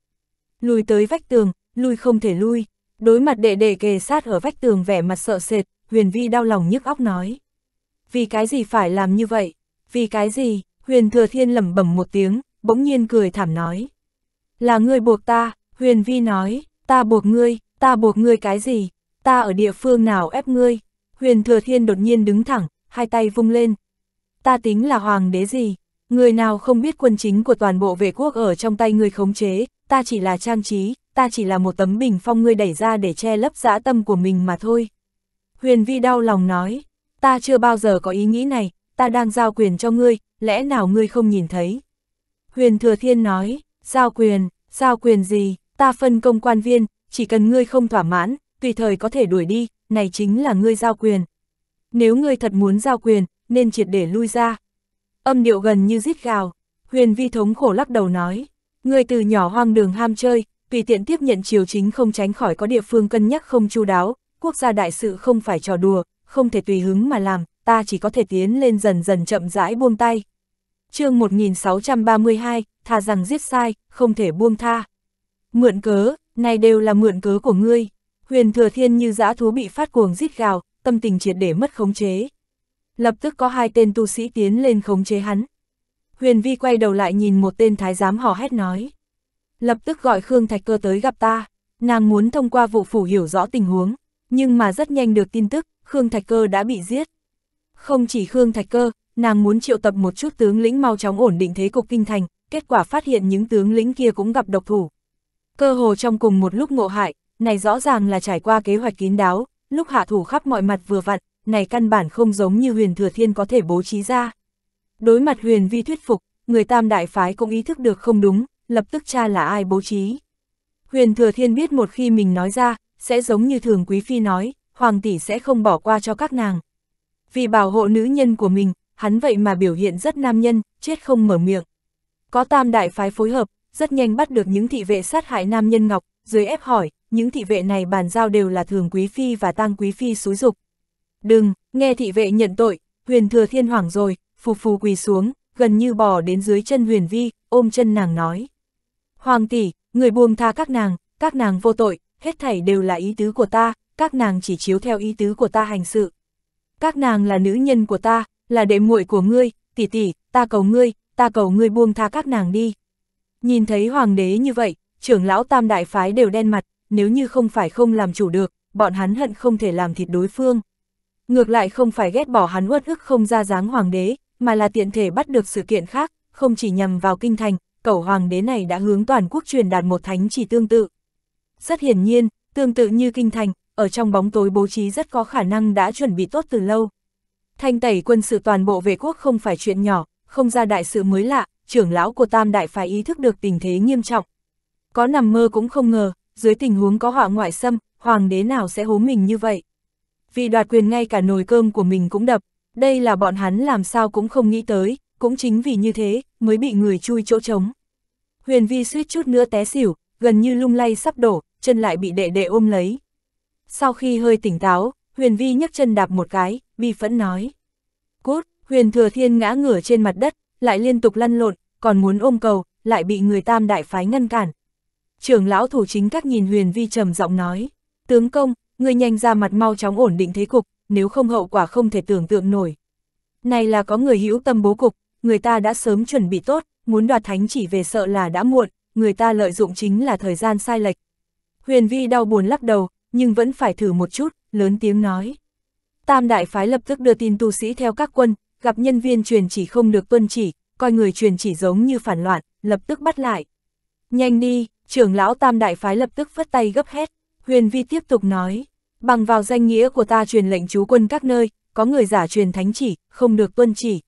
Lùi tới vách tường, lui không thể lui, đối mặt đệ đệ kề sát ở vách tường vẻ mặt sợ sệt, Huyền Vi đau lòng nhức óc nói. Vì cái gì phải làm như vậy? Vì cái gì? Huyền Thừa Thiên lẩm bẩm một tiếng, bỗng nhiên cười thảm nói. Là ngươi buộc ta, Huyền Vi nói, ta buộc ngươi, ta buộc ngươi cái gì? Ta ở địa phương nào ép ngươi? Huyền Thừa Thiên đột nhiên đứng thẳng, hai tay vung lên. Ta tính là hoàng đế gì? Người nào không biết quân chính của toàn bộ vệ quốc ở trong tay ngươi khống chế, ta chỉ là trang trí, ta chỉ là một tấm bình phong ngươi đẩy ra để che lấp dã tâm của mình mà thôi. Huyền Vi đau lòng nói, ta chưa bao giờ có ý nghĩ này, ta đang giao quyền cho ngươi, lẽ nào ngươi không nhìn thấy? Huyền Thừa Thiên nói, giao quyền, giao quyền gì, ta phân công quan viên, chỉ cần ngươi không thỏa mãn, tùy thời có thể đuổi đi, này chính là ngươi giao quyền. Nếu ngươi thật muốn giao quyền, nên triệt để lui ra. Âm điệu gần như rít gào, huyền vi thống khổ lắc đầu nói, ngươi từ nhỏ hoang đường ham chơi, tùy tiện tiếp nhận triều chính không tránh khỏi có địa phương cân nhắc không chu đáo, quốc gia đại sự không phải trò đùa, không thể tùy hứng mà làm, ta chỉ có thể tiến lên dần dần chậm rãi buông tay. chương 1632, thà rằng giết sai, không thể buông tha. Mượn cớ, này đều là mượn cớ của ngươi. Huyền thừa thiên như dã thú bị phát cuồng rít gào, tâm tình triệt để mất khống chế. Lập tức có hai tên tu sĩ tiến lên khống chế hắn. Huyền vi quay đầu lại nhìn một tên thái giám hò hét nói. Lập tức gọi Khương Thạch Cơ tới gặp ta, nàng muốn thông qua vụ phủ hiểu rõ tình huống. Nhưng mà rất nhanh được tin tức, Khương Thạch Cơ đã bị giết. Không chỉ Khương Thạch Cơ, nàng muốn triệu tập một chút tướng lĩnh mau chóng ổn định thế cục kinh thành, kết quả phát hiện những tướng lĩnh kia cũng gặp độc thủ. Cơ hồ trong cùng một lúc ngộ hại, này rõ ràng là trải qua kế hoạch kín đáo, lúc hạ thủ khắp mọi mặt vừa vặn, này căn bản không giống như huyền thừa thiên có thể bố trí ra. Đối mặt huyền vi thuyết phục, người tam đại phái cũng ý thức được không đúng, lập tức tra là ai bố trí. Huyền thừa thiên biết một khi mình nói ra, sẽ giống như thường quý phi nói, hoàng tỷ sẽ không bỏ qua cho các nàng. Vì bảo hộ nữ nhân của mình, hắn vậy mà biểu hiện rất nam nhân, chết không mở miệng. Có tam đại phái phối hợp, rất nhanh bắt được những thị vệ sát hại nam nhân ngọc, dưới ép hỏi, những thị vệ này bàn giao đều là thường quý phi và tăng quý phi xúi dục. Đừng, nghe thị vệ nhận tội, huyền thừa thiên hoàng rồi, phù phù quỳ xuống, gần như bò đến dưới chân huyền vi, ôm chân nàng nói. Hoàng tỷ, người buông tha các nàng, các nàng vô tội, hết thảy đều là ý tứ của ta, các nàng chỉ chiếu theo ý tứ của ta hành sự. Các nàng là nữ nhân của ta, là đệ muội của ngươi, tỷ tỷ, ta cầu ngươi, ta cầu ngươi buông tha các nàng đi. Nhìn thấy hoàng đế như vậy, trưởng lão tam đại phái đều đen mặt, nếu như không phải không làm chủ được, bọn hắn hận không thể làm thịt đối phương. Ngược lại không phải ghét bỏ hắn uất ức không ra dáng hoàng đế, mà là tiện thể bắt được sự kiện khác, không chỉ nhằm vào kinh thành, cẩu hoàng đế này đã hướng toàn quốc truyền đạt một thánh chỉ tương tự. Rất hiển nhiên, tương tự như kinh thành, ở trong bóng tối bố trí rất có khả năng đã chuẩn bị tốt từ lâu. Thanh tẩy quân sự toàn bộ về quốc không phải chuyện nhỏ, không ra đại sự mới lạ, trưởng lão của Tam Đại phải ý thức được tình thế nghiêm trọng. Có nằm mơ cũng không ngờ, dưới tình huống có họa ngoại xâm, hoàng đế nào sẽ hố mình như vậy. Vì đoạt quyền ngay cả nồi cơm của mình cũng đập, đây là bọn hắn làm sao cũng không nghĩ tới, cũng chính vì như thế, mới bị người chui chỗ trống. Huyền vi suýt chút nữa té xỉu, gần như lung lay sắp đổ, chân lại bị đệ đệ ôm lấy. Sau khi hơi tỉnh táo, Huyền Vi nhấc chân đạp một cái, bi phẫn nói. Cút, Huyền Thừa Thiên ngã ngửa trên mặt đất, lại liên tục lăn lộn, còn muốn ôm cầu, lại bị người tam đại phái ngăn cản. Trưởng lão thủ chính các nhìn Huyền Vi trầm giọng nói. Tướng công, người nhanh ra mặt mau chóng ổn định thế cục, nếu không hậu quả không thể tưởng tượng nổi. Này là có người hữu tâm bố cục, người ta đã sớm chuẩn bị tốt, muốn đoạt thánh chỉ về sợ là đã muộn, người ta lợi dụng chính là thời gian sai lệch, Huyền Vi đau buồn lắc đầu, nhưng vẫn phải thử một chút, lớn tiếng nói. Tam đại phái lập tức đưa tin tu sĩ theo các quân, gặp nhân viên truyền chỉ không được tuân chỉ, coi người truyền chỉ giống như phản loạn, lập tức bắt lại. Nhanh đi, trưởng lão tam đại phái lập tức phất tay gấp hết. huyền vi tiếp tục nói, bằng vào danh nghĩa của ta truyền lệnh chú quân các nơi, có người giả truyền thánh chỉ, không được tuân chỉ.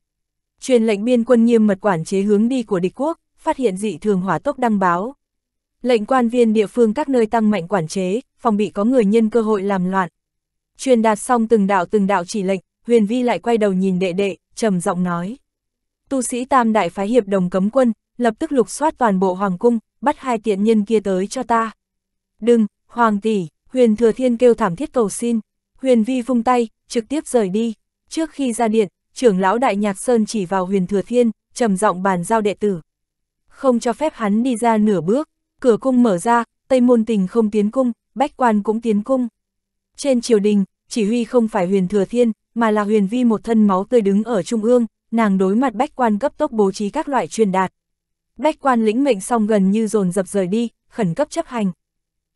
Truyền lệnh biên quân nghiêm mật quản chế hướng đi của địch quốc, phát hiện dị thường hỏa tốc đăng báo. Lệnh quan viên địa phương các nơi tăng mạnh quản chế, phòng bị có người nhân cơ hội làm loạn. Truyền đạt xong từng đạo từng đạo chỉ lệnh, Huyền Vi lại quay đầu nhìn đệ đệ, trầm giọng nói. Tu sĩ tam đại phái hiệp đồng cấm quân, lập tức lục soát toàn bộ hoàng cung, bắt hai tiện nhân kia tới cho ta. Đừng, hoàng tỷ, huyền thừa thiên kêu thảm thiết cầu xin. Huyền vi vung tay, trực tiếp rời đi. Trước khi ra điện, trưởng lão đại nhạc sơn chỉ vào huyền thừa thiên, trầm giọng bàn giao đệ tử. Không cho phép hắn đi ra nửa bước cửa cung mở ra, Tây Môn Tình không tiến cung, Bách Quan cũng tiến cung. Trên triều đình, chỉ huy không phải huyền thừa thiên, mà là huyền vi một thân máu tươi đứng ở trung ương, nàng đối mặt Bách Quan cấp tốc bố trí các loại truyền đạt. Bách Quan lĩnh mệnh xong gần như dồn dập rời đi, khẩn cấp chấp hành.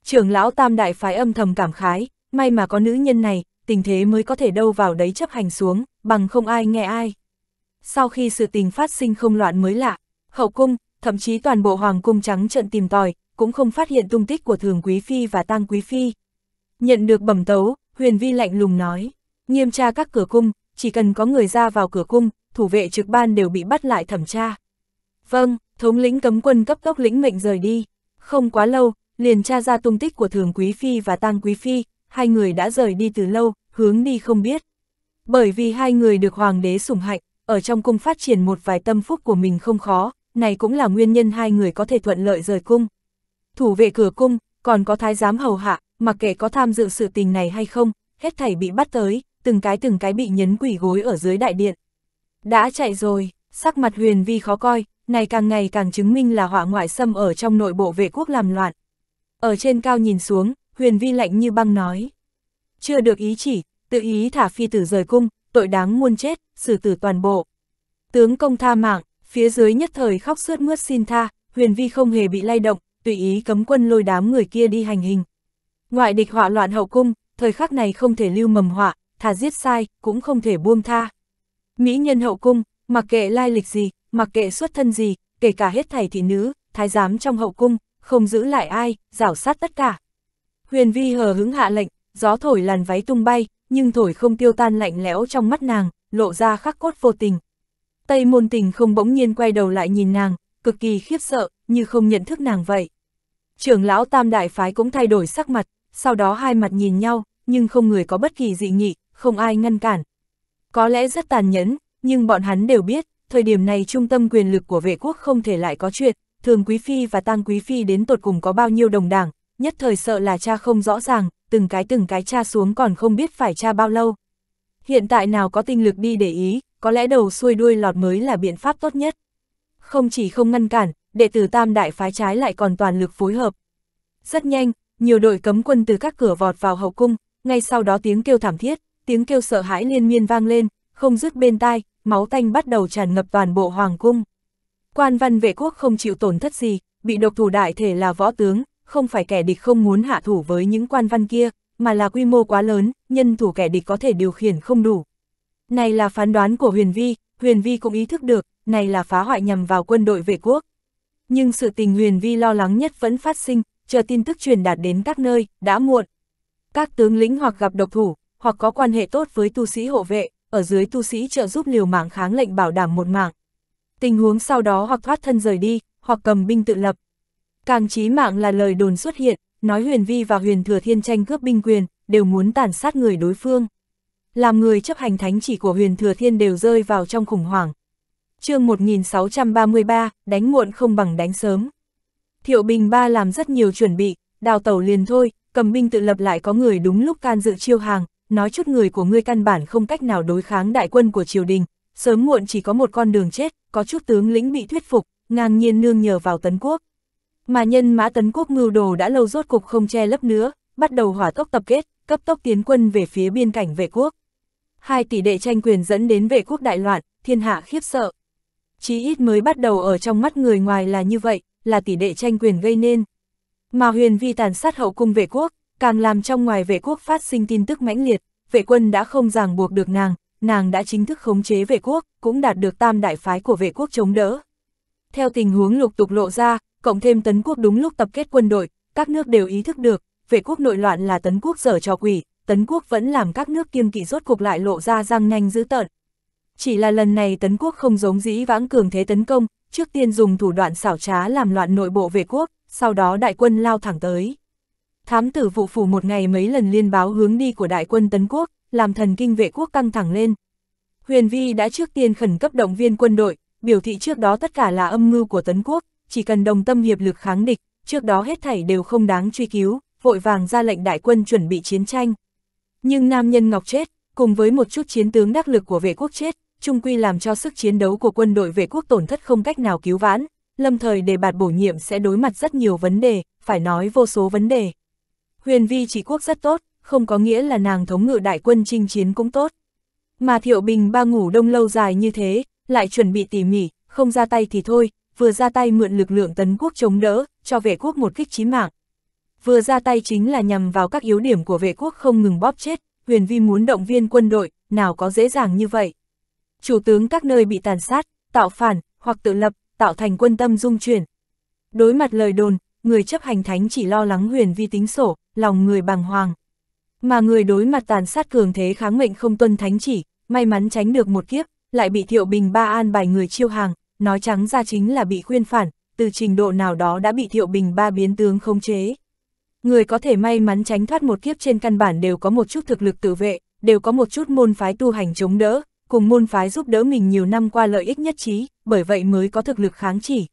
Trưởng lão Tam Đại Phái âm thầm cảm khái, may mà có nữ nhân này, tình thế mới có thể đâu vào đấy chấp hành xuống, bằng không ai nghe ai. Sau khi sự tình phát sinh không loạn mới lạ, hậu cung, thậm chí toàn bộ hoàng cung trắng trận tìm tòi, cũng không phát hiện tung tích của thường quý phi và tang quý phi. Nhận được bẩm tấu, huyền vi lạnh lùng nói, nghiêm tra các cửa cung, chỉ cần có người ra vào cửa cung, thủ vệ trực ban đều bị bắt lại thẩm tra. Vâng, thống lĩnh cấm quân cấp tốc lĩnh mệnh rời đi. Không quá lâu, liền tra ra tung tích của thường quý phi và tang quý phi, hai người đã rời đi từ lâu, hướng đi không biết. Bởi vì hai người được hoàng đế sủng hạnh, ở trong cung phát triển một vài tâm phúc của mình không khó, này cũng là nguyên nhân hai người có thể thuận lợi rời cung. Thủ vệ cửa cung, còn có thái giám hầu hạ, mặc kệ có tham dự sự tình này hay không, hết thảy bị bắt tới, từng cái từng cái bị nhấn quỷ gối ở dưới đại điện. Đã chạy rồi, sắc mặt huyền vi khó coi, này càng ngày càng chứng minh là họa ngoại xâm ở trong nội bộ vệ quốc làm loạn. Ở trên cao nhìn xuống, huyền vi lạnh như băng nói. Chưa được ý chỉ, tự ý thả phi tử rời cung, tội đáng muôn chết, xử tử toàn bộ. Tướng công tha mạng, phía dưới nhất thời khóc sướt mướt xin tha, huyền vi không hề bị lay động, tùy ý cấm quân lôi đám người kia đi hành hình. Ngoại địch họa loạn hậu cung, thời khắc này không thể lưu mầm họa, thà giết sai, cũng không thể buông tha. Mỹ nhân hậu cung, mặc kệ lai lịch gì, mặc kệ xuất thân gì, kể cả hết thầy thị nữ, thái giám trong hậu cung, không giữ lại ai, rảo sát tất cả. Huyền vi hờ hứng hạ lệnh, gió thổi làn váy tung bay, nhưng thổi không tiêu tan lạnh lẽo trong mắt nàng, lộ ra khắc cốt vô tình. Tây môn tình không bỗng nhiên quay đầu lại nhìn nàng, cực kỳ khiếp sợ, như không nhận thức nàng vậy. Trưởng lão tam đại phái cũng thay đổi sắc mặt, sau đó hai mặt nhìn nhau, nhưng không người có bất kỳ dị nghị, không ai ngăn cản. Có lẽ rất tàn nhẫn, nhưng bọn hắn đều biết, thời điểm này trung tâm quyền lực của vệ quốc không thể lại có chuyện, thường quý phi và tăng quý phi đến tột cùng có bao nhiêu đồng đảng, nhất thời sợ là cha không rõ ràng, từng cái từng cái cha xuống còn không biết phải cha bao lâu. Hiện tại nào có tinh lực đi để ý, có lẽ đầu xuôi đuôi lọt mới là biện pháp tốt nhất. Không chỉ không ngăn cản, đệ tử tam đại phái trái lại còn toàn lực phối hợp. Rất nhanh, nhiều đội cấm quân từ các cửa vọt vào hậu cung, ngay sau đó tiếng kêu thảm thiết, tiếng kêu sợ hãi liên miên vang lên, không dứt bên tai, máu tanh bắt đầu tràn ngập toàn bộ hoàng cung. Quan văn vệ quốc không chịu tổn thất gì, bị độc thủ đại thể là võ tướng, không phải kẻ địch không muốn hạ thủ với những quan văn kia, mà là quy mô quá lớn, nhân thủ kẻ địch có thể điều khiển không đủ, này là phán đoán của Huyền Vi, Huyền Vi cũng ý thức được, này là phá hoại nhằm vào quân đội vệ quốc. Nhưng sự tình Huyền Vi lo lắng nhất vẫn phát sinh, chờ tin tức truyền đạt đến các nơi, đã muộn. Các tướng lĩnh hoặc gặp độc thủ, hoặc có quan hệ tốt với tu sĩ hộ vệ, ở dưới tu sĩ trợ giúp liều mạng kháng lệnh bảo đảm một mạng. Tình huống sau đó hoặc thoát thân rời đi, hoặc cầm binh tự lập. Càng trí mạng là lời đồn xuất hiện, nói Huyền Vi và Huyền Thừa Thiên tranh cướp binh quyền, đều muốn tàn sát người đối phương làm người chấp hành thánh chỉ của huyền thừa thiên đều rơi vào trong khủng hoảng. chương 1633, đánh muộn không bằng đánh sớm. Thiệu Bình Ba làm rất nhiều chuẩn bị, đào tẩu liền thôi, cầm binh tự lập lại có người đúng lúc can dự chiêu hàng, nói chút người của ngươi căn bản không cách nào đối kháng đại quân của triều đình, sớm muộn chỉ có một con đường chết, có chút tướng lĩnh bị thuyết phục, ngang nhiên nương nhờ vào tấn quốc. Mà nhân mã tấn quốc mưu đồ đã lâu rốt cục không che lấp nữa, bắt đầu hỏa tốc tập kết, cấp tốc tiến quân về phía biên cảnh vệ quốc hai tỷ đệ tranh quyền dẫn đến vệ quốc đại loạn, thiên hạ khiếp sợ. Chí ít mới bắt đầu ở trong mắt người ngoài là như vậy, là tỷ đệ tranh quyền gây nên. Mà huyền vi tàn sát hậu cung vệ quốc, càng làm trong ngoài vệ quốc phát sinh tin tức mãnh liệt, vệ quân đã không ràng buộc được nàng, nàng đã chính thức khống chế vệ quốc, cũng đạt được tam đại phái của vệ quốc chống đỡ. Theo tình huống lục tục lộ ra, cộng thêm tấn quốc đúng lúc tập kết quân đội, các nước đều ý thức được, vệ quốc nội loạn là tấn quốc dở trò quỷ, Tấn Quốc vẫn làm các nước kiêng kỵ rốt cuộc lại lộ ra răng nhanh dữ tợn. Chỉ là lần này Tấn Quốc không giống dĩ vãng cường thế tấn công, trước tiên dùng thủ đoạn xảo trá làm loạn nội bộ vệ quốc, sau đó đại quân lao thẳng tới. Thám tử vụ phủ một ngày mấy lần liên báo hướng đi của đại quân Tấn Quốc, làm thần kinh vệ quốc căng thẳng lên. Huyền Vi đã trước tiên khẩn cấp động viên quân đội, biểu thị trước đó tất cả là âm mưu của Tấn Quốc, chỉ cần đồng tâm hiệp lực kháng địch, trước đó hết thảy đều không đáng truy cứu, vội vàng ra lệnh đại quân chuẩn bị chiến tranh. Nhưng nam nhân ngọc chết, cùng với một chút chiến tướng đắc lực của vệ quốc chết, trung quy làm cho sức chiến đấu của quân đội vệ quốc tổn thất không cách nào cứu vãn, lâm thời đề bạt bổ nhiệm sẽ đối mặt rất nhiều vấn đề, phải nói vô số vấn đề. Huyền vi trị quốc rất tốt, không có nghĩa là nàng thống ngự đại quân chinh chiến cũng tốt. Mà thiệu bình ba ngủ đông lâu dài như thế, lại chuẩn bị tỉ mỉ, không ra tay thì thôi, vừa ra tay mượn lực lượng tấn quốc chống đỡ, cho vệ quốc một kích chí mạng, vừa ra tay chính là nhằm vào các yếu điểm của vệ quốc không ngừng bóp chết, huyền vi muốn động viên quân đội, nào có dễ dàng như vậy. Chủ tướng các nơi bị tàn sát, tạo phản, hoặc tự lập, tạo thành quân tâm dung chuyển. Đối mặt lời đồn, người chấp hành thánh chỉ lo lắng huyền vi tính sổ, lòng người bàng hoàng. Mà người đối mặt tàn sát cường thế kháng mệnh không tuân thánh chỉ, may mắn tránh được một kiếp, lại bị thiệu bình ba an bài người chiêu hàng, nói trắng ra chính là bị khuyên phản, từ trình độ nào đó đã bị thiệu bình ba biến tướng không chế người có thể may mắn tránh thoát một kiếp trên căn bản đều có một chút thực lực tự vệ, đều có một chút môn phái tu hành chống đỡ, cùng môn phái giúp đỡ mình nhiều năm qua lợi ích nhất trí, bởi vậy mới có thực lực kháng chỉ.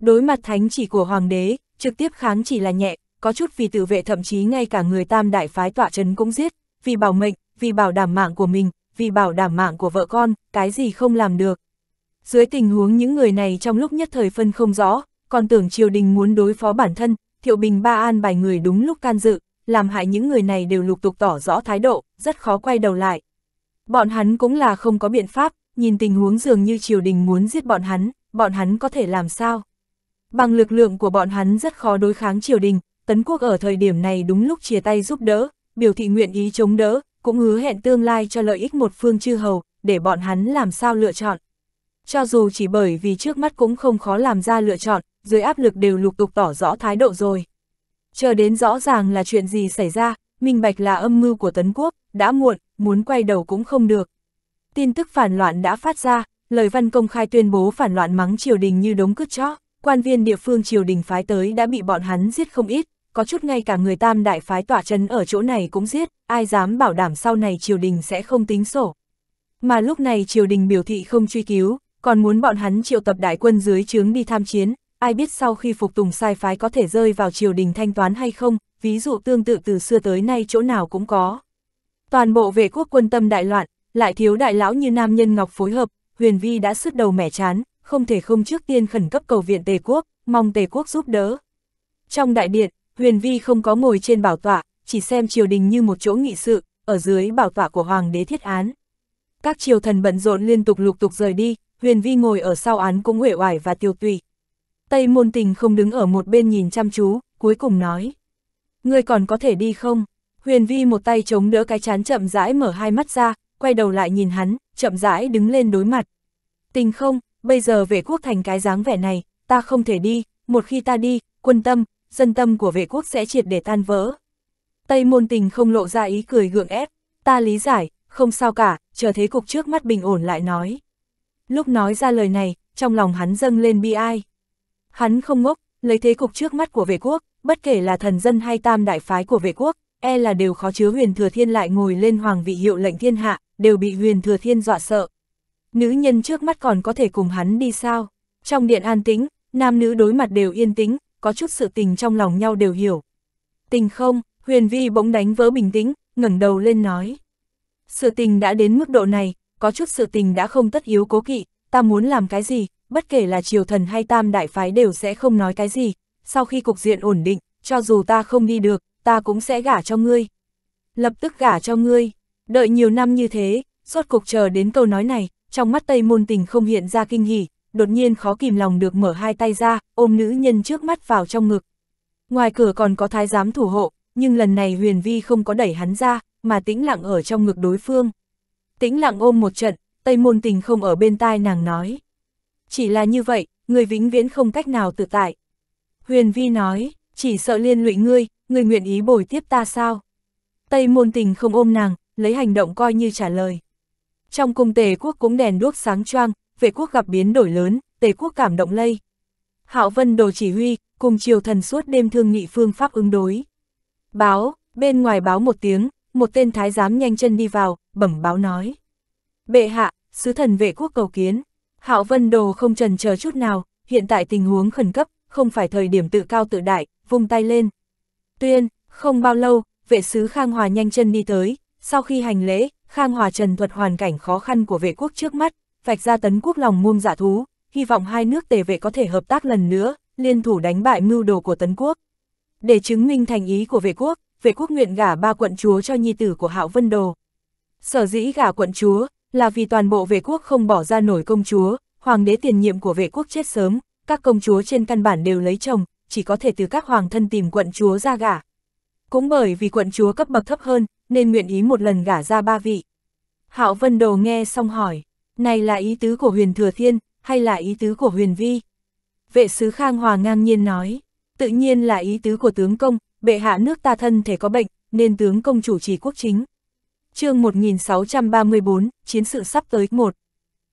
Đối mặt thánh chỉ của hoàng đế, trực tiếp kháng chỉ là nhẹ, có chút vì tự vệ thậm chí ngay cả người tam đại phái tọa trấn cũng giết, vì bảo mệnh, vì bảo đảm mạng của mình, vì bảo đảm mạng của vợ con, cái gì không làm được. Dưới tình huống những người này trong lúc nhất thời phân không rõ, còn tưởng triều đình muốn đối phó bản thân, Thiệu Bình ba an bài người đúng lúc can dự, làm hại những người này đều lục tục tỏ rõ thái độ, rất khó quay đầu lại. Bọn hắn cũng là không có biện pháp, nhìn tình huống dường như triều đình muốn giết bọn hắn, bọn hắn có thể làm sao? Bằng lực lượng của bọn hắn rất khó đối kháng triều đình, Tấn Quốc ở thời điểm này đúng lúc chia tay giúp đỡ, biểu thị nguyện ý chống đỡ, cũng hứa hẹn tương lai cho lợi ích một phương chư hầu, để bọn hắn làm sao lựa chọn. Cho dù chỉ bởi vì trước mắt cũng không khó làm ra lựa chọn, dưới áp lực đều lục tục tỏ rõ thái độ rồi. Chờ đến rõ ràng là chuyện gì xảy ra, minh bạch là âm mưu của Tấn Quốc, đã muộn, muốn quay đầu cũng không được. Tin tức phản loạn đã phát ra, lời văn công khai tuyên bố phản loạn mắng triều đình như đống cứt chó, quan viên địa phương triều đình phái tới đã bị bọn hắn giết không ít, có chút ngay cả người tam đại phái tỏa chân ở chỗ này cũng giết, ai dám bảo đảm sau này triều đình sẽ không tính sổ. Mà lúc này triều đình biểu thị không truy cứu, còn muốn bọn hắn triệu tập đại quân dưới trướng đi tham chiến, ai biết sau khi phục tùng sai phái có thể rơi vào triều đình thanh toán hay không, ví dụ tương tự từ xưa tới nay chỗ nào cũng có. Toàn bộ vệ quốc quân tâm đại loạn, lại thiếu đại lão như nam nhân ngọc phối hợp, huyền vi đã sứt đầu mẻ chán, không thể không trước tiên khẩn cấp cầu viện tề quốc, mong tề quốc giúp đỡ. Trong đại điện, huyền vi không có ngồi trên bảo tọa, chỉ xem triều đình như một chỗ nghị sự, ở dưới bảo tọa của hoàng đế thiết án. Các triều thần bận rộn liên tục lục tục rời đi, Huyền Vi ngồi ở sau án cũng uể oải và tiêu tùy. Tây môn tình không đứng ở một bên nhìn chăm chú, cuối cùng nói. Ngươi còn có thể đi không? Huyền Vi một tay chống đỡ cái chán chậm rãi mở hai mắt ra, quay đầu lại nhìn hắn, chậm rãi đứng lên đối mặt. Tình không, bây giờ vệ quốc thành cái dáng vẻ này, ta không thể đi, một khi ta đi, quân tâm, dân tâm của vệ quốc sẽ triệt để tan vỡ. Tây môn tình không lộ ra ý cười gượng ép, ta lý giải, không sao cả, chờ thế cục trước mắt bình ổn lại nói. Lúc nói ra lời này, trong lòng hắn dâng lên bi ai. Hắn không ngốc, lấy thế cục trước mắt của vệ quốc, bất kể là thần dân hay tam đại phái của vệ quốc, e là đều khó chứa huyền thừa thiên lại ngồi lên hoàng vị hiệu lệnh thiên hạ, đều bị huyền thừa thiên dọa sợ. Nữ nhân trước mắt còn có thể cùng hắn đi sao? Trong điện an tĩnh, nam nữ đối mặt đều yên tĩnh, có chút sự tình trong lòng nhau đều hiểu. Tình không, huyền vi bỗng đánh vỡ bình tĩnh, ngẩng đầu lên nói. Sự tình đã đến mức độ này, có chút sự tình đã không tất yếu cố kỵ, ta muốn làm cái gì, bất kể là triều thần hay tam đại phái đều sẽ không nói cái gì, sau khi cục diện ổn định, cho dù ta không đi được, ta cũng sẽ gả cho ngươi. Lập tức gả cho ngươi, đợi nhiều năm như thế, suốt cục chờ đến câu nói này, trong mắt Tây Môn Tình không hiện ra kinh hỉ, đột nhiên khó kìm lòng được mở hai tay ra, ôm nữ nhân trước mắt vào trong ngực. Ngoài cửa còn có thái giám thủ hộ, nhưng lần này Huyền Vi không có đẩy hắn ra, mà tĩnh lặng ở trong ngực đối phương. Tĩnh lặng ôm một trận, Tây Môn Tình không ở bên tai nàng nói. Chỉ là như vậy, người vĩnh viễn không cách nào tự tại. Huyền Vi nói, chỉ sợ liên lụy ngươi, ngươi nguyện ý bồi tiếp ta sao? Tây Môn Tình không ôm nàng, lấy hành động coi như trả lời. Trong cung tề quốc cũng đèn đuốc sáng choang, vệ quốc gặp biến đổi lớn, tề quốc cảm động lây. Hạo Vân đồ chỉ huy, cùng triều thần suốt đêm thương nghị phương pháp ứng đối. Báo, bên ngoài báo một tiếng, một tên thái giám nhanh chân đi vào, bẩm báo nói. Bệ hạ, sứ thần vệ quốc cầu kiến. Hạo Vân Đồ không trần chờ chút nào, hiện tại tình huống khẩn cấp, không phải thời điểm tự cao tự đại, vung tay lên. Tuyên, không bao lâu, vệ sứ Khang Hòa nhanh chân đi tới, sau khi hành lễ, Khang Hòa trần thuật hoàn cảnh khó khăn của vệ quốc trước mắt, vạch ra tấn quốc lòng muông giả dạ thú, hy vọng hai nước tề vệ có thể hợp tác lần nữa, liên thủ đánh bại mưu đồ của tấn quốc. Để chứng minh thành ý của vệ quốc, vệ quốc nguyện gả ba quận chúa cho nhi tử của Hạo Vân Đồ. Sở dĩ gả quận chúa, là vì toàn bộ vệ quốc không bỏ ra nổi công chúa, hoàng đế tiền nhiệm của vệ quốc chết sớm, các công chúa trên căn bản đều lấy chồng, chỉ có thể từ các hoàng thân tìm quận chúa ra gả. Cũng bởi vì quận chúa cấp bậc thấp hơn, nên nguyện ý một lần gả ra ba vị. Hạo Vân Đồ nghe xong hỏi, này là ý tứ của huyền thừa thiên, hay là ý tứ của huyền vi? Vệ sứ Khang Hòa ngang nhiên nói, tự nhiên là ý tứ của tướng công, bệ hạ nước ta thân thể có bệnh, nên tướng công chủ trì quốc chính. chương 1634, chiến sự sắp tới 1.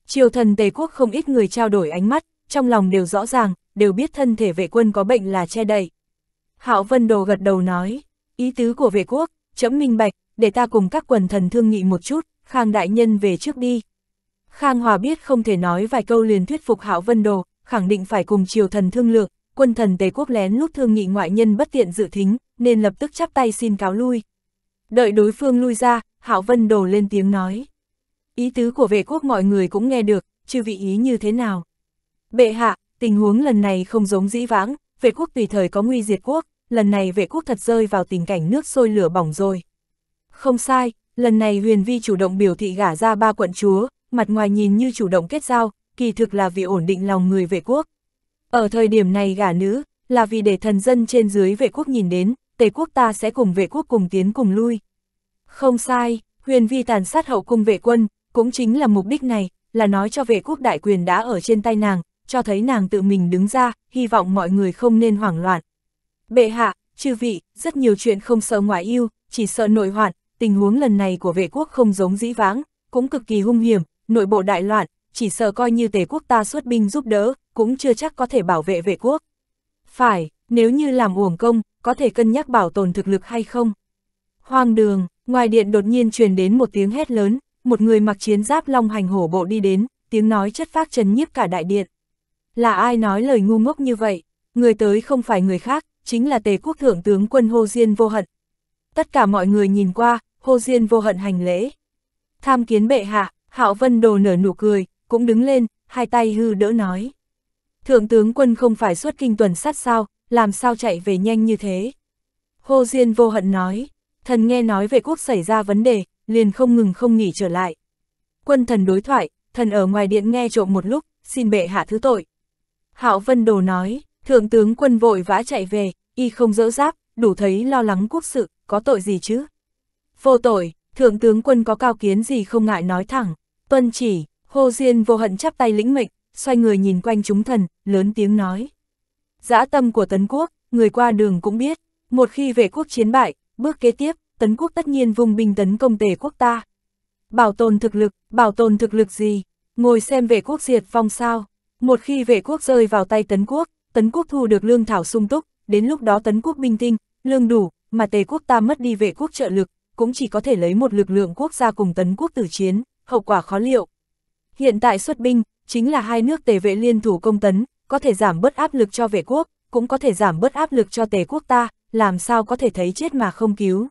Triều thần Tề Quốc không ít người trao đổi ánh mắt, trong lòng đều rõ ràng, đều biết thân thể vệ quân có bệnh là che đậy. Hạo Vân Đồ gật đầu nói, ý tứ của vệ quốc, chấm minh bạch, để ta cùng các quần thần thương nghị một chút, Khang Đại Nhân về trước đi. Khang Hòa biết không thể nói vài câu liền thuyết phục Hạo Vân Đồ, khẳng định phải cùng triều thần thương lượng, quân thần Tề quốc lén lút thương nghị ngoại nhân bất tiện dự thính, nên lập tức chắp tay xin cáo lui. Đợi đối phương lui ra, Hạo Vân đổ lên tiếng nói. Ý tứ của vệ quốc mọi người cũng nghe được, chứ vị ý như thế nào. Bệ hạ, tình huống lần này không giống dĩ vãng, vệ quốc tùy thời có nguy diệt quốc, lần này vệ quốc thật rơi vào tình cảnh nước sôi lửa bỏng rồi. Không sai, lần này Huyền Vi chủ động biểu thị gả ra ba quận chúa, mặt ngoài nhìn như chủ động kết giao, kỳ thực là vì ổn định lòng người vệ quốc. Ở thời điểm này gả nữ, là vì để thần dân trên dưới vệ quốc nhìn đến, tề quốc ta sẽ cùng vệ quốc cùng tiến cùng lui. Không sai, huyền vi tàn sát hậu cung vệ quân, cũng chính là mục đích này, là nói cho vệ quốc đại quyền đã ở trên tay nàng, cho thấy nàng tự mình đứng ra, hy vọng mọi người không nên hoảng loạn. Bệ hạ, chư vị, rất nhiều chuyện không sợ ngoại yêu, chỉ sợ nội hoạn, tình huống lần này của vệ quốc không giống dĩ vãng, cũng cực kỳ hung hiểm, nội bộ đại loạn, chỉ sợ coi như tề quốc ta xuất binh giúp đỡ, cũng chưa chắc có thể bảo vệ vệ quốc. Phải, nếu như làm uổng công, có thể cân nhắc bảo tồn thực lực hay không. Hoang đường, ngoài điện đột nhiên truyền đến một tiếng hét lớn, một người mặc chiến giáp long hành hổ bộ đi đến, tiếng nói chất phác trấn nhiếp cả đại điện. Là ai nói lời ngu ngốc như vậy, người tới không phải người khác, chính là tề quốc thượng tướng quân Hô Diên Vô Hận. Tất cả mọi người nhìn qua, Hô Diên Vô Hận hành lễ. Tham kiến bệ hạ, Hạo Vân Đồ nở nụ cười, cũng đứng lên, hai tay hư đỡ nói. Thượng tướng quân không phải xuất kinh tuần sát sao, làm sao chạy về nhanh như thế. Hồ Diên vô hận nói, thần nghe nói về quốc xảy ra vấn đề, liền không ngừng không nghỉ trở lại. Quân thần đối thoại, thần ở ngoài điện nghe trộm một lúc, xin bệ hạ thứ tội. Hạo Vân Đồ nói, thượng tướng quân vội vã chạy về, y không dỡ giáp, đủ thấy lo lắng quốc sự, có tội gì chứ? Vô tội, thượng tướng quân có cao kiến gì không ngại nói thẳng, tuân chỉ, Hô Diên vô hận chắp tay lĩnh mệnh, xoay người nhìn quanh chúng thần, lớn tiếng nói. Dã tâm của Tấn Quốc, người qua đường cũng biết, một khi vệ quốc chiến bại, bước kế tiếp, Tấn Quốc tất nhiên vùng binh tấn công tề quốc ta. Bảo tồn thực lực, bảo tồn thực lực gì? Ngồi xem vệ quốc diệt phong sao? Một khi vệ quốc rơi vào tay Tấn Quốc, Tấn Quốc thu được lương thảo sung túc, đến lúc đó Tấn Quốc binh tinh, lương đủ, mà tề quốc ta mất đi vệ quốc trợ lực, cũng chỉ có thể lấy một lực lượng quốc gia cùng Tấn Quốc tử chiến, hậu quả khó liệu, Hiện tại xuất binh, chính là hai nước tề vệ liên thủ công tấn, có thể giảm bớt áp lực cho vệ quốc, cũng có thể giảm bớt áp lực cho tề quốc ta, làm sao có thể thấy chết mà không cứu.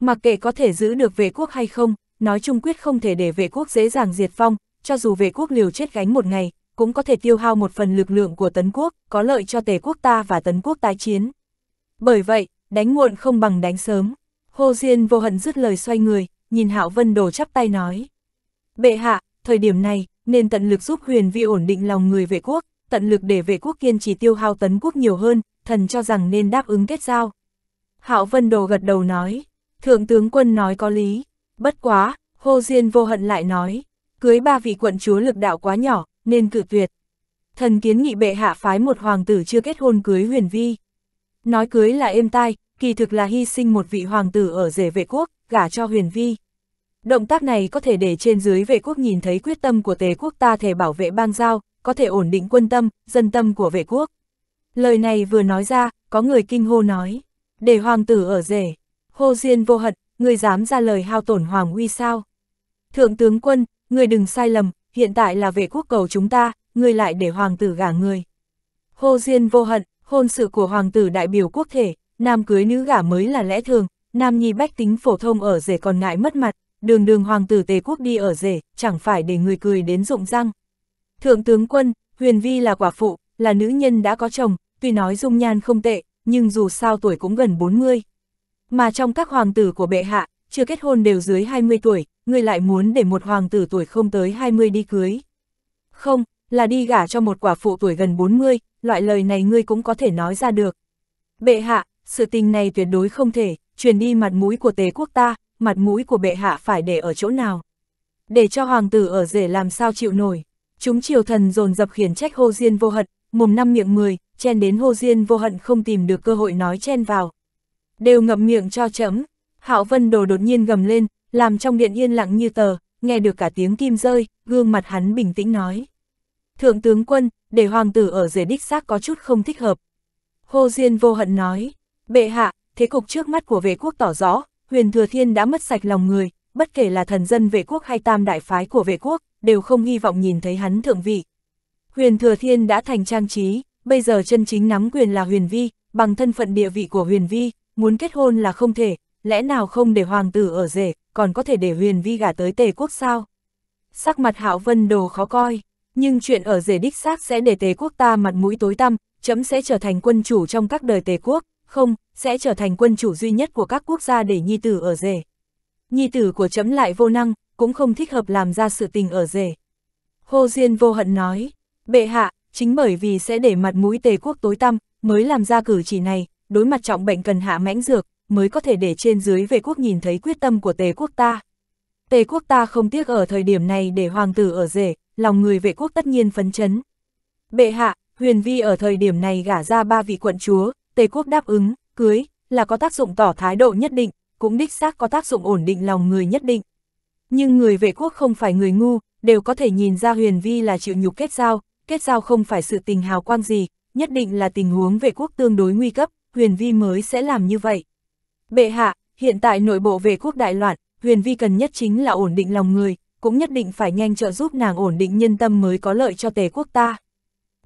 Mặc kệ có thể giữ được vệ quốc hay không, nói chung quyết không thể để vệ quốc dễ dàng diệt phong cho dù vệ quốc liều chết gánh một ngày, cũng có thể tiêu hao một phần lực lượng của tấn quốc, có lợi cho tề quốc ta và tấn quốc tái chiến. Bởi vậy, đánh muộn không bằng đánh sớm. Hồ Diên vô hận dứt lời xoay người, nhìn Hạo Vân đổ chắp tay nói. Bệ hạ, thời điểm này, nên tận lực giúp huyền vi ổn định lòng người vệ quốc, tận lực để vệ quốc kiên trì tiêu hao tấn quốc nhiều hơn, thần cho rằng nên đáp ứng kết giao. Hạo Vân Đồ gật đầu nói, Thượng tướng quân nói có lý, bất quá, Hồ Diên vô hận lại nói, cưới ba vị quận chúa lực đạo quá nhỏ, nên cự tuyệt. Thần kiến nghị bệ hạ phái một hoàng tử chưa kết hôn cưới huyền vi. Nói cưới là êm tai, kỳ thực là hy sinh một vị hoàng tử ở rể vệ quốc, gả cho huyền vi. Động tác này có thể để trên dưới vệ quốc nhìn thấy quyết tâm của tề quốc ta thể bảo vệ bang giao, có thể ổn định quân tâm, dân tâm của vệ quốc. Lời này vừa nói ra, có người kinh hô nói, để hoàng tử ở rể. Hô Diên vô hận, người dám ra lời hao tổn hoàng uy sao. Thượng tướng quân, người đừng sai lầm, hiện tại là vệ quốc cầu chúng ta, người lại để hoàng tử gả người. Hô Diên vô hận, hôn sự của hoàng tử đại biểu quốc thể, nam cưới nữ gả mới là lẽ thường, nam nhi bách tính phổ thông ở rể còn ngại mất mặt, đường đường hoàng tử tề quốc đi ở rể, chẳng phải để người cười đến rụng răng. Thượng tướng quân, Huyền Vi là quả phụ, là nữ nhân đã có chồng, tuy nói dung nhan không tệ, nhưng dù sao tuổi cũng gần 40. Mà trong các hoàng tử của bệ hạ, chưa kết hôn đều dưới 20 tuổi, người lại muốn để một hoàng tử tuổi không tới 20 đi cưới. Không, là đi gả cho một quả phụ tuổi gần 40, loại lời này ngươi cũng có thể nói ra được. Bệ hạ, sự tình này tuyệt đối không thể, truyền đi mặt mũi của tế quốc ta, mặt mũi của bệ hạ phải để ở chỗ nào. Để cho hoàng tử ở rể làm sao chịu nổi. Chúng triều thần dồn dập khiển trách hô diên vô hận, mồm năm miệng mười, chen đến hô diên vô hận không tìm được cơ hội nói chen vào. Đều ngậm miệng cho chấm. Hạo Vân Đồ đột nhiên gầm lên, làm trong điện yên lặng như tờ, nghe được cả tiếng kim rơi, gương mặt hắn bình tĩnh nói. Thượng tướng quân, để hoàng tử ở rể đích xác có chút không thích hợp. Hô Diên vô hận nói, bệ hạ, thế cục trước mắt của vệ quốc tỏ rõ, huyền thừa thiên đã mất sạch lòng người, bất kể là thần dân vệ quốc hay tam đại phái của vệ quốc, đều không hy vọng nhìn thấy hắn thượng vị. Huyền thừa thiên đã thành trang trí, bây giờ chân chính nắm quyền là huyền vi, bằng thân phận địa vị của huyền vi, muốn kết hôn là không thể, lẽ nào không để hoàng tử ở rể, còn có thể để huyền vi gả tới tề quốc sao? Sắc mặt hạo vân đồ khó coi, nhưng chuyện ở rể đích xác sẽ để tề quốc ta mặt mũi tối tăm, chấm sẽ trở thành quân chủ trong các đời tề quốc, không, sẽ trở thành quân chủ duy nhất của các quốc gia để nhi tử ở rể. Nhi tử của chấm lại vô năng, cũng không thích hợp làm ra sự tình ở rể. hô Diên vô hận nói, bệ hạ, chính bởi vì sẽ để mặt mũi tề quốc tối tăm, mới làm ra cử chỉ này, đối mặt trọng bệnh cần hạ mãnh dược, mới có thể để trên dưới về quốc nhìn thấy quyết tâm của tề quốc ta. Tề quốc ta không tiếc ở thời điểm này để hoàng tử ở rể, lòng người vệ quốc tất nhiên phấn chấn. Bệ hạ, huyền vi ở thời điểm này gả ra ba vị quận chúa, Tề quốc đáp ứng, cưới, là có tác dụng tỏ thái độ nhất định, cũng đích xác có tác dụng ổn định lòng người nhất định. Nhưng người vệ quốc không phải người ngu, đều có thể nhìn ra huyền vi là chịu nhục kết giao, kết giao không phải sự tình hào quang gì, nhất định là tình huống vệ quốc tương đối nguy cấp, huyền vi mới sẽ làm như vậy. Bệ hạ, hiện tại nội bộ vệ quốc đại loạn, huyền vi cần nhất chính là ổn định lòng người, cũng nhất định phải nhanh trợ giúp nàng ổn định nhân tâm mới có lợi cho tề quốc ta.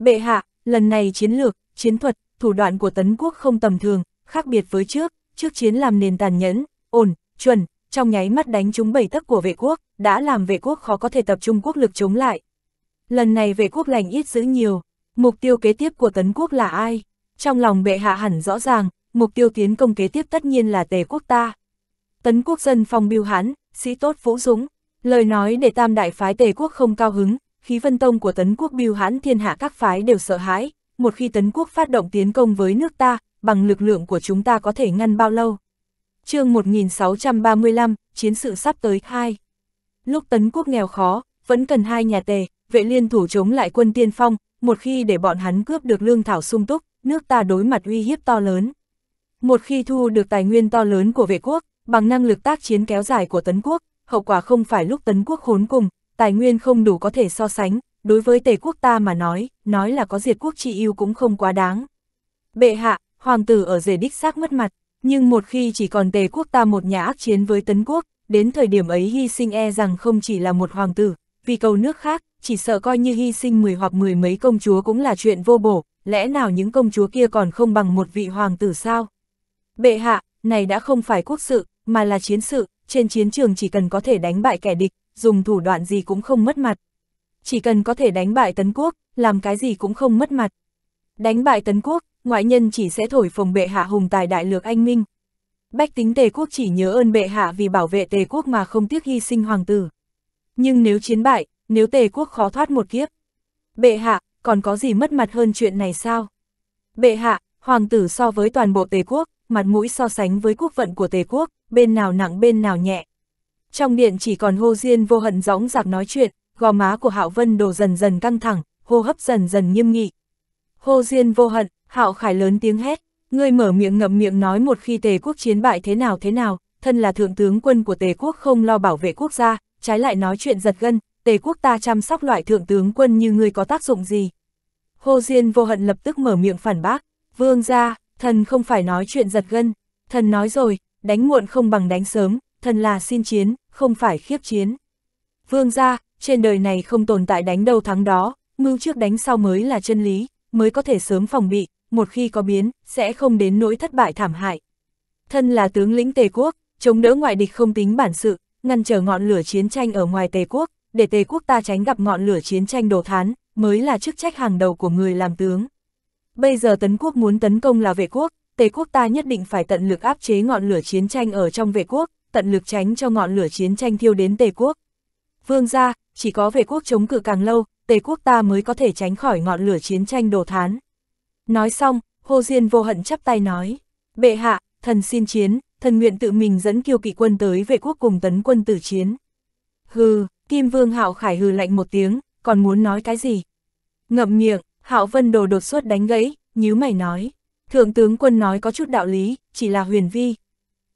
Bệ hạ, lần này chiến lược, chiến thuật, thủ đoạn của tấn quốc không tầm thường, khác biệt với trước, trước chiến làm nền tàn nhẫn, ổn, chuẩn, trong nháy mắt đánh trúng bảy tấc của vệ quốc, đã làm vệ quốc khó có thể tập trung quốc lực chống lại. Lần này vệ quốc lành ít giữ nhiều, mục tiêu kế tiếp của tấn quốc là ai? Trong lòng bệ hạ hẳn rõ ràng, mục tiêu tiến công kế tiếp tất nhiên là tề quốc ta. Tấn quốc dân phong biêu hán, sĩ tốt vũ dũng, lời nói để tam đại phái tề quốc không cao hứng, khí vân tông của tấn quốc biêu hán thiên hạ các phái đều sợ hãi, một khi tấn quốc phát động tiến công với nước ta, bằng lực lượng của chúng ta có thể ngăn bao lâu. chương 1635, chiến sự sắp tới 2. Lúc tấn quốc nghèo khó, vẫn cần hai nhà tề, vệ liên thủ chống lại quân tiên phong, một khi để bọn hắn cướp được lương thảo sung túc, nước ta đối mặt uy hiếp to lớn. Một khi thu được tài nguyên to lớn của vệ quốc, bằng năng lực tác chiến kéo dài của tấn quốc, hậu quả không phải lúc tấn quốc khốn cùng, tài nguyên không đủ có thể so sánh, đối với tề quốc ta mà nói, nói là có diệt quốc chi yêu cũng không quá đáng. Bệ hạ, hoàng tử ở rể đích xác mất mặt, nhưng một khi chỉ còn tề quốc ta một nhà ác chiến với tấn quốc, đến thời điểm ấy hy sinh e rằng không chỉ là một hoàng tử, vì cầu nước khác, chỉ sợ coi như hy sinh mười hoặc mười mấy công chúa cũng là chuyện vô bổ, lẽ nào những công chúa kia còn không bằng một vị hoàng tử sao? Bệ hạ, này đã không phải quốc sự, mà là chiến sự, trên chiến trường chỉ cần có thể đánh bại kẻ địch, dùng thủ đoạn gì cũng không mất mặt, chỉ cần có thể đánh bại Tấn Quốc, làm cái gì cũng không mất mặt. Đánh bại Tấn Quốc, ngoại nhân chỉ sẽ thổi phồng bệ hạ hùng tài đại lược anh minh. Bách tính Tề Quốc chỉ nhớ ơn bệ hạ vì bảo vệ Tề Quốc mà không tiếc hy sinh hoàng tử. Nhưng nếu chiến bại, nếu Tề Quốc khó thoát một kiếp. Bệ hạ, còn có gì mất mặt hơn chuyện này sao? Bệ hạ, hoàng tử so với toàn bộ Tề Quốc, mặt mũi so sánh với quốc vận của Tề Quốc, bên nào nặng bên nào nhẹ. Trong điện chỉ còn hô diên vô hận dõng dạc nói chuyện, gò má của Hạo Vân Đồ dần dần căng thẳng, hô hấp dần dần nghiêm nghị. Hô Diên vô hận, Hạo Khải lớn tiếng hét, ngươi mở miệng ngậm miệng nói một khi Tề quốc chiến bại thế nào thế nào, thân là thượng tướng quân của Tề quốc không lo bảo vệ quốc gia, trái lại nói chuyện giật gân, Tề quốc ta chăm sóc loại thượng tướng quân như ngươi có tác dụng gì? Hô Diên vô hận lập tức mở miệng phản bác, vương gia, thần không phải nói chuyện giật gân, thần nói rồi, đánh muộn không bằng đánh sớm, thần là xin chiến, không phải khiếp chiến. Vương gia, trên đời này không tồn tại đánh đâu thắng đó, mưu trước đánh sau mới là chân lý, mới có thể sớm phòng bị, một khi có biến, sẽ không đến nỗi thất bại thảm hại. Thân là tướng lĩnh Tề quốc, chống đỡ ngoại địch không tính bản sự, ngăn trở ngọn lửa chiến tranh ở ngoài Tề quốc, để Tề quốc ta tránh gặp ngọn lửa chiến tranh đổ thán, mới là chức trách hàng đầu của người làm tướng. Bây giờ tấn quốc muốn tấn công là vệ quốc, Tề quốc ta nhất định phải tận lực áp chế ngọn lửa chiến tranh ở trong vệ quốc, tận lực tránh cho ngọn lửa chiến tranh thiêu đến Tề quốc vương gia, chỉ có về quốc chống cự càng lâu, Tề quốc ta mới có thể tránh khỏi ngọn lửa chiến tranh đồ thán. Nói xong, Hồ Diên vô hận chắp tay nói, bệ hạ, thần xin chiến, thần nguyện tự mình dẫn kiêu kỵ quân tới về quốc cùng tấn quân tử chiến. Hừ, Kim Vương Hạo Khải hừ lạnh một tiếng, còn muốn nói cái gì? Ngậm miệng, Hạo Vân Đồ đột xuất đánh gãy, nhíu mày nói, thượng tướng quân nói có chút đạo lý, chỉ là huyền vi.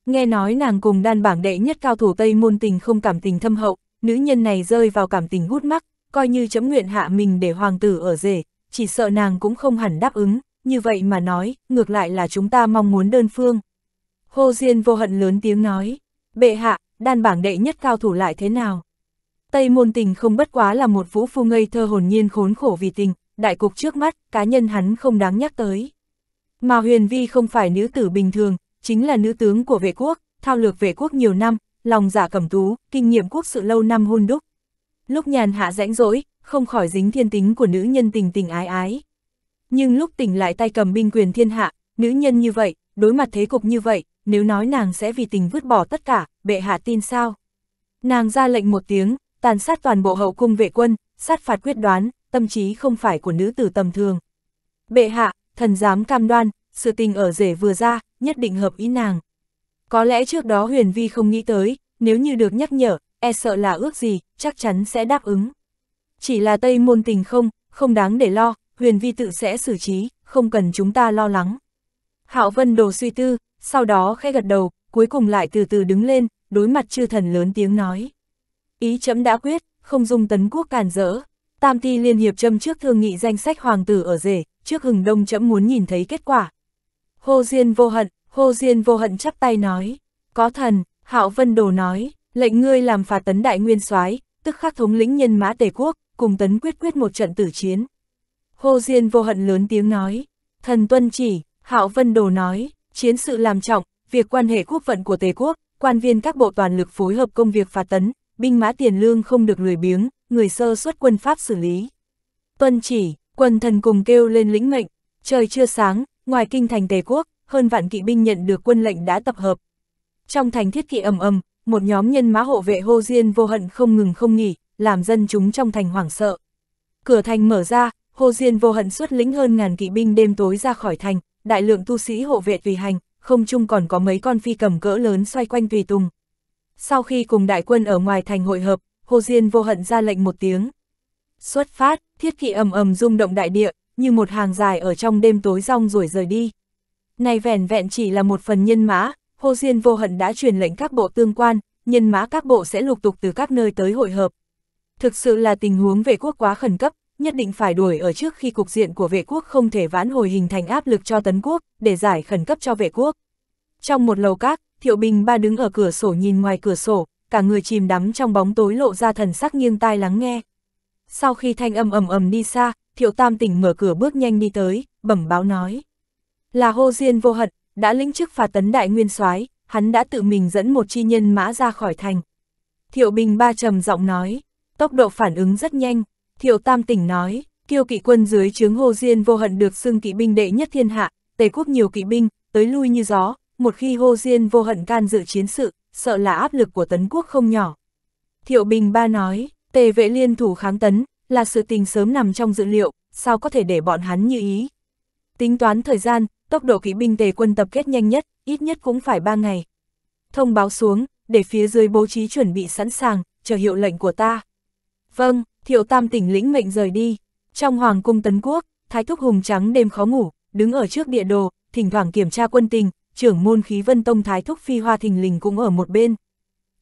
Nghe nói nàng cùng đan bảng đệ nhất cao thủ Tây môn tình không cảm tình thâm hậu, nữ nhân này rơi vào cảm tình hút mắc, coi như chấm nguyện hạ mình để hoàng tử ở rể, chỉ sợ nàng cũng không hẳn đáp ứng, như vậy mà nói, ngược lại là chúng ta mong muốn đơn phương. hô Diên vô hận lớn tiếng nói, bệ hạ, đan bảng đệ nhất cao thủ lại thế nào? Tây môn tình không bất quá là một vũ phu ngây thơ hồn nhiên khốn khổ vì tình, đại cục trước mắt, cá nhân hắn không đáng nhắc tới. Mà huyền vi không phải nữ tử bình thường, chính là nữ tướng của vệ quốc, thao lược vệ quốc nhiều năm, lòng giả cẩm tú, kinh nghiệm quốc sự lâu năm hôn đúc. Lúc nhàn hạ rãnh rỗi, không khỏi dính thiên tính của nữ nhân tình tình ái ái. Nhưng lúc tỉnh lại tay cầm binh quyền thiên hạ, nữ nhân như vậy, đối mặt thế cục như vậy, nếu nói nàng sẽ vì tình vứt bỏ tất cả, bệ hạ tin sao? Nàng ra lệnh một tiếng, tàn sát toàn bộ hậu cung vệ quân, sát phạt quyết đoán, tâm trí không phải của nữ tử tầm thường. Bệ hạ, thần dám cam đoan, sự tình ở rể vừa ra, nhất định hợp ý nàng. Có lẽ trước đó Huyền Vi không nghĩ tới, nếu như được nhắc nhở, e sợ là ước gì, chắc chắn sẽ đáp ứng. Chỉ là Tây môn tình không, không đáng để lo, Huyền Vi tự sẽ xử trí, không cần chúng ta lo lắng. Hạo Vân đồ suy tư, sau đó khẽ gật đầu, cuối cùng lại từ từ đứng lên, đối mặt chư thần lớn tiếng nói. Ý chấm đã quyết, không dung tấn quốc cản rỡ. Tam thi liên hiệp châm trước thương nghị danh sách hoàng tử ở rể, trước hừng đông chấm muốn nhìn thấy kết quả. Hồ Diên vô hận, Hô Diên vô hận chắp tay nói, có thần, Hạo Vân Đồ nói, lệnh ngươi làm phạt tấn đại nguyên soái tức khắc thống lĩnh nhân mã tề quốc, cùng tấn quyết quyết một trận tử chiến. Hô Diên vô hận lớn tiếng nói, thần tuân chỉ, Hạo Vân Đồ nói, chiến sự làm trọng, việc quan hệ quốc vận của tề quốc, quan viên các bộ toàn lực phối hợp công việc phạt tấn, binh mã tiền lương không được lười biếng, người sơ xuất quân pháp xử lý. Tuân chỉ, quân thần cùng kêu lên lĩnh mệnh, trời chưa sáng, ngoài kinh thành tề quốc, hơn vạn kỵ binh nhận được quân lệnh đã tập hợp. Trong thành thiết kỵ ầm ầm, một nhóm nhân mã hộ vệ hô diên vô hận không ngừng không nghỉ, làm dân chúng trong thành hoảng sợ. Cửa thành mở ra, hô diên vô hận xuất lĩnh hơn ngàn kỵ binh đêm tối ra khỏi thành, đại lượng tu sĩ hộ vệ tùy hành, không chung còn có mấy con phi cầm cỡ lớn xoay quanh tùy tùng. Sau khi cùng đại quân ở ngoài thành hội hợp, hô Diên vô hận ra lệnh một tiếng. Xuất phát, thiết kỵ ầm ầm rung động đại địa, như một hàng dài ở trong đêm tối rong rồi rời đi. Này vẻn vẹn chỉ là một phần nhân mã, Hồ Diên vô hận đã truyền lệnh các bộ tương quan, nhân mã các bộ sẽ lục tục từ các nơi tới hội hợp. Thực sự là tình huống vệ quốc quá khẩn cấp, nhất định phải đuổi ở trước khi cục diện của vệ quốc không thể vãn hồi hình thành áp lực cho tấn quốc, để giải khẩn cấp cho vệ quốc. Trong một lầu các, Thiệu Bình ba đứng ở cửa sổ nhìn ngoài cửa sổ, cả người chìm đắm trong bóng tối lộ ra thần sắc nghiêng tai lắng nghe. Sau khi thanh âm ầm ầm đi xa, Thiệu Tam tỉnh mở cửa bước nhanh đi tới, bẩm báo nói. Là hô diên vô hận, đã lĩnh chức phạt tấn đại nguyên soái hắn đã tự mình dẫn một chi nhân mã ra khỏi thành. Thiệu Bình ba trầm giọng nói, tốc độ phản ứng rất nhanh, Thiệu Tam tỉnh nói, kiêu kỵ quân dưới trướng hô diên vô hận được xưng kỵ binh đệ nhất thiên hạ, tề quốc nhiều kỵ binh, tới lui như gió, một khi hô diên vô hận can dự chiến sự, sợ là áp lực của tấn quốc không nhỏ. Thiệu Bình ba nói, tề vệ liên thủ kháng tấn, là sự tình sớm nằm trong dự liệu, sao có thể để bọn hắn như ý. Tính toán thời gian, tốc độ kỵ binh tề quân tập kết nhanh nhất, ít nhất cũng phải 3 ngày. Thông báo xuống, để phía dưới bố trí chuẩn bị sẵn sàng, chờ hiệu lệnh của ta. Vâng, thiệu tam tỉnh lĩnh mệnh rời đi. Trong Hoàng cung Tấn Quốc, Thái Thúc Hùng Trắng đêm khó ngủ, đứng ở trước địa đồ, thỉnh thoảng kiểm tra quân tình, trưởng môn khí vân tông Thái Thúc Phi Hoa Thình Lình cũng ở một bên.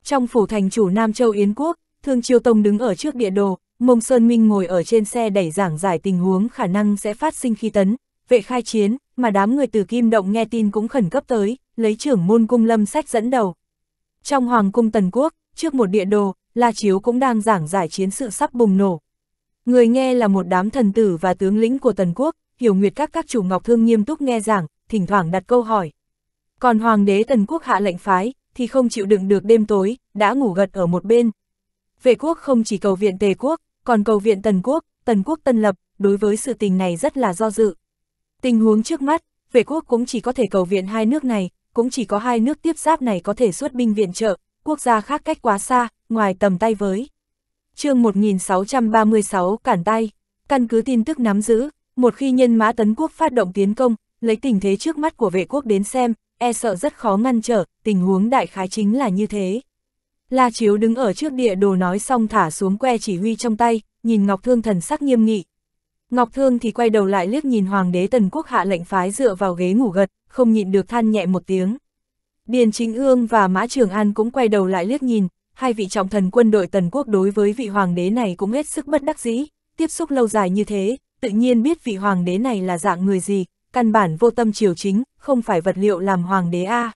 Trong phủ thành chủ Nam Châu Yến Quốc, Thương Chiêu Tông đứng ở trước địa đồ, Mông Sơn Minh ngồi ở trên xe đẩy giảng giải tình huống khả năng sẽ phát sinh khi tấn, vệ khai chiến, mà đám người từ Kim Động nghe tin cũng khẩn cấp tới, lấy trưởng môn cung lâm sách dẫn đầu. Trong Hoàng cung Tần Quốc, trước một địa đồ, La Chiếu cũng đang giảng giải chiến sự sắp bùng nổ. Người nghe là một đám thần tử và tướng lĩnh của Tần Quốc, hiểu nguyệt các các chủ Ngọc Thương nghiêm túc nghe giảng, thỉnh thoảng đặt câu hỏi. Còn Hoàng đế Tần Quốc hạ lệnh phái, thì không chịu đựng được đêm tối, đã ngủ gật ở một bên. Vệ quốc không chỉ cầu viện Tề Quốc, còn cầu viện Tần Quốc, Tần Quốc tân lập, đối với sự tình này rất là do dự. Tình huống trước mắt, vệ quốc cũng chỉ có thể cầu viện hai nước này, cũng chỉ có hai nước tiếp giáp này có thể xuất binh viện trợ, quốc gia khác cách quá xa, ngoài tầm tay với. chương 1636 cản tay, căn cứ tin tức nắm giữ, một khi nhân mã tấn quốc phát động tiến công, lấy tình thế trước mắt của vệ quốc đến xem, e sợ rất khó ngăn trở, tình huống đại khái chính là như thế. La Chiếu đứng ở trước địa đồ nói xong thả xuống que chỉ huy trong tay, nhìn Ngọc Thương thần sắc nghiêm nghị, Ngọc Thương thì quay đầu lại liếc nhìn Hoàng đế Tần Quốc hạ lệnh phái dựa vào ghế ngủ gật, không nhịn được than nhẹ một tiếng. Điền Chính Ương và Mã Trường An cũng quay đầu lại liếc nhìn, hai vị trọng thần quân đội Tần Quốc đối với vị hoàng đế này cũng hết sức bất đắc dĩ, tiếp xúc lâu dài như thế, tự nhiên biết vị hoàng đế này là dạng người gì, căn bản vô tâm triều chính, không phải vật liệu làm hoàng đế A.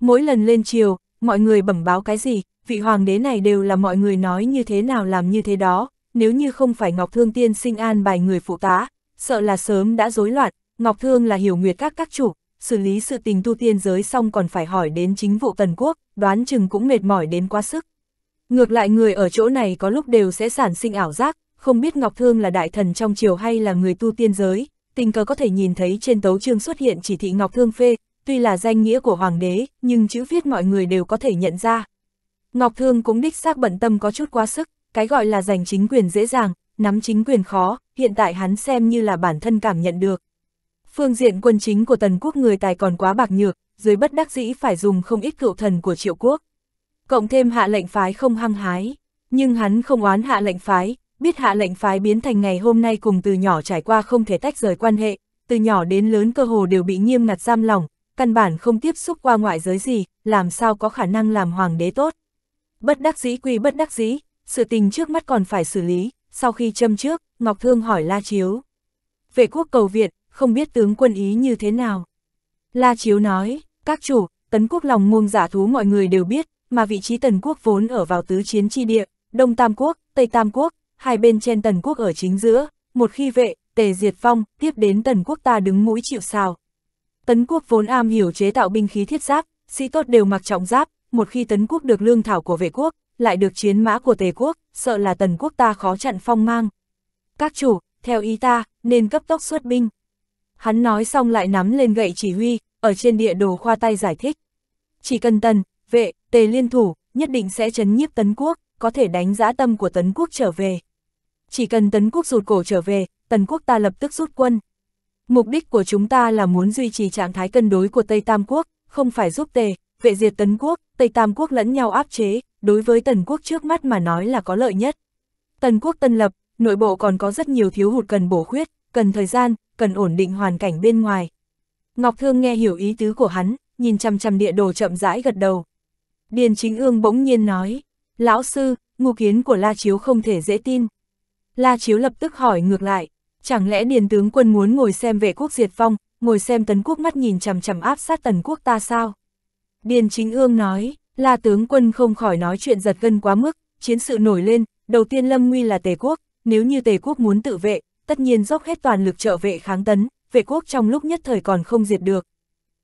Mỗi lần lên triều, mọi người bẩm báo cái gì, vị hoàng đế này đều là mọi người nói như thế nào làm như thế đó, nếu như không phải Ngọc Thương tiên sinh an bài người phụ tá, sợ là sớm đã rối loạn, Ngọc Thương là hiểu nguyệt các các chủ, xử lý sự tình tu tiên giới xong còn phải hỏi đến chính vụ tần quốc, đoán chừng cũng mệt mỏi đến quá sức. Ngược lại người ở chỗ này có lúc đều sẽ sản sinh ảo giác, không biết Ngọc Thương là đại thần trong triều hay là người tu tiên giới, tình cờ có thể nhìn thấy trên tấu chương xuất hiện chỉ thị Ngọc Thương phê, tuy là danh nghĩa của hoàng đế, nhưng chữ viết mọi người đều có thể nhận ra. Ngọc Thương cũng đích xác bận tâm có chút quá sức cái gọi là giành chính quyền dễ dàng, nắm chính quyền khó, hiện tại hắn xem như là bản thân cảm nhận được. Phương diện quân chính của tần quốc người tài còn quá bạc nhược, dưới bất đắc dĩ phải dùng không ít cựu thần của triệu quốc. Cộng thêm hạ lệnh phái không hăng hái, nhưng hắn không oán hạ lệnh phái, biết hạ lệnh phái biến thành ngày hôm nay cùng từ nhỏ trải qua không thể tách rời quan hệ, từ nhỏ đến lớn cơ hồ đều bị nghiêm ngặt giam lỏng, căn bản không tiếp xúc qua ngoại giới gì, làm sao có khả năng làm hoàng đế tốt. Bất đắc dĩ quy bất đắc dĩ, sự tình trước mắt còn phải xử lý, sau khi châm trước, Ngọc Thương hỏi La Chiếu. Vệ quốc cầu viện không biết tướng quân ý như thế nào. La Chiếu nói, các chủ, tấn quốc lòng muông giả thú mọi người đều biết, mà vị trí tần quốc vốn ở vào tứ chiến chi địa, Đông Tam Quốc, Tây Tam Quốc, hai bên trên tần quốc ở chính giữa, một khi vệ, tề diệt phong, tiếp đến tần quốc ta đứng mũi chịu sào Tấn quốc vốn am hiểu chế tạo binh khí thiết giáp, sĩ tốt đều mặc trọng giáp, một khi tấn quốc được lương thảo của vệ quốc, lại được chiến mã của Tề quốc, sợ là tần quốc ta khó chặn phong mang. Các chủ, theo ý ta, nên cấp tốc xuất binh. Hắn nói xong lại nắm lên gậy chỉ huy, ở trên địa đồ khoa tay giải thích. Chỉ cần tần, vệ, tề liên thủ, nhất định sẽ chấn nhiếp tấn quốc, có thể đánh giá tâm của tấn quốc trở về. Chỉ cần tấn quốc rụt cổ trở về, tần quốc ta lập tức rút quân. Mục đích của chúng ta là muốn duy trì trạng thái cân đối của Tây Tam Quốc, không phải giúp tề, vệ diệt tấn quốc, Tây Tam Quốc lẫn nhau áp chế, đối với Tần Quốc trước mắt mà nói là có lợi nhất. Tần Quốc tân lập, nội bộ còn có rất nhiều thiếu hụt cần bổ khuyết, cần thời gian, cần ổn định hoàn cảnh bên ngoài. Ngọc Thương nghe hiểu ý tứ của hắn, nhìn chăm chăm địa đồ chậm rãi gật đầu. Điền Chính Ương bỗng nhiên nói, Lão Sư, ngu kiến của La Chiếu không thể dễ tin. La Chiếu lập tức hỏi ngược lại, chẳng lẽ Điền Tướng Quân muốn ngồi xem vệ quốc diệt vong, ngồi xem Tấn Quốc mắt nhìn chằm chằm áp sát Tần Quốc ta sao? Điền Chính Ương nói, là tướng quân không khỏi nói chuyện giật gân quá mức, chiến sự nổi lên, đầu tiên lâm nguy là tề quốc, nếu như tề quốc muốn tự vệ, tất nhiên dốc hết toàn lực trợ vệ kháng tấn, vệ quốc trong lúc nhất thời còn không diệt được.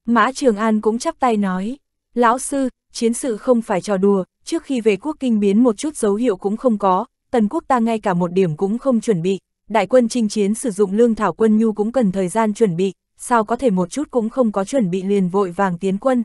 Mã Trường An cũng chắp tay nói, lão sư, chiến sự không phải trò đùa, trước khi về quốc kinh biến một chút dấu hiệu cũng không có, tần quốc ta ngay cả một điểm cũng không chuẩn bị, đại quân chinh chiến sử dụng lương thảo quân nhu cũng cần thời gian chuẩn bị, sao có thể một chút cũng không có chuẩn bị liền vội vàng tiến quân,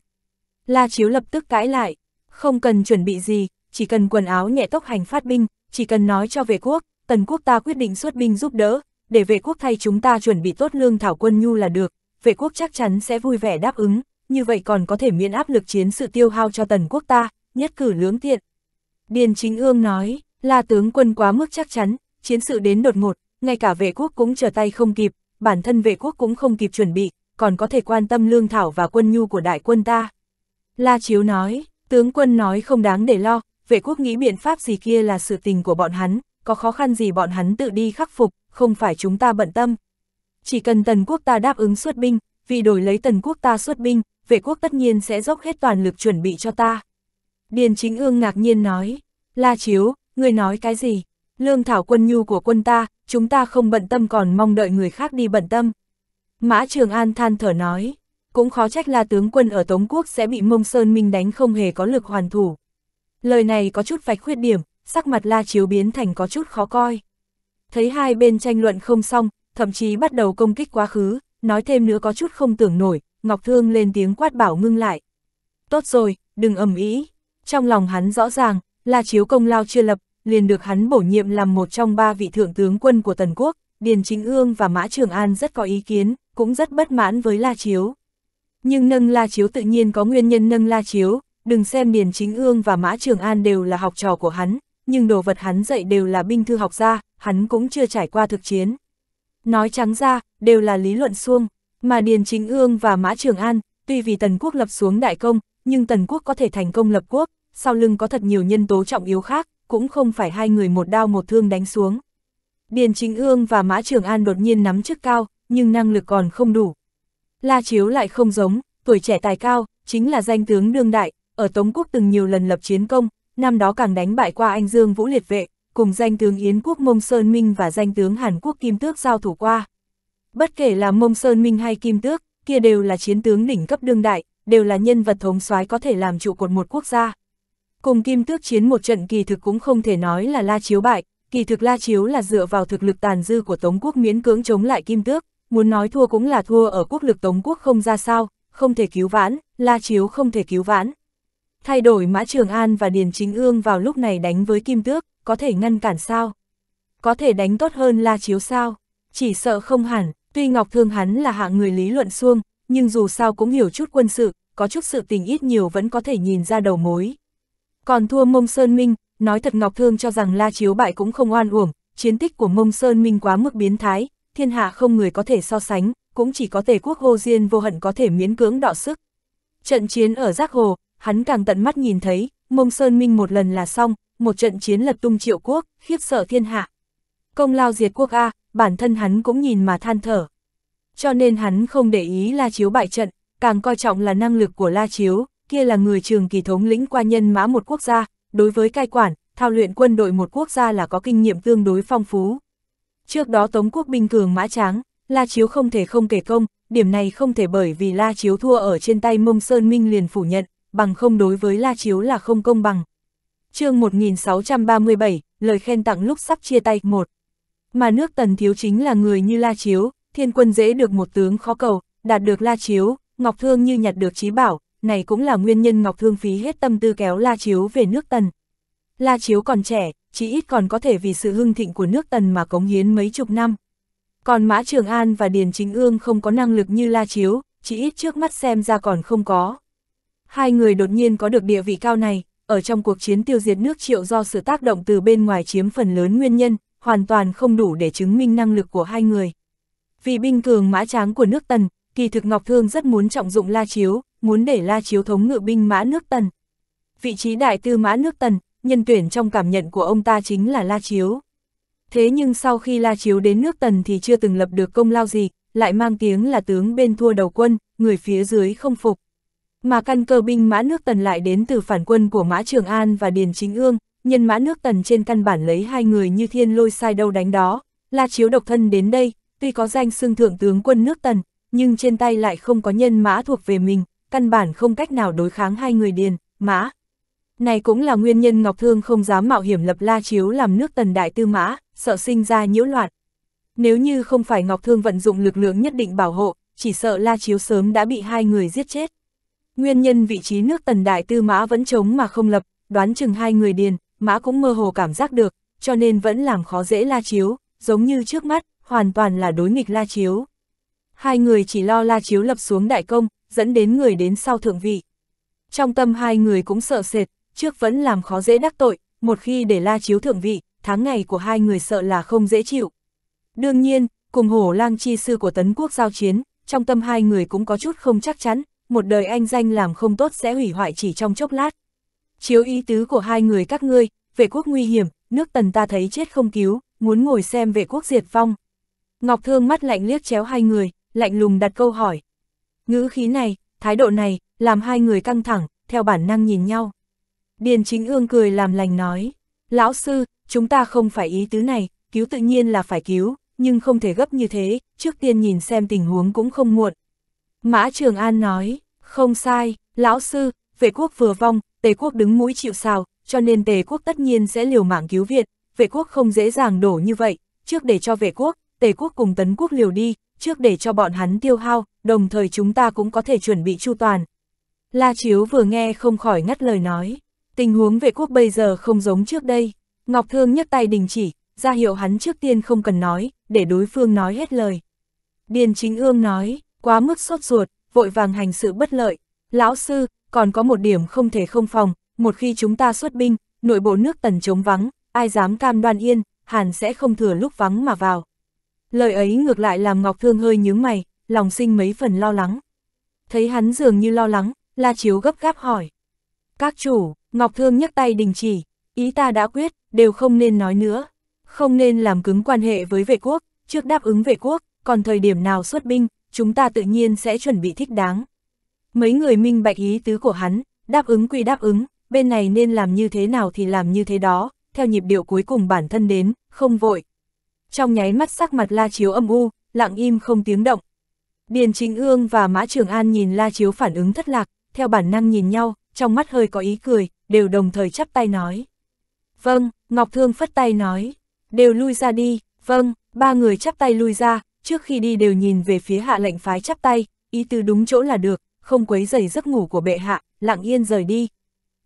La Chiếu lập tức cãi lại, không cần chuẩn bị gì, chỉ cần quần áo nhẹ tốc hành phát binh, chỉ cần nói cho vệ quốc, tần quốc ta quyết định xuất binh giúp đỡ, để vệ quốc thay chúng ta chuẩn bị tốt lương thảo quân nhu là được, vệ quốc chắc chắn sẽ vui vẻ đáp ứng, như vậy còn có thể miễn áp lực chiến sự tiêu hao cho tần quốc ta, nhất cử lưỡng tiện. Điền Chính Ương nói, là tướng quân quá mức chắc chắn, chiến sự đến đột ngột, ngay cả vệ quốc cũng trở tay không kịp, bản thân vệ quốc cũng không kịp chuẩn bị, còn có thể quan tâm lương thảo và quân nhu của đại quân ta. La Chiếu nói, tướng quân nói không đáng để lo, vệ quốc nghĩ biện pháp gì kia là sự tình của bọn hắn, có khó khăn gì bọn hắn tự đi khắc phục, không phải chúng ta bận tâm. Chỉ cần tần quốc ta đáp ứng xuất binh, vì đổi lấy tần quốc ta xuất binh, vệ quốc tất nhiên sẽ dốc hết toàn lực chuẩn bị cho ta. Điền chính ương ngạc nhiên nói, La Chiếu, người nói cái gì? Lương thảo quân nhu của quân ta, chúng ta không bận tâm còn mong đợi người khác đi bận tâm. Mã Trường An than thở nói, cũng khó trách là tướng quân ở Tống Quốc sẽ bị Mông Sơn Minh đánh không hề có lực hoàn thủ. Lời này có chút vạch khuyết điểm, sắc mặt La Chiếu biến thành có chút khó coi. Thấy hai bên tranh luận không xong, thậm chí bắt đầu công kích quá khứ, nói thêm nữa có chút không tưởng nổi, Ngọc Thương lên tiếng quát bảo ngưng lại. Tốt rồi, đừng ầm ý. Trong lòng hắn rõ ràng, La Chiếu công lao chưa lập, liền được hắn bổ nhiệm làm một trong ba vị thượng tướng quân của Tần Quốc, Điền Chính Ương và Mã Trường An rất có ý kiến, cũng rất bất mãn với La Chiếu. Nhưng nâng la chiếu tự nhiên có nguyên nhân nâng la chiếu, đừng xem Điền Chính Ương và Mã Trường An đều là học trò của hắn, nhưng đồ vật hắn dạy đều là binh thư học ra, hắn cũng chưa trải qua thực chiến. Nói trắng ra, đều là lý luận suông, mà Điền Chính Ương và Mã Trường An, tuy vì Tần Quốc lập xuống đại công, nhưng Tần Quốc có thể thành công lập quốc, sau lưng có thật nhiều nhân tố trọng yếu khác, cũng không phải hai người một đao một thương đánh xuống. Điền Chính Ương và Mã Trường An đột nhiên nắm chức cao, nhưng năng lực còn không đủ, La Chiếu lại không giống, tuổi trẻ tài cao, chính là danh tướng đương đại, ở Tống Quốc từng nhiều lần lập chiến công, năm đó càng đánh bại qua anh Dương Vũ Liệt Vệ, cùng danh tướng Yến Quốc Mông Sơn Minh và danh tướng Hàn Quốc Kim Tước giao thủ qua. Bất kể là Mông Sơn Minh hay Kim Tước, kia đều là chiến tướng đỉnh cấp đương đại, đều là nhân vật thống soái có thể làm trụ cột một quốc gia. Cùng Kim Tước chiến một trận kỳ thực cũng không thể nói là La Chiếu bại, kỳ thực La Chiếu là dựa vào thực lực tàn dư của Tống Quốc miễn cưỡng chống lại Kim Tước muốn nói thua cũng là thua ở quốc lực Tống quốc không ra sao, không thể cứu vãn, La Chiếu không thể cứu vãn. Thay đổi Mã Trường An và Điền Chính Ương vào lúc này đánh với Kim Tước, có thể ngăn cản sao? Có thể đánh tốt hơn La Chiếu sao? Chỉ sợ không hẳn, tuy Ngọc Thương hắn là hạng người lý luận xuông, nhưng dù sao cũng hiểu chút quân sự, có chút sự tình ít nhiều vẫn có thể nhìn ra đầu mối. Còn thua Mông Sơn Minh, nói thật Ngọc Thương cho rằng La Chiếu bại cũng không oan uổng, chiến tích của Mông Sơn Minh quá mức biến thái, thiên hạ không người có thể so sánh, cũng chỉ có tề quốc hô diên vô hận có thể miễn cưỡng đọ sức. Trận chiến ở Giác Hồ, hắn càng tận mắt nhìn thấy, mông Sơn Minh một lần là xong, một trận chiến lật tung triệu quốc, khiếp sợ thiên hạ. Công lao diệt quốc A, bản thân hắn cũng nhìn mà than thở. Cho nên hắn không để ý La Chiếu bại trận, càng coi trọng là năng lực của La Chiếu, kia là người trường kỳ thống lĩnh qua nhân mã một quốc gia, đối với cai quản, thao luyện quân đội một quốc gia là có kinh nghiệm tương đối phong phú. Trước đó Tống Quốc binh cường mã tráng, La Chiếu không thể không kể công, điểm này không thể bởi vì La Chiếu thua ở trên tay Mông Sơn Minh liền phủ nhận, bằng không đối với La Chiếu là không công bằng. chương 1637, lời khen tặng lúc sắp chia tay một Mà nước Tần Thiếu chính là người như La Chiếu, thiên quân dễ được một tướng khó cầu, đạt được La Chiếu, Ngọc Thương như nhặt được trí bảo, này cũng là nguyên nhân Ngọc Thương phí hết tâm tư kéo La Chiếu về nước Tần. La Chiếu còn trẻ, chí ít còn có thể vì sự hưng thịnh của nước Tần mà cống hiến mấy chục năm. Còn Mã Trường An và Điền Chính Ương không có năng lực như La Chiếu, chỉ ít trước mắt xem ra còn không có. Hai người đột nhiên có được địa vị cao này, ở trong cuộc chiến tiêu diệt nước triệu do sự tác động từ bên ngoài chiếm phần lớn nguyên nhân, hoàn toàn không đủ để chứng minh năng lực của hai người. Vì binh cường mã tráng của nước Tần, kỳ thực Ngọc Thương rất muốn trọng dụng La Chiếu, muốn để La Chiếu thống ngự binh mã nước Tần. Vị trí đại tư mã nước Tần, nhân tuyển trong cảm nhận của ông ta chính là La Chiếu. Thế nhưng sau khi La Chiếu đến nước Tần thì chưa từng lập được công lao gì, lại mang tiếng là tướng bên thua đầu quân, người phía dưới không phục. Mà căn cơ binh mã nước Tần lại đến từ phản quân của Mã Trường An và Điền Chính Ương, nhân mã nước Tần trên căn bản lấy hai người như thiên lôi sai đâu đánh đó. La Chiếu độc thân đến đây, tuy có danh xưng thượng tướng quân nước Tần, nhưng trên tay lại không có nhân mã thuộc về mình, căn bản không cách nào đối kháng hai người Điền, Mã. Này cũng là nguyên nhân Ngọc Thương không dám mạo hiểm lập la chiếu làm nước tần đại tư mã, sợ sinh ra nhiễu loạn. Nếu như không phải Ngọc Thương vận dụng lực lượng nhất định bảo hộ, chỉ sợ la chiếu sớm đã bị hai người giết chết. Nguyên nhân vị trí nước tần đại tư mã vẫn chống mà không lập, đoán chừng hai người điền, mã cũng mơ hồ cảm giác được, cho nên vẫn làm khó dễ la chiếu, giống như trước mắt, hoàn toàn là đối nghịch la chiếu. Hai người chỉ lo la chiếu lập xuống đại công, dẫn đến người đến sau thượng vị. Trong tâm hai người cũng sợ sệt, trước vẫn làm khó dễ đắc tội, một khi để la chiếu thượng vị, tháng ngày của hai người sợ là không dễ chịu. Đương nhiên, cùng hổ lang chi sư của tấn quốc giao chiến, trong tâm hai người cũng có chút không chắc chắn, một đời anh danh làm không tốt sẽ hủy hoại chỉ trong chốc lát. Chiếu ý tứ của hai người các ngươi, vệ quốc nguy hiểm, nước tần ta thấy chết không cứu, muốn ngồi xem vệ quốc diệt vong. Ngọc Thương mắt lạnh liếc chéo hai người, lạnh lùng đặt câu hỏi. Ngữ khí này, thái độ này, làm hai người căng thẳng, theo bản năng nhìn nhau. Điền chính ương cười làm lành nói, lão sư, chúng ta không phải ý tứ này, cứu tự nhiên là phải cứu, nhưng không thể gấp như thế, trước tiên nhìn xem tình huống cũng không muộn. Mã Trường An nói, không sai, lão sư, vệ quốc vừa vong, tề quốc đứng mũi chịu sào, cho nên tề quốc tất nhiên sẽ liều mạng cứu Việt, vệ quốc không dễ dàng đổ như vậy, trước để cho vệ quốc, tề quốc cùng tấn quốc liều đi, trước để cho bọn hắn tiêu hao, đồng thời chúng ta cũng có thể chuẩn bị chu toàn. La Chiếu vừa nghe không khỏi ngắt lời nói. Tình huống vệ quốc bây giờ không giống trước đây. Ngọc Thương nhấc tay đình chỉ, ra hiệu hắn trước tiên không cần nói, để đối phương nói hết lời. Điền chính ương nói, quá mức sốt ruột, vội vàng hành sự bất lợi. Lão sư, còn có một điểm không thể không phòng, một khi chúng ta xuất binh, nội bộ nước tần chống vắng, ai dám cam đoan yên, hàn sẽ không thừa lúc vắng mà vào. Lời ấy ngược lại làm Ngọc Thương hơi nhướng mày, lòng sinh mấy phần lo lắng. Thấy hắn dường như lo lắng, La Chiếu gấp gáp hỏi. Các chủ, Ngọc Thương nhấc tay đình chỉ, ý ta đã quyết, đều không nên nói nữa. Không nên làm cứng quan hệ với vệ quốc, trước đáp ứng vệ quốc, còn thời điểm nào xuất binh, chúng ta tự nhiên sẽ chuẩn bị thích đáng. Mấy người minh bạch ý tứ của hắn, đáp ứng quy đáp ứng, bên này nên làm như thế nào thì làm như thế đó, theo nhịp điệu cuối cùng bản thân đến, không vội. Trong nháy mắt sắc mặt La Chiếu âm u, lặng im không tiếng động. Điền Chính Ương và Mã Trường An nhìn La Chiếu phản ứng thất lạc, theo bản năng nhìn nhau, trong mắt hơi có ý cười, đều đồng thời chắp tay nói. Vâng, Ngọc Thương phất tay nói, đều lui ra đi, vâng, ba người chắp tay lui ra, trước khi đi đều nhìn về phía hạ lệnh phái chắp tay, ý tư đúng chỗ là được, không quấy dày giấc ngủ của bệ hạ, lặng yên rời đi.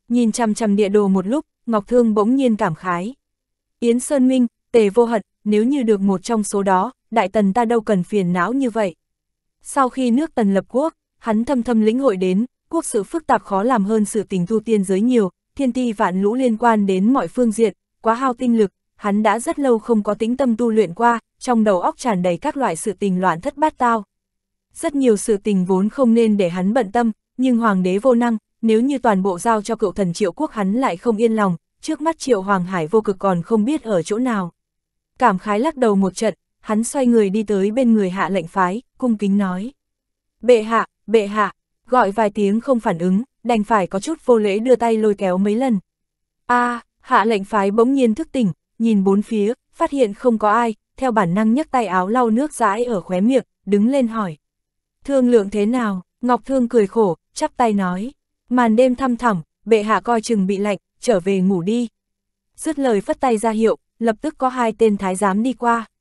Nhìn chằm chằm địa đồ một lúc, Ngọc Thương bỗng nhiên cảm khái. Yến Sơn Minh, tề vô hận, nếu như được một trong số đó, đại tần ta đâu cần phiền não như vậy. Sau khi nước tần lập quốc, hắn thâm thâm lĩnh hội đến, quốc sự phức tạp khó làm hơn sự tình tu tiên giới nhiều, thiên ti vạn lũ liên quan đến mọi phương diện, quá hao tinh lực, hắn đã rất lâu không có tính tâm tu luyện qua, trong đầu óc tràn đầy các loại sự tình loạn thất bát tao. Rất nhiều sự tình vốn không nên để hắn bận tâm, nhưng hoàng đế vô năng, nếu như toàn bộ giao cho cựu thần triệu quốc hắn lại không yên lòng, trước mắt triệu hoàng hải vô cực còn không biết ở chỗ nào. Cảm khái lắc đầu một trận, hắn xoay người đi tới bên người hạ lệnh phái, cung kính nói. Bệ hạ, bệ hạ, gọi vài tiếng không phản ứng, đành phải có chút vô lễ đưa tay lôi kéo mấy lần. a à, hạ lệnh phái bỗng nhiên thức tỉnh, nhìn bốn phía, phát hiện không có ai, theo bản năng nhấc tay áo lau nước dãi ở khóe miệng, đứng lên hỏi. Thương lượng thế nào, Ngọc Thương cười khổ, chắp tay nói. Màn đêm thăm thẳm, bệ hạ coi chừng bị lạnh, trở về ngủ đi. Dứt lời phất tay ra hiệu, lập tức có hai tên thái giám đi qua.